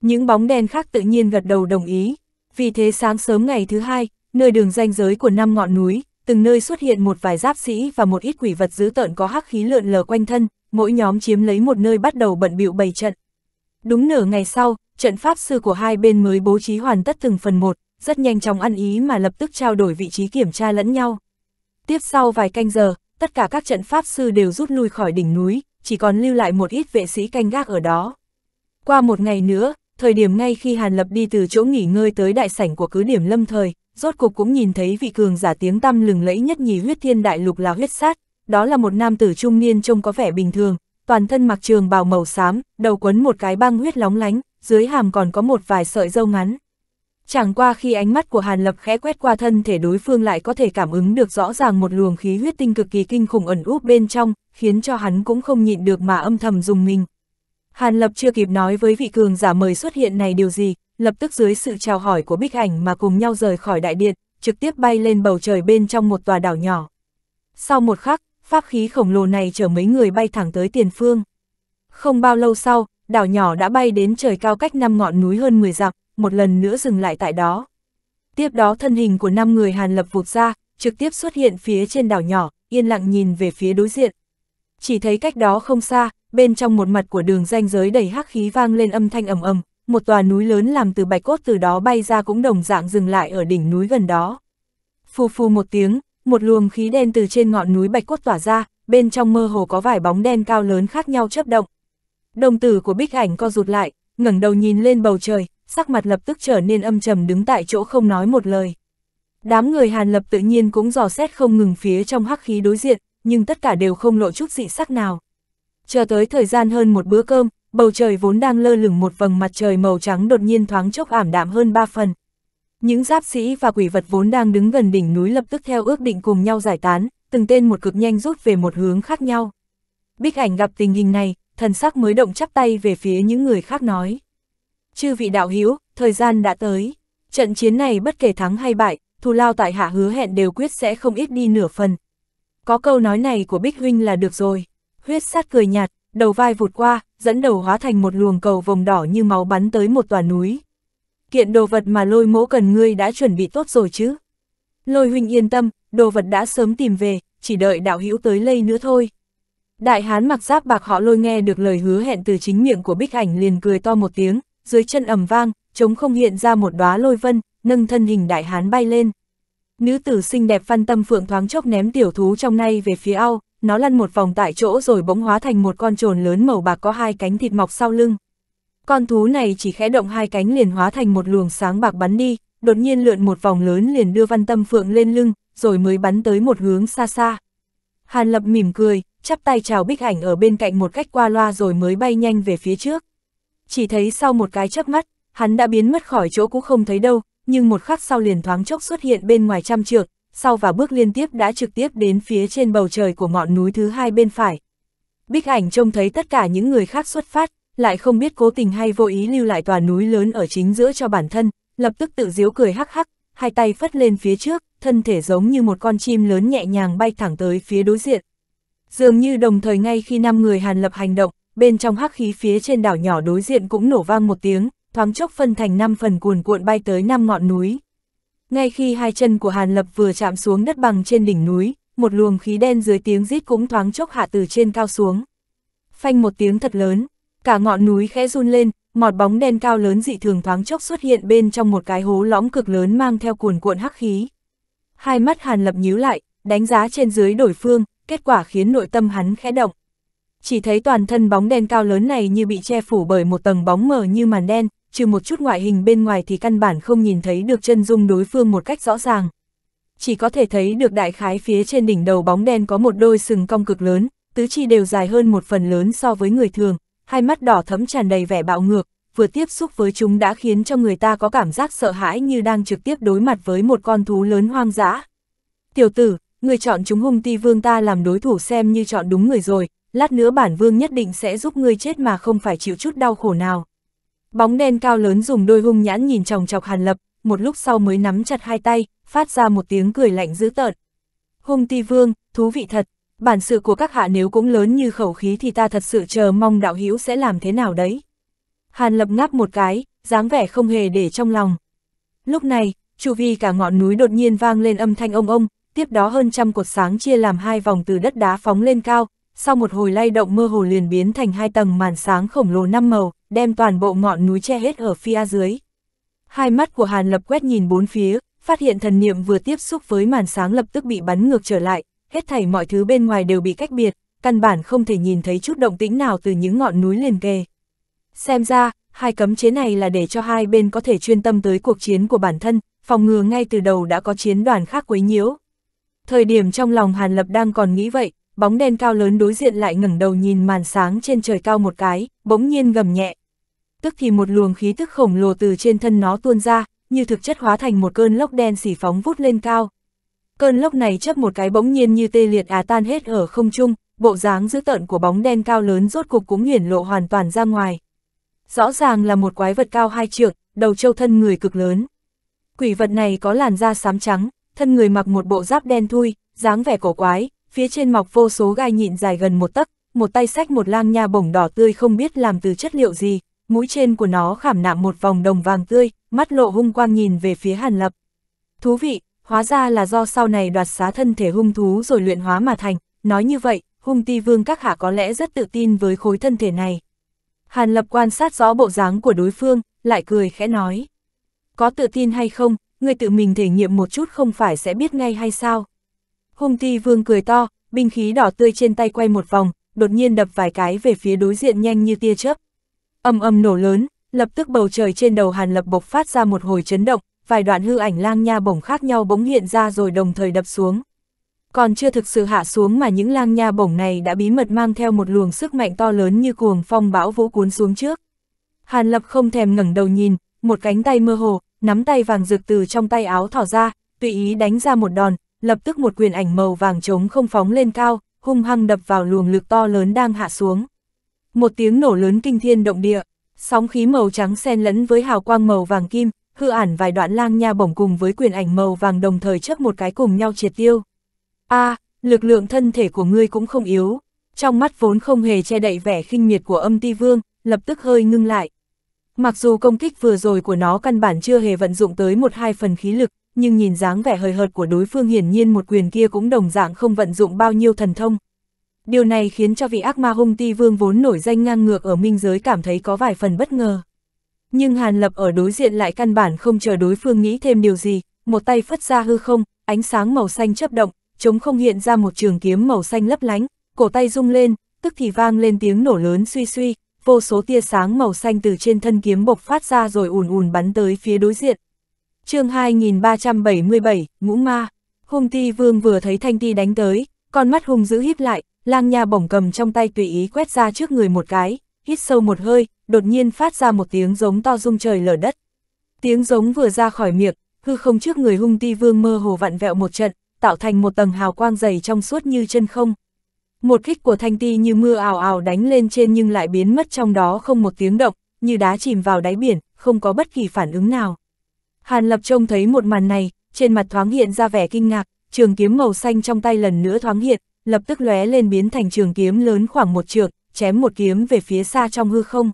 Những bóng đen khác tự nhiên gật đầu đồng ý, vì thế sáng sớm ngày thứ hai, nơi đường ranh giới của năm ngọn núi, từng nơi xuất hiện một vài giáp sĩ và một ít quỷ vật dữ tợn có hắc khí lượn lờ quanh thân, mỗi nhóm chiếm lấy một nơi bắt đầu bận bịu bày trận. Đúng nửa ngày sau, trận pháp sư của hai bên mới bố trí hoàn tất từng phần một, rất nhanh chóng ăn ý mà lập tức trao đổi vị trí kiểm tra lẫn nhau. Tiếp sau vài canh giờ, tất cả các trận pháp sư đều rút lui khỏi đỉnh núi, chỉ còn lưu lại một ít vệ sĩ canh gác ở đó. Qua một ngày nữa, thời điểm ngay khi Hàn Lập đi từ chỗ nghỉ ngơi tới đại sảnh của cứ điểm lâm thời, rốt cục cũng nhìn thấy vị cường giả tiếng tăm lừng lẫy nhất nhì huyết thiên đại lục là huyết sát, đó là một nam tử trung niên trông có vẻ bình thường, toàn thân mặc trường bào màu xám, đầu quấn một cái băng huyết lóng lánh, dưới hàm còn có một vài sợi dâu ngắn. Chẳng qua khi ánh mắt của Hàn Lập khẽ quét qua thân thể đối phương lại có thể cảm ứng được rõ ràng một luồng khí huyết tinh cực kỳ kinh khủng ẩn úp bên trong, khiến cho hắn cũng không nhịn được mà âm thầm dùng mình. Hàn Lập chưa kịp nói với vị cường giả mời xuất hiện này điều gì, lập tức dưới sự chào hỏi của Bích Ảnh mà cùng nhau rời khỏi đại điện, trực tiếp bay lên bầu trời bên trong một tòa đảo nhỏ. Sau một khắc, pháp khí khổng lồ này chở mấy người bay thẳng tới tiền phương. Không bao lâu sau, đảo nhỏ đã bay đến trời cao cách năm ngọn núi hơn 10 dặm, một lần nữa dừng lại tại đó. Tiếp đó thân hình của năm người Hàn Lập vụt ra, trực tiếp xuất hiện phía trên đảo nhỏ, yên lặng nhìn về phía đối diện. Chỉ thấy cách đó không xa, bên trong một mặt của đường ranh giới đầy hắc khí vang lên âm thanh ầm ầm, một tòa núi lớn làm từ bạch cốt từ đó bay ra cũng đồng dạng dừng lại ở đỉnh núi gần đó. Phù phù một tiếng, một luồng khí đen từ trên ngọn núi bạch cốt tỏa ra, bên trong mơ hồ có vài bóng đen cao lớn khác nhau chớp động, Đồng tử của bích ảnh co rụt lại, ngẩng đầu nhìn lên bầu trời, sắc mặt lập tức trở nên âm trầm đứng tại chỗ không nói một lời. Đám người Hàn Lập tự nhiên cũng dò xét không ngừng phía trong hắc khí đối diện, nhưng tất cả đều không lộ chút dị sắc nào. Chờ tới thời gian hơn một bữa cơm, bầu trời vốn đang lơ lửng một vầng mặt trời màu trắng đột nhiên thoáng chốc ảm đạm hơn ba phần. Những giáp sĩ và quỷ vật vốn đang đứng gần đỉnh núi lập tức theo ước định cùng nhau giải tán, từng tên một cực nhanh rút về một hướng khác nhau. Bích ảnh gặp tình hình này, thần sắc mới động chắp tay về phía những người khác nói. Chư vị đạo hữu thời gian đã tới. Trận chiến này bất kể thắng hay bại, thù lao tại hạ hứa hẹn đều quyết sẽ không ít đi nửa phần. Có câu nói này của Bích Huynh là được rồi. Huyết sát cười nhạt, đầu vai vụt qua, dẫn đầu hóa thành một luồng cầu vồng đỏ như máu bắn tới một tòa núi. Kiện đồ vật mà lôi mỗ cần ngươi đã chuẩn bị tốt rồi chứ. Lôi huynh yên tâm, đồ vật đã sớm tìm về, chỉ đợi đạo hữu tới lây nữa thôi. Đại hán mặc giáp bạc họ lôi nghe được lời hứa hẹn từ chính miệng của bích ảnh liền cười to một tiếng, dưới chân ầm vang, chống không hiện ra một đóa lôi vân, nâng thân hình đại hán bay lên. Nữ tử xinh đẹp văn tâm phượng thoáng chốc ném tiểu thú trong nay về phía ao, nó lăn một vòng tại chỗ rồi bỗng hóa thành một con trồn lớn màu bạc có hai cánh thịt mọc sau lưng. Con thú này chỉ khẽ động hai cánh liền hóa thành một luồng sáng bạc bắn đi, đột nhiên lượn một vòng lớn liền đưa văn tâm phượng lên lưng, rồi mới bắn tới một hướng xa xa. Hàn lập mỉm cười, chắp tay chào bích ảnh ở bên cạnh một cách qua loa rồi mới bay nhanh về phía trước. Chỉ thấy sau một cái chớp mắt, hắn đã biến mất khỏi chỗ cũng không thấy đâu, nhưng một khắc sau liền thoáng chốc xuất hiện bên ngoài trăm trượng, sau và bước liên tiếp đã trực tiếp đến phía trên bầu trời của ngọn núi thứ hai bên phải. Bích ảnh trông thấy tất cả những người khác xuất phát, lại không biết cố tình hay vô ý lưu lại tòa núi lớn ở chính giữa cho bản thân, lập tức tự giễu cười hắc hắc, hai tay phất lên phía trước, thân thể giống như một con chim lớn nhẹ nhàng bay thẳng tới phía đối diện, Dường như đồng thời ngay khi năm người Hàn Lập hành động, bên trong hắc khí phía trên đảo nhỏ đối diện cũng nổ vang một tiếng, thoáng chốc phân thành năm phần cuồn cuộn bay tới năm ngọn núi. Ngay khi hai chân của Hàn Lập vừa chạm xuống đất bằng trên đỉnh núi, một luồng khí đen dưới tiếng rít cũng thoáng chốc hạ từ trên cao xuống. Phanh một tiếng thật lớn, cả ngọn núi khẽ run lên, mọt bóng đen cao lớn dị thường thoáng chốc xuất hiện bên trong một cái hố lõm cực lớn mang theo cuồn cuộn hắc khí. Hai mắt Hàn Lập nhíu lại, đánh giá trên dưới đổi phương, kết quả khiến nội tâm hắn khẽ động. Chỉ thấy toàn thân bóng đen cao lớn này như bị che phủ bởi một tầng bóng mờ như màn đen, trừ một chút ngoại hình bên ngoài thì căn bản không nhìn thấy được chân dung đối phương một cách rõ ràng. Chỉ có thể thấy được đại khái phía trên đỉnh đầu bóng đen có một đôi sừng cong cực lớn, tứ chi đều dài hơn một phần lớn so với người thường, hai mắt đỏ thấm tràn đầy vẻ bạo ngược, vừa tiếp xúc với chúng đã khiến cho người ta có cảm giác sợ hãi như đang trực tiếp đối mặt với một con thú lớn hoang dã. Tiểu tử, người chọn chúng hung ti vương ta làm đối thủ xem như chọn đúng người rồi, lát nữa bản vương nhất định sẽ giúp ngươi chết mà không phải chịu chút đau khổ nào. Bóng đen cao lớn dùng đôi hung nhãn nhìn chòng chọc Hàn Lập, một lúc sau mới nắm chặt hai tay, phát ra một tiếng cười lạnh dữ tợn. Hung ti vương, thú vị thật, bản sự của các hạ nếu cũng lớn như khẩu khí thì ta thật sự chờ mong đạo hữu sẽ làm thế nào đấy. Hàn Lập ngáp một cái, dáng vẻ không hề để trong lòng. Lúc này, chu vi cả ngọn núi đột nhiên vang lên âm thanh ông ông, tiếp đó hơn trăm cột sáng chia làm hai vòng từ đất đá phóng lên cao, sau một hồi lay động mơ hồ liền biến thành hai tầng màn sáng khổng lồ năm màu, đem toàn bộ ngọn núi che hết ở phía dưới. Hai mắt của Hàn Lập quét nhìn bốn phía, phát hiện thần niệm vừa tiếp xúc với màn sáng lập tức bị bắn ngược trở lại, hết thảy mọi thứ bên ngoài đều bị cách biệt, căn bản không thể nhìn thấy chút động tĩnh nào từ những ngọn núi liền kề. Xem ra, hai cấm chế này là để cho hai bên có thể chuyên tâm tới cuộc chiến của bản thân, phòng ngừa ngay từ đầu đã có chiến đoàn khác quấy nhiễu. Thời điểm trong lòng Hàn Lập đang còn nghĩ vậy, bóng đen cao lớn đối diện lại ngẩng đầu nhìn màn sáng trên trời cao một cái, bỗng nhiên gầm nhẹ. Tức thì một luồng khí tức khổng lồ từ trên thân nó tuôn ra, như thực chất hóa thành một cơn lốc đen xỉ phóng vút lên cao. Cơn lốc này chấp một cái bỗng nhiên như tê liệt à tan hết ở không trung, bộ dáng dữ tợn của bóng đen cao lớn rốt cục cũng hiển lộ hoàn toàn ra ngoài. Rõ ràng là một quái vật cao hai trượng, đầu trâu thân người cực lớn. Quỷ vật này có làn da xám trắng, thân người mặc một bộ giáp đen thui, dáng vẻ cổ quái, phía trên mọc vô số gai nhịn dài gần một tấc, một tay sách một lang nha bổng đỏ tươi không biết làm từ chất liệu gì, mũi trên của nó khảm nạm một vòng đồng vàng tươi, mắt lộ hung quang nhìn về phía Hàn Lập. Thú vị, hóa ra là do sau này đoạt xá thân thể hung thú rồi luyện hóa mà thành, nói như vậy, hung ti vương các hạ có lẽ rất tự tin với khối thân thể này. Hàn Lập quan sát rõ bộ dáng của đối phương, lại cười khẽ nói. Có tự tin hay không, người tự mình thể nghiệm một chút không phải sẽ biết ngay hay sao. Hung thi vương cười to, binh khí đỏ tươi trên tay quay một vòng, đột nhiên đập vài cái về phía đối diện nhanh như tia chớp. Âm âm nổ lớn, lập tức bầu trời trên đầu Hàn Lập bộc phát ra một hồi chấn động, vài đoạn hư ảnh lang nha bổng khác nhau bỗng hiện ra rồi đồng thời đập xuống. Còn chưa thực sự hạ xuống mà những lang nha bổng này đã bí mật mang theo một luồng sức mạnh to lớn như cuồng phong bão vũ cuốn xuống trước. Hàn Lập không thèm ngẩng đầu nhìn, một cánh tay mơ hồ, nắm tay vàng rực từ trong tay áo thỏ ra, tùy ý đánh ra một đòn, lập tức một quyền ảnh màu vàng trống không phóng lên cao, hung hăng đập vào luồng lực to lớn đang hạ xuống. Một tiếng nổ lớn kinh thiên động địa, sóng khí màu trắng xen lẫn với hào quang màu vàng kim, hư ản vài đoạn lang nha bổng cùng với quyền ảnh màu vàng đồng thời chấp một cái cùng nhau triệt tiêu. A, à, lực lượng thân thể của ngươi cũng không yếu. Trong mắt vốn không hề che đậy vẻ khinh miệt của âm ti vương, lập tức hơi ngưng lại, Mặc dù công kích vừa rồi của nó căn bản chưa hề vận dụng tới một hai phần khí lực, nhưng nhìn dáng vẻ hời hợt của đối phương hiển nhiên một quyền kia cũng đồng dạng không vận dụng bao nhiêu thần thông. Điều này khiến cho vị ác ma hung ti vương vốn nổi danh ngang ngược ở minh giới cảm thấy có vài phần bất ngờ. Nhưng Hàn Lập ở đối diện lại căn bản không chờ đối phương nghĩ thêm điều gì, một tay phất ra hư không, ánh sáng màu xanh chấp động, chống không hiện ra một trường kiếm màu xanh lấp lánh, cổ tay rung lên, tức thì vang lên tiếng nổ lớn suy suy, vô số tia sáng màu xanh từ trên thân kiếm bộc phát ra rồi ùn ùn bắn tới phía đối diện. chương 2377, Ngũ Ma, hung ti vương vừa thấy thanh ti đánh tới, con mắt hung dữ híp lại, lang nha bổng cầm trong tay tùy ý quét ra trước người một cái, hít sâu một hơi, đột nhiên phát ra một tiếng giống to rung trời lở đất. Tiếng giống vừa ra khỏi miệng, hư không trước người hung ti vương mơ hồ vặn vẹo một trận, tạo thành một tầng hào quang dày trong suốt như chân không, một kích của thanh ti như mưa ảo ảo đánh lên trên nhưng lại biến mất trong đó không một tiếng động, như đá chìm vào đáy biển, không có bất kỳ phản ứng nào. Hàn Lập trông thấy một màn này, trên mặt thoáng hiện ra vẻ kinh ngạc, trường kiếm màu xanh trong tay lần nữa thoáng hiện, lập tức lóe lên biến thành trường kiếm lớn khoảng một trượng, chém một kiếm về phía xa trong hư không.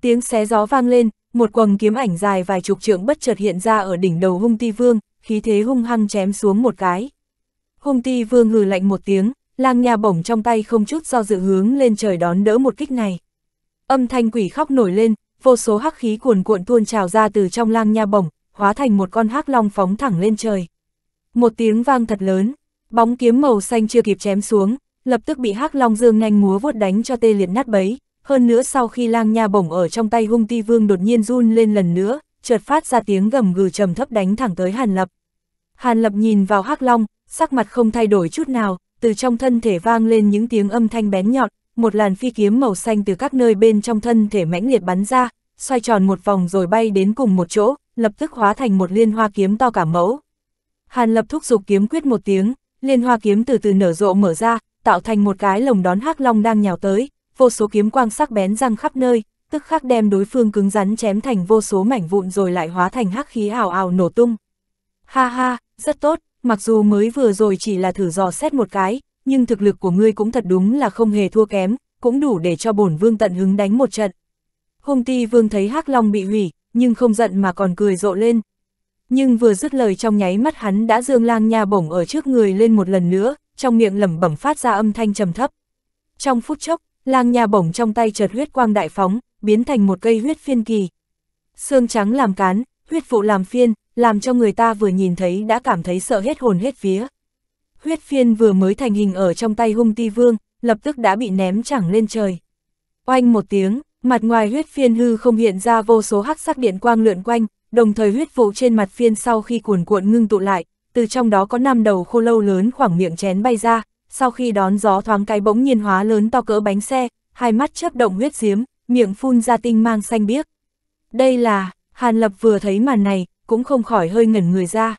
Tiếng xé gió vang lên, một quầng kiếm ảnh dài vài chục trượng bất chợt hiện ra ở đỉnh đầu hung ti vương, khí thế hung hăng chém xuống một cái. Hung ti vương hừ lạnh một tiếng, lang nha bổng trong tay không chút do dự hướng lên trời đón đỡ một kích này. Âm thanh quỷ khóc nổi lên, vô số hắc khí cuồn cuộn tuôn trào ra từ trong lang nha bổng, hóa thành một con hắc long phóng thẳng lên trời. Một tiếng vang thật lớn, bóng kiếm màu xanh chưa kịp chém xuống, lập tức bị hắc long dương nhanh múa vuốt đánh cho tê liệt nát bấy, hơn nữa sau khi lang nha bổng ở trong tay hung ti vương đột nhiên run lên lần nữa, chợt phát ra tiếng gầm gừ trầm thấp đánh thẳng tới Hàn Lập. Hàn Lập nhìn vào hắc long, sắc mặt không thay đổi chút nào, từ trong thân thể vang lên những tiếng âm thanh bén nhọn, một làn phi kiếm màu xanh từ các nơi bên trong thân thể mãnh liệt bắn ra, xoay tròn một vòng rồi bay đến cùng một chỗ, lập tức hóa thành một liên hoa kiếm to cả mẫu. Hàn lập thúc dục kiếm quyết một tiếng, liên hoa kiếm từ từ nở rộ mở ra, tạo thành một cái lồng đón hắc long đang nhào tới, vô số kiếm quang sắc bén răng khắp nơi, tức khắc đem đối phương cứng rắn chém thành vô số mảnh vụn rồi lại hóa thành hắc khí ảo ảo nổ tung. Ha ha, rất tốt, mặc dù mới vừa rồi chỉ là thử dò xét một cái, nhưng thực lực của ngươi cũng thật đúng là không hề thua kém, cũng đủ để cho bổn vương tận hứng đánh một trận. Hùng ti vương thấy hắc long bị hủy, nhưng không giận mà còn cười rộ lên. Nhưng vừa dứt lời trong nháy mắt hắn đã dương lang nha bổng ở trước người lên một lần nữa, trong miệng lẩm bẩm phát ra âm thanh trầm thấp. Trong phút chốc, lang nha bổng trong tay chợt huyết quang đại phóng, biến thành một cây huyết phiên kỳ. Xương trắng làm cán, huyết vụ làm phiên, làm cho người ta vừa nhìn thấy đã cảm thấy sợ hết hồn hết vía. Huyết phiên vừa mới thành hình ở trong tay hung ti vương, lập tức đã bị ném chẳng lên trời. Oanh một tiếng, mặt ngoài huyết phiên hư không hiện ra vô số hắc sắc điện quang lượn quanh, đồng thời huyết vụ trên mặt phiên sau khi cuồn cuộn ngưng tụ lại, từ trong đó có năm đầu khô lâu lớn khoảng miệng chén bay ra, sau khi đón gió thoáng cái bỗng nhiên hóa lớn to cỡ bánh xe, hai mắt chớp động huyết diếm, miệng phun ra tinh mang xanh biếc. Đây là, Hàn Lập vừa thấy màn này, cũng không khỏi hơi ngẩn người ra.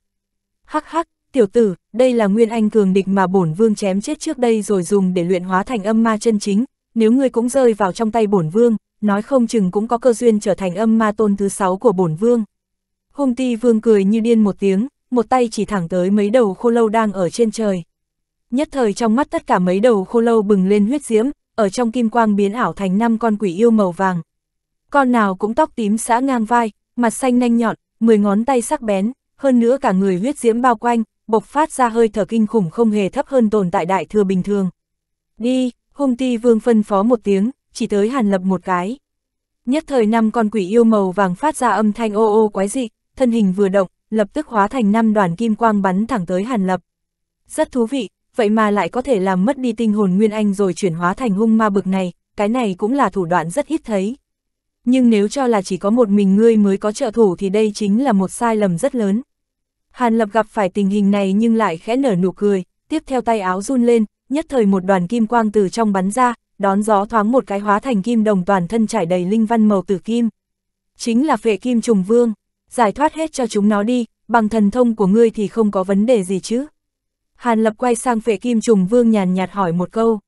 Hắc hắc, tiểu tử, đây là nguyên anh cường địch mà bổn vương chém chết trước đây rồi dùng để luyện hóa thành âm ma chân chính, nếu ngươi cũng rơi vào trong tay bổn vương, nói không chừng cũng có cơ duyên trở thành âm ma tôn thứ sáu của bổn vương. Hung ti vương cười như điên một tiếng, một tay chỉ thẳng tới mấy đầu khô lâu đang ở trên trời. Nhất thời trong mắt tất cả mấy đầu khô lâu bừng lên huyết diễm, ở trong kim quang biến ảo thành năm con quỷ yêu màu vàng. Con nào cũng tóc tím xã ngang vai, mặt xanh nanh nhọn, mười ngón tay sắc bén, hơn nữa cả người huyết diễm bao quanh, bộc phát ra hơi thở kinh khủng không hề thấp hơn tồn tại đại thừa bình thường. Đi, hung ti vương phân phó một tiếng, chỉ tới hàn lập một cái. Nhất thời năm con quỷ yêu màu vàng phát ra âm thanh ô ô quái dị, thân hình vừa động, lập tức hóa thành năm đoàn kim quang bắn thẳng tới hàn lập. Rất thú vị, vậy mà lại có thể làm mất đi tinh hồn Nguyên Anh rồi chuyển hóa thành hung ma bực này, cái này cũng là thủ đoạn rất ít thấy nhưng nếu cho là chỉ có một mình ngươi mới có trợ thủ thì đây chính là một sai lầm rất lớn. Hàn Lập gặp phải tình hình này nhưng lại khẽ nở nụ cười, tiếp theo tay áo run lên, nhất thời một đoàn kim quang từ trong bắn ra, đón gió thoáng một cái hóa thành kim đồng toàn thân trải đầy linh văn màu tử kim. Chính là phệ kim trùng vương, giải thoát hết cho chúng nó đi, bằng thần thông của ngươi thì không có vấn đề gì chứ. Hàn Lập quay sang phệ kim trùng vương nhàn nhạt hỏi một câu.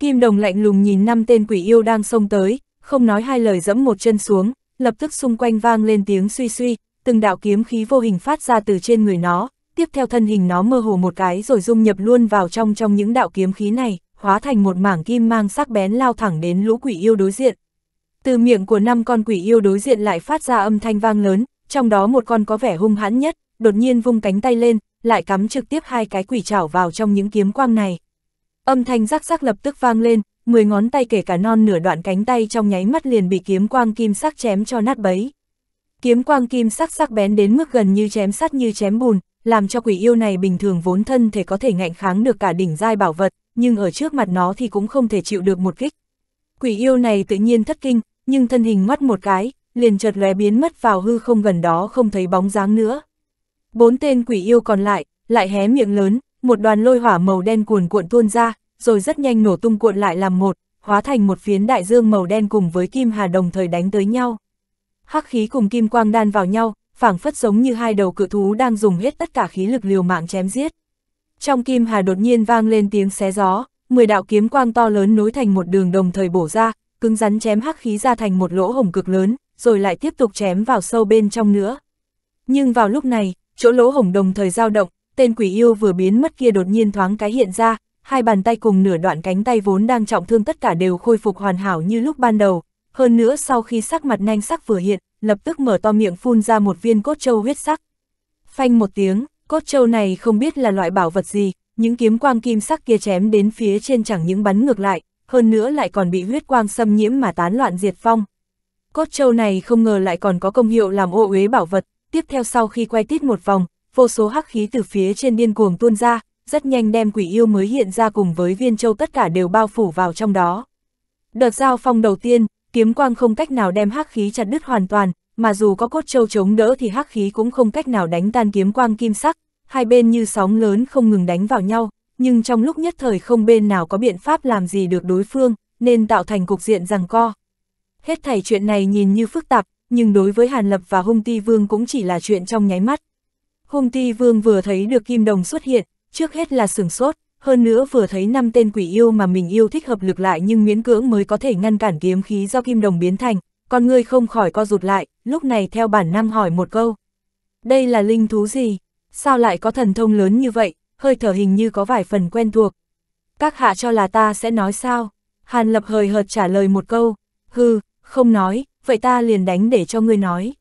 Kim đồng lạnh lùng nhìn năm tên quỷ yêu đang xông tới, không nói hai lời dẫm một chân xuống, lập tức xung quanh vang lên tiếng suy suy, từng đạo kiếm khí vô hình phát ra từ trên người nó, tiếp theo thân hình nó mơ hồ một cái rồi dung nhập luôn vào trong trong những đạo kiếm khí này, hóa thành một mảng kim mang sắc bén lao thẳng đến lũ quỷ yêu đối diện. Từ miệng của năm con quỷ yêu đối diện lại phát ra âm thanh vang lớn, trong đó một con có vẻ hung hãn nhất, đột nhiên vung cánh tay lên, lại cắm trực tiếp hai cái quỷ chảo vào trong những kiếm quang này. Âm thanh rắc rắc lập tức vang lên, mười ngón tay kể cả non nửa đoạn cánh tay trong nháy mắt liền bị kiếm quang kim sắc chém cho nát bấy. Kiếm quang kim sắc sắc bén đến mức gần như chém sắt như chém bùn, làm cho quỷ yêu này bình thường vốn thân thể có thể ngạnh kháng được cả đỉnh giai bảo vật, nhưng ở trước mặt nó thì cũng không thể chịu được một kích. Quỷ yêu này tự nhiên thất kinh, nhưng thân hình ngoắt một cái, liền chợt lóe biến mất vào hư không gần đó không thấy bóng dáng nữa. Bốn tên quỷ yêu còn lại, lại hé miệng lớn, một đoàn lôi hỏa màu đen cuồn cuộn tuôn ra, rồi rất nhanh nổ tung cuộn lại làm một, hóa thành một phiến đại dương màu đen cùng với kim hà đồng thời đánh tới nhau. Hắc khí cùng kim quang đan vào nhau, phảng phất giống như hai đầu cự thú đang dùng hết tất cả khí lực liều mạng chém giết. Trong kim hà đột nhiên vang lên tiếng xé gió, 10 đạo kiếm quang to lớn nối thành một đường đồng thời bổ ra, cứng rắn chém hắc khí ra thành một lỗ hổng cực lớn, rồi lại tiếp tục chém vào sâu bên trong nữa. Nhưng vào lúc này, chỗ lỗ hổng đồng thời dao động, tên quỷ yêu vừa biến mất kia đột nhiên thoáng cái hiện ra, hai bàn tay cùng nửa đoạn cánh tay vốn đang trọng thương tất cả đều khôi phục hoàn hảo như lúc ban đầu. Hơn nữa sau khi sắc mặt nhanh sắc vừa hiện, lập tức mở to miệng phun ra một viên cốt châu huyết sắc. Phanh một tiếng, cốt châu này không biết là loại bảo vật gì, những kiếm quang kim sắc kia chém đến phía trên chẳng những bắn ngược lại, hơn nữa lại còn bị huyết quang xâm nhiễm mà tán loạn diệt phong. Cốt châu này không ngờ lại còn có công hiệu làm ô uế bảo vật, tiếp theo sau khi quay tít một vòng, vô số hắc khí từ phía trên điên cuồng tuôn ra, rất nhanh đem quỷ yêu mới hiện ra cùng với viên châu tất cả đều bao phủ vào trong đó. Đợt giao phong đầu tiên, kiếm quang không cách nào đem hắc khí chặt đứt hoàn toàn, mà dù có cốt châu chống đỡ thì hắc khí cũng không cách nào đánh tan kiếm quang kim sắc, hai bên như sóng lớn không ngừng đánh vào nhau, nhưng trong lúc nhất thời không bên nào có biện pháp làm gì được đối phương, nên tạo thành cục diện rằng co. Hết thảy chuyện này nhìn như phức tạp, nhưng đối với Hàn Lập và Hung Ti Vương cũng chỉ là chuyện trong nháy mắt. Hung Ti Vương vừa thấy được Kim Đồng xuất hiện, trước hết là sửng sốt, hơn nữa vừa thấy năm tên quỷ yêu mà mình yêu thích hợp lực lại nhưng miễn cưỡng mới có thể ngăn cản kiếm khí do kim đồng biến thành, con người không khỏi co rụt lại, lúc này theo bản năng hỏi một câu. Đây là linh thú gì? Sao lại có thần thông lớn như vậy, hơi thở hình như có vài phần quen thuộc. Các hạ cho là ta sẽ nói sao? Hàn lập hời hợt trả lời một câu, hừ, không nói, vậy ta liền đánh để cho ngươi nói.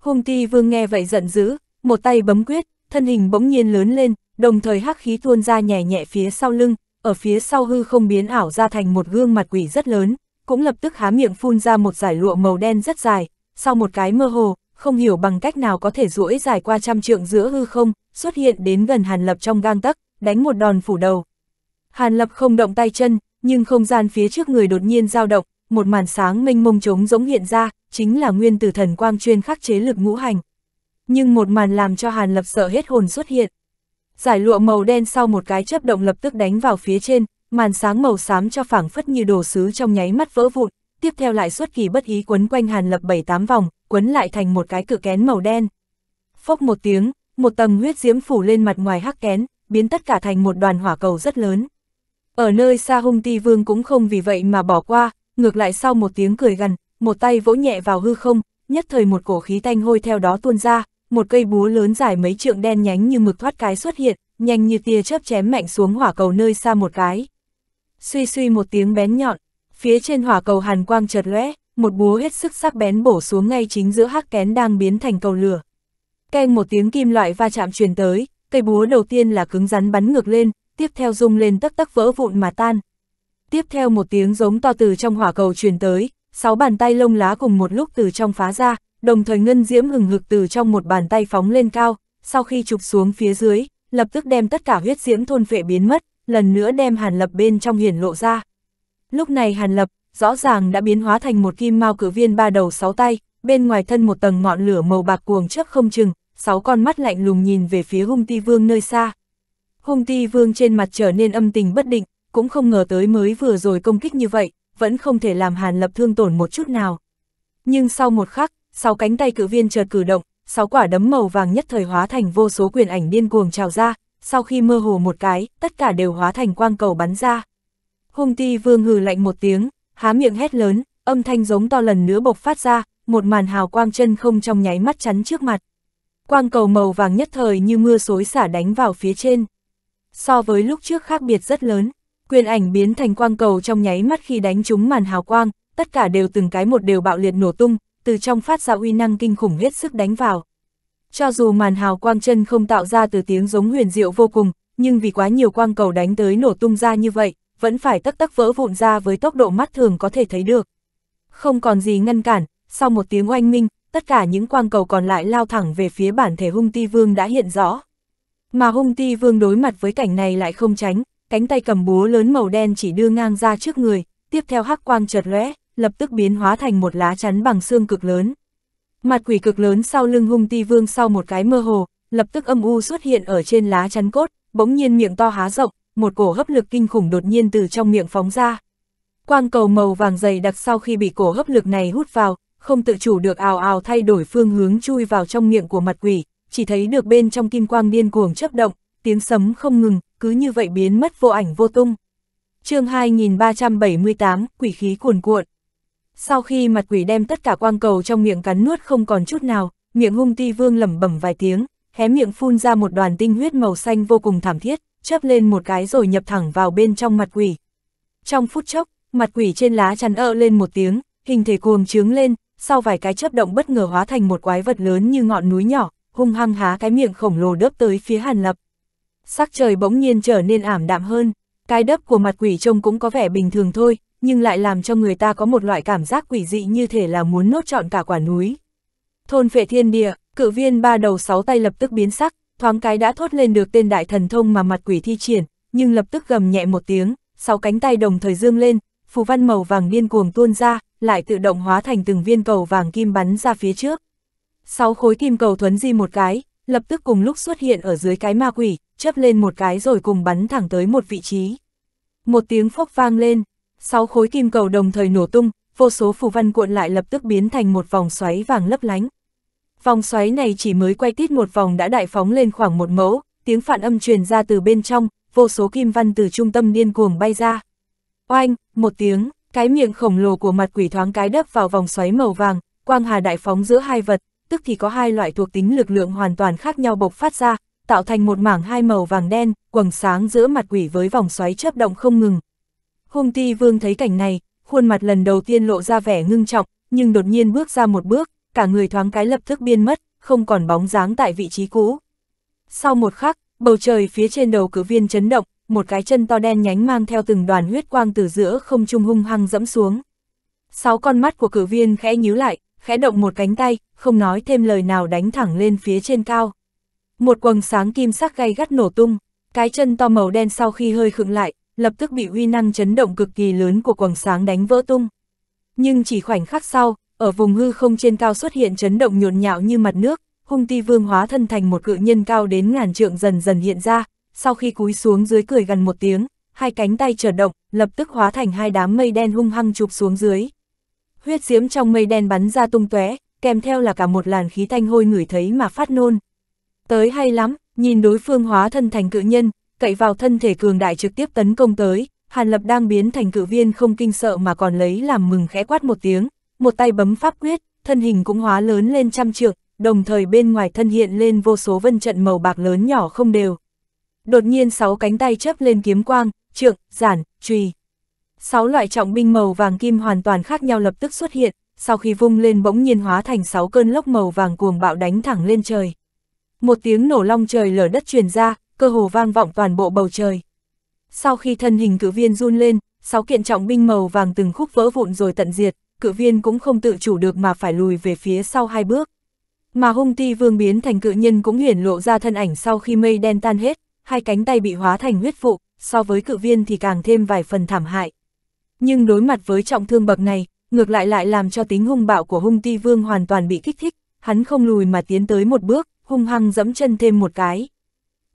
hung ti vương nghe vậy giận dữ, một tay bấm quyết, thân hình bỗng nhiên lớn lên, đồng thời hắc khí tuôn ra nhẹ nhẹ phía sau lưng, ở phía sau hư không biến ảo ra thành một gương mặt quỷ rất lớn, cũng lập tức há miệng phun ra một giải lụa màu đen rất dài, sau một cái mơ hồ, không hiểu bằng cách nào có thể duỗi dài qua trăm trượng giữa hư không, xuất hiện đến gần Hàn Lập trong gang tấc, đánh một đòn phủ đầu. Hàn Lập không động tay chân, nhưng không gian phía trước người đột nhiên dao động, một màn sáng mênh mông trống giống hiện ra, chính là nguyên tử thần quang chuyên khắc chế lực ngũ hành. Nhưng một màn làm cho Hàn Lập sợ hết hồn xuất hiện. Giải lụa màu đen sau một cái chớp động lập tức đánh vào phía trên, màn sáng màu xám cho phảng phất như đồ sứ trong nháy mắt vỡ vụn, tiếp theo lại xuất kỳ bất ý quấn quanh Hàn Lập 7-8 vòng, quấn lại thành một cái cửa kén màu đen. Phốc một tiếng, một tầng huyết diễm phủ lên mặt ngoài hắc kén, biến tất cả thành một đoàn hỏa cầu rất lớn. Ở nơi xa hung ti vương cũng không vì vậy mà bỏ qua, ngược lại sau một tiếng cười gần, một tay vỗ nhẹ vào hư không, nhất thời một cổ khí tanh hôi theo đó tuôn ra, một cây búa lớn dài mấy trượng đen nhánh như mực thoát cái xuất hiện, nhanh như tia chớp chém mạnh xuống hỏa cầu nơi xa một cái. Suy suy một tiếng bén nhọn, phía trên hỏa cầu hàn quang chợt lóe, một búa hết sức sắc bén bổ xuống ngay chính giữa hắc kén đang biến thành cầu lửa. Keng một tiếng kim loại va chạm truyền tới, cây búa đầu tiên là cứng rắn bắn ngược lên, tiếp theo rung lên tắc tắc vỡ vụn mà tan. Tiếp theo một tiếng giống to từ trong hỏa cầu truyền tới, sáu bàn tay lông lá cùng một lúc từ trong phá ra, đồng thời ngân diễm hừng hực từ trong một bàn tay phóng lên cao, sau khi chụp xuống phía dưới, lập tức đem tất cả huyết diễm thôn phệ biến mất, lần nữa đem Hàn Lập bên trong hiển lộ ra. Lúc này Hàn Lập, rõ ràng đã biến hóa thành một kim mao cử viên ba đầu sáu tay, bên ngoài thân một tầng ngọn lửa màu bạc cuồng trước không chừng, sáu con mắt lạnh lùng nhìn về phía hung ti vương nơi xa. Hung ti vương trên mặt trở nên âm tình bất định, cũng không ngờ tới mới vừa rồi công kích như vậy, vẫn không thể làm Hàn Lập thương tổn một chút nào. Nhưng sau một khắc, sáu cánh tay cự viên chợt cử động, sáu quả đấm màu vàng nhất thời hóa thành vô số quyền ảnh điên cuồng trào ra, sau khi mơ hồ một cái, tất cả đều hóa thành quang cầu bắn ra. Hung ti vương hừ lạnh một tiếng, há miệng hét lớn, âm thanh giống to lần nữa bộc phát ra, một màn hào quang chân không trong nháy mắt chắn trước mặt. Quang cầu màu vàng nhất thời như mưa xối xả đánh vào phía trên. So với lúc trước khác biệt rất lớn, quyền ảnh biến thành quang cầu trong nháy mắt khi đánh trúng màn hào quang, tất cả đều từng cái một đều bạo liệt nổ tung, từ trong phát ra uy năng kinh khủng hết sức đánh vào. Cho dù màn hào quang chân không tạo ra từ tiếng giống huyền diệu vô cùng, nhưng vì quá nhiều quang cầu đánh tới nổ tung ra như vậy, vẫn phải tắc tắc vỡ vụn ra với tốc độ mắt thường có thể thấy được. Không còn gì ngăn cản, sau một tiếng oanh minh, tất cả những quang cầu còn lại lao thẳng về phía bản thể hung ti vương đã hiện rõ. Mà hung ti vương đối mặt với cảnh này lại không tránh, cánh tay cầm búa lớn màu đen chỉ đưa ngang ra trước người, tiếp theo hắc quang chợt lóe, lập tức biến hóa thành một lá chắn bằng xương cực lớn. Mặt quỷ cực lớn sau lưng hung ti vương sau một cái mơ hồ, lập tức âm u xuất hiện ở trên lá chắn cốt, bỗng nhiên miệng to há rộng, một cổ hấp lực kinh khủng đột nhiên từ trong miệng phóng ra. Quang cầu màu vàng dày đặc sau khi bị cổ hấp lực này hút vào, không tự chủ được ào ào thay đổi phương hướng chui vào trong miệng của mặt quỷ, chỉ thấy được bên trong kim quang điên cuồng chấp động, tiếng sấm không ngừng, cứ như vậy biến mất vô ảnh vô tung. chương 2378, quỷ khí cuồn cuộn. Sau khi mặt quỷ đem tất cả quang cầu trong miệng cắn nuốt không còn chút nào, miệng hung ti vương lẩm bẩm vài tiếng, hé miệng phun ra một đoàn tinh huyết màu xanh vô cùng thảm thiết, chớp lên một cái rồi nhập thẳng vào bên trong mặt quỷ. Trong phút chốc, mặt quỷ trên lá chắn ợ lên một tiếng, hình thể cuồng trướng lên, sau vài cái chớp động bất ngờ hóa thành một quái vật lớn như ngọn núi nhỏ, hung hăng há cái miệng khổng lồ đớp tới phía Hàn Lập. Sắc trời bỗng nhiên trở nên ảm đạm hơn, cái đớp của mặt quỷ trông cũng có vẻ bình thường thôi, nhưng lại làm cho người ta có một loại cảm giác quỷ dị như thể là muốn nốt trọn cả quả núi. Thôn phệ thiên địa, cự viên ba đầu sáu tay lập tức biến sắc, thoáng cái đã thốt lên được tên đại thần thông mà mặt quỷ thi triển, nhưng lập tức gầm nhẹ một tiếng, sáu cánh tay đồng thời dương lên, phù văn màu vàng điên cuồng tuôn ra, lại tự động hóa thành từng viên cầu vàng kim bắn ra phía trước. Sáu khối kim cầu thuấn di một cái, lập tức cùng lúc xuất hiện ở dưới cái ma quỷ, chấp lên một cái rồi cùng bắn thẳng tới một vị trí. Một tiếng phốc vang lên, Sáu khối kim cầu đồng thời nổ tung, vô số phù văn cuộn lại lập tức biến thành một vòng xoáy vàng lấp lánh. Vòng xoáy này chỉ mới quay tít một vòng đã đại phóng lên khoảng một mẫu, tiếng phản âm truyền ra từ bên trong, vô số kim văn từ trung tâm điên cuồng bay ra. Oanh, một tiếng, cái miệng khổng lồ của mặt quỷ thoáng cái đấp vào vòng xoáy màu vàng, quang hà đại phóng giữa hai vật, tức thì có hai loại thuộc tính lực lượng hoàn toàn khác nhau bộc phát ra, tạo thành một mảng hai màu vàng đen, quầng sáng giữa mặt quỷ với vòng xoáy chớp động không ngừng. Hung ti vương thấy cảnh này, khuôn mặt lần đầu tiên lộ ra vẻ ngưng trọng, nhưng đột nhiên bước ra một bước, cả người thoáng cái lập tức biên mất, không còn bóng dáng tại vị trí cũ. Sau một khắc, bầu trời phía trên đầu cử viên chấn động, một cái chân to đen nhánh mang theo từng đoàn huyết quang từ giữa không trung hung hăng dẫm xuống. Sáu con mắt của cử viên khẽ nhíu lại, khẽ động một cánh tay, không nói thêm lời nào đánh thẳng lên phía trên cao. Một quầng sáng kim sắc gay gắt nổ tung, cái chân to màu đen sau khi hơi khựng lại, lập tức bị uy năng chấn động cực kỳ lớn của quầng sáng đánh vỡ tung. Nhưng chỉ khoảnh khắc sau, ở vùng hư không trên cao xuất hiện chấn động nhộn nhạo như mặt nước, hung ti vương hóa thân thành một cự nhân cao đến ngàn trượng dần dần hiện ra, sau khi cúi xuống dưới cười gần một tiếng, hai cánh tay trở động, lập tức hóa thành hai đám mây đen hung hăng chụp xuống dưới. Huyết diếm trong mây đen bắn ra tung tóe, kèm theo là cả một làn khí thanh hôi ngửi thấy mà phát nôn. Tới hay lắm, nhìn đối phương hóa thân thành cự nhân, cậy vào thân thể cường đại trực tiếp tấn công tới, Hàn Lập đang biến thành cự viên không kinh sợ mà còn lấy làm mừng khẽ quát một tiếng, một tay bấm pháp quyết, thân hình cũng hóa lớn lên trăm trượng, đồng thời bên ngoài thân hiện lên vô số vân trận màu bạc lớn nhỏ không đều. Đột nhiên sáu cánh tay chấp lên kiếm quang, trượng, giản, trùy. Sáu loại trọng binh màu vàng kim hoàn toàn khác nhau lập tức xuất hiện, sau khi vung lên bỗng nhiên hóa thành sáu cơn lốc màu vàng cuồng bạo đánh thẳng lên trời. Một tiếng nổ long trời lở đất truyền ra, cơ hồ vang vọng toàn bộ bầu trời. Sau khi thân hình cự viên run lên, sáu kiện trọng binh màu vàng từng khúc vỡ vụn rồi tận diệt, cự viên cũng không tự chủ được mà phải lùi về phía sau hai bước. Mà hung ti vương biến thành cự nhân cũng hiển lộ ra thân ảnh sau khi mây đen tan hết, hai cánh tay bị hóa thành huyết vụ, so với cự viên thì càng thêm vài phần thảm hại. Nhưng đối mặt với trọng thương bậc này, ngược lại lại làm cho tính hung bạo của hung ti vương hoàn toàn bị kích thích, hắn không lùi mà tiến tới một bước, hung hăng dẫm chân thêm một cái.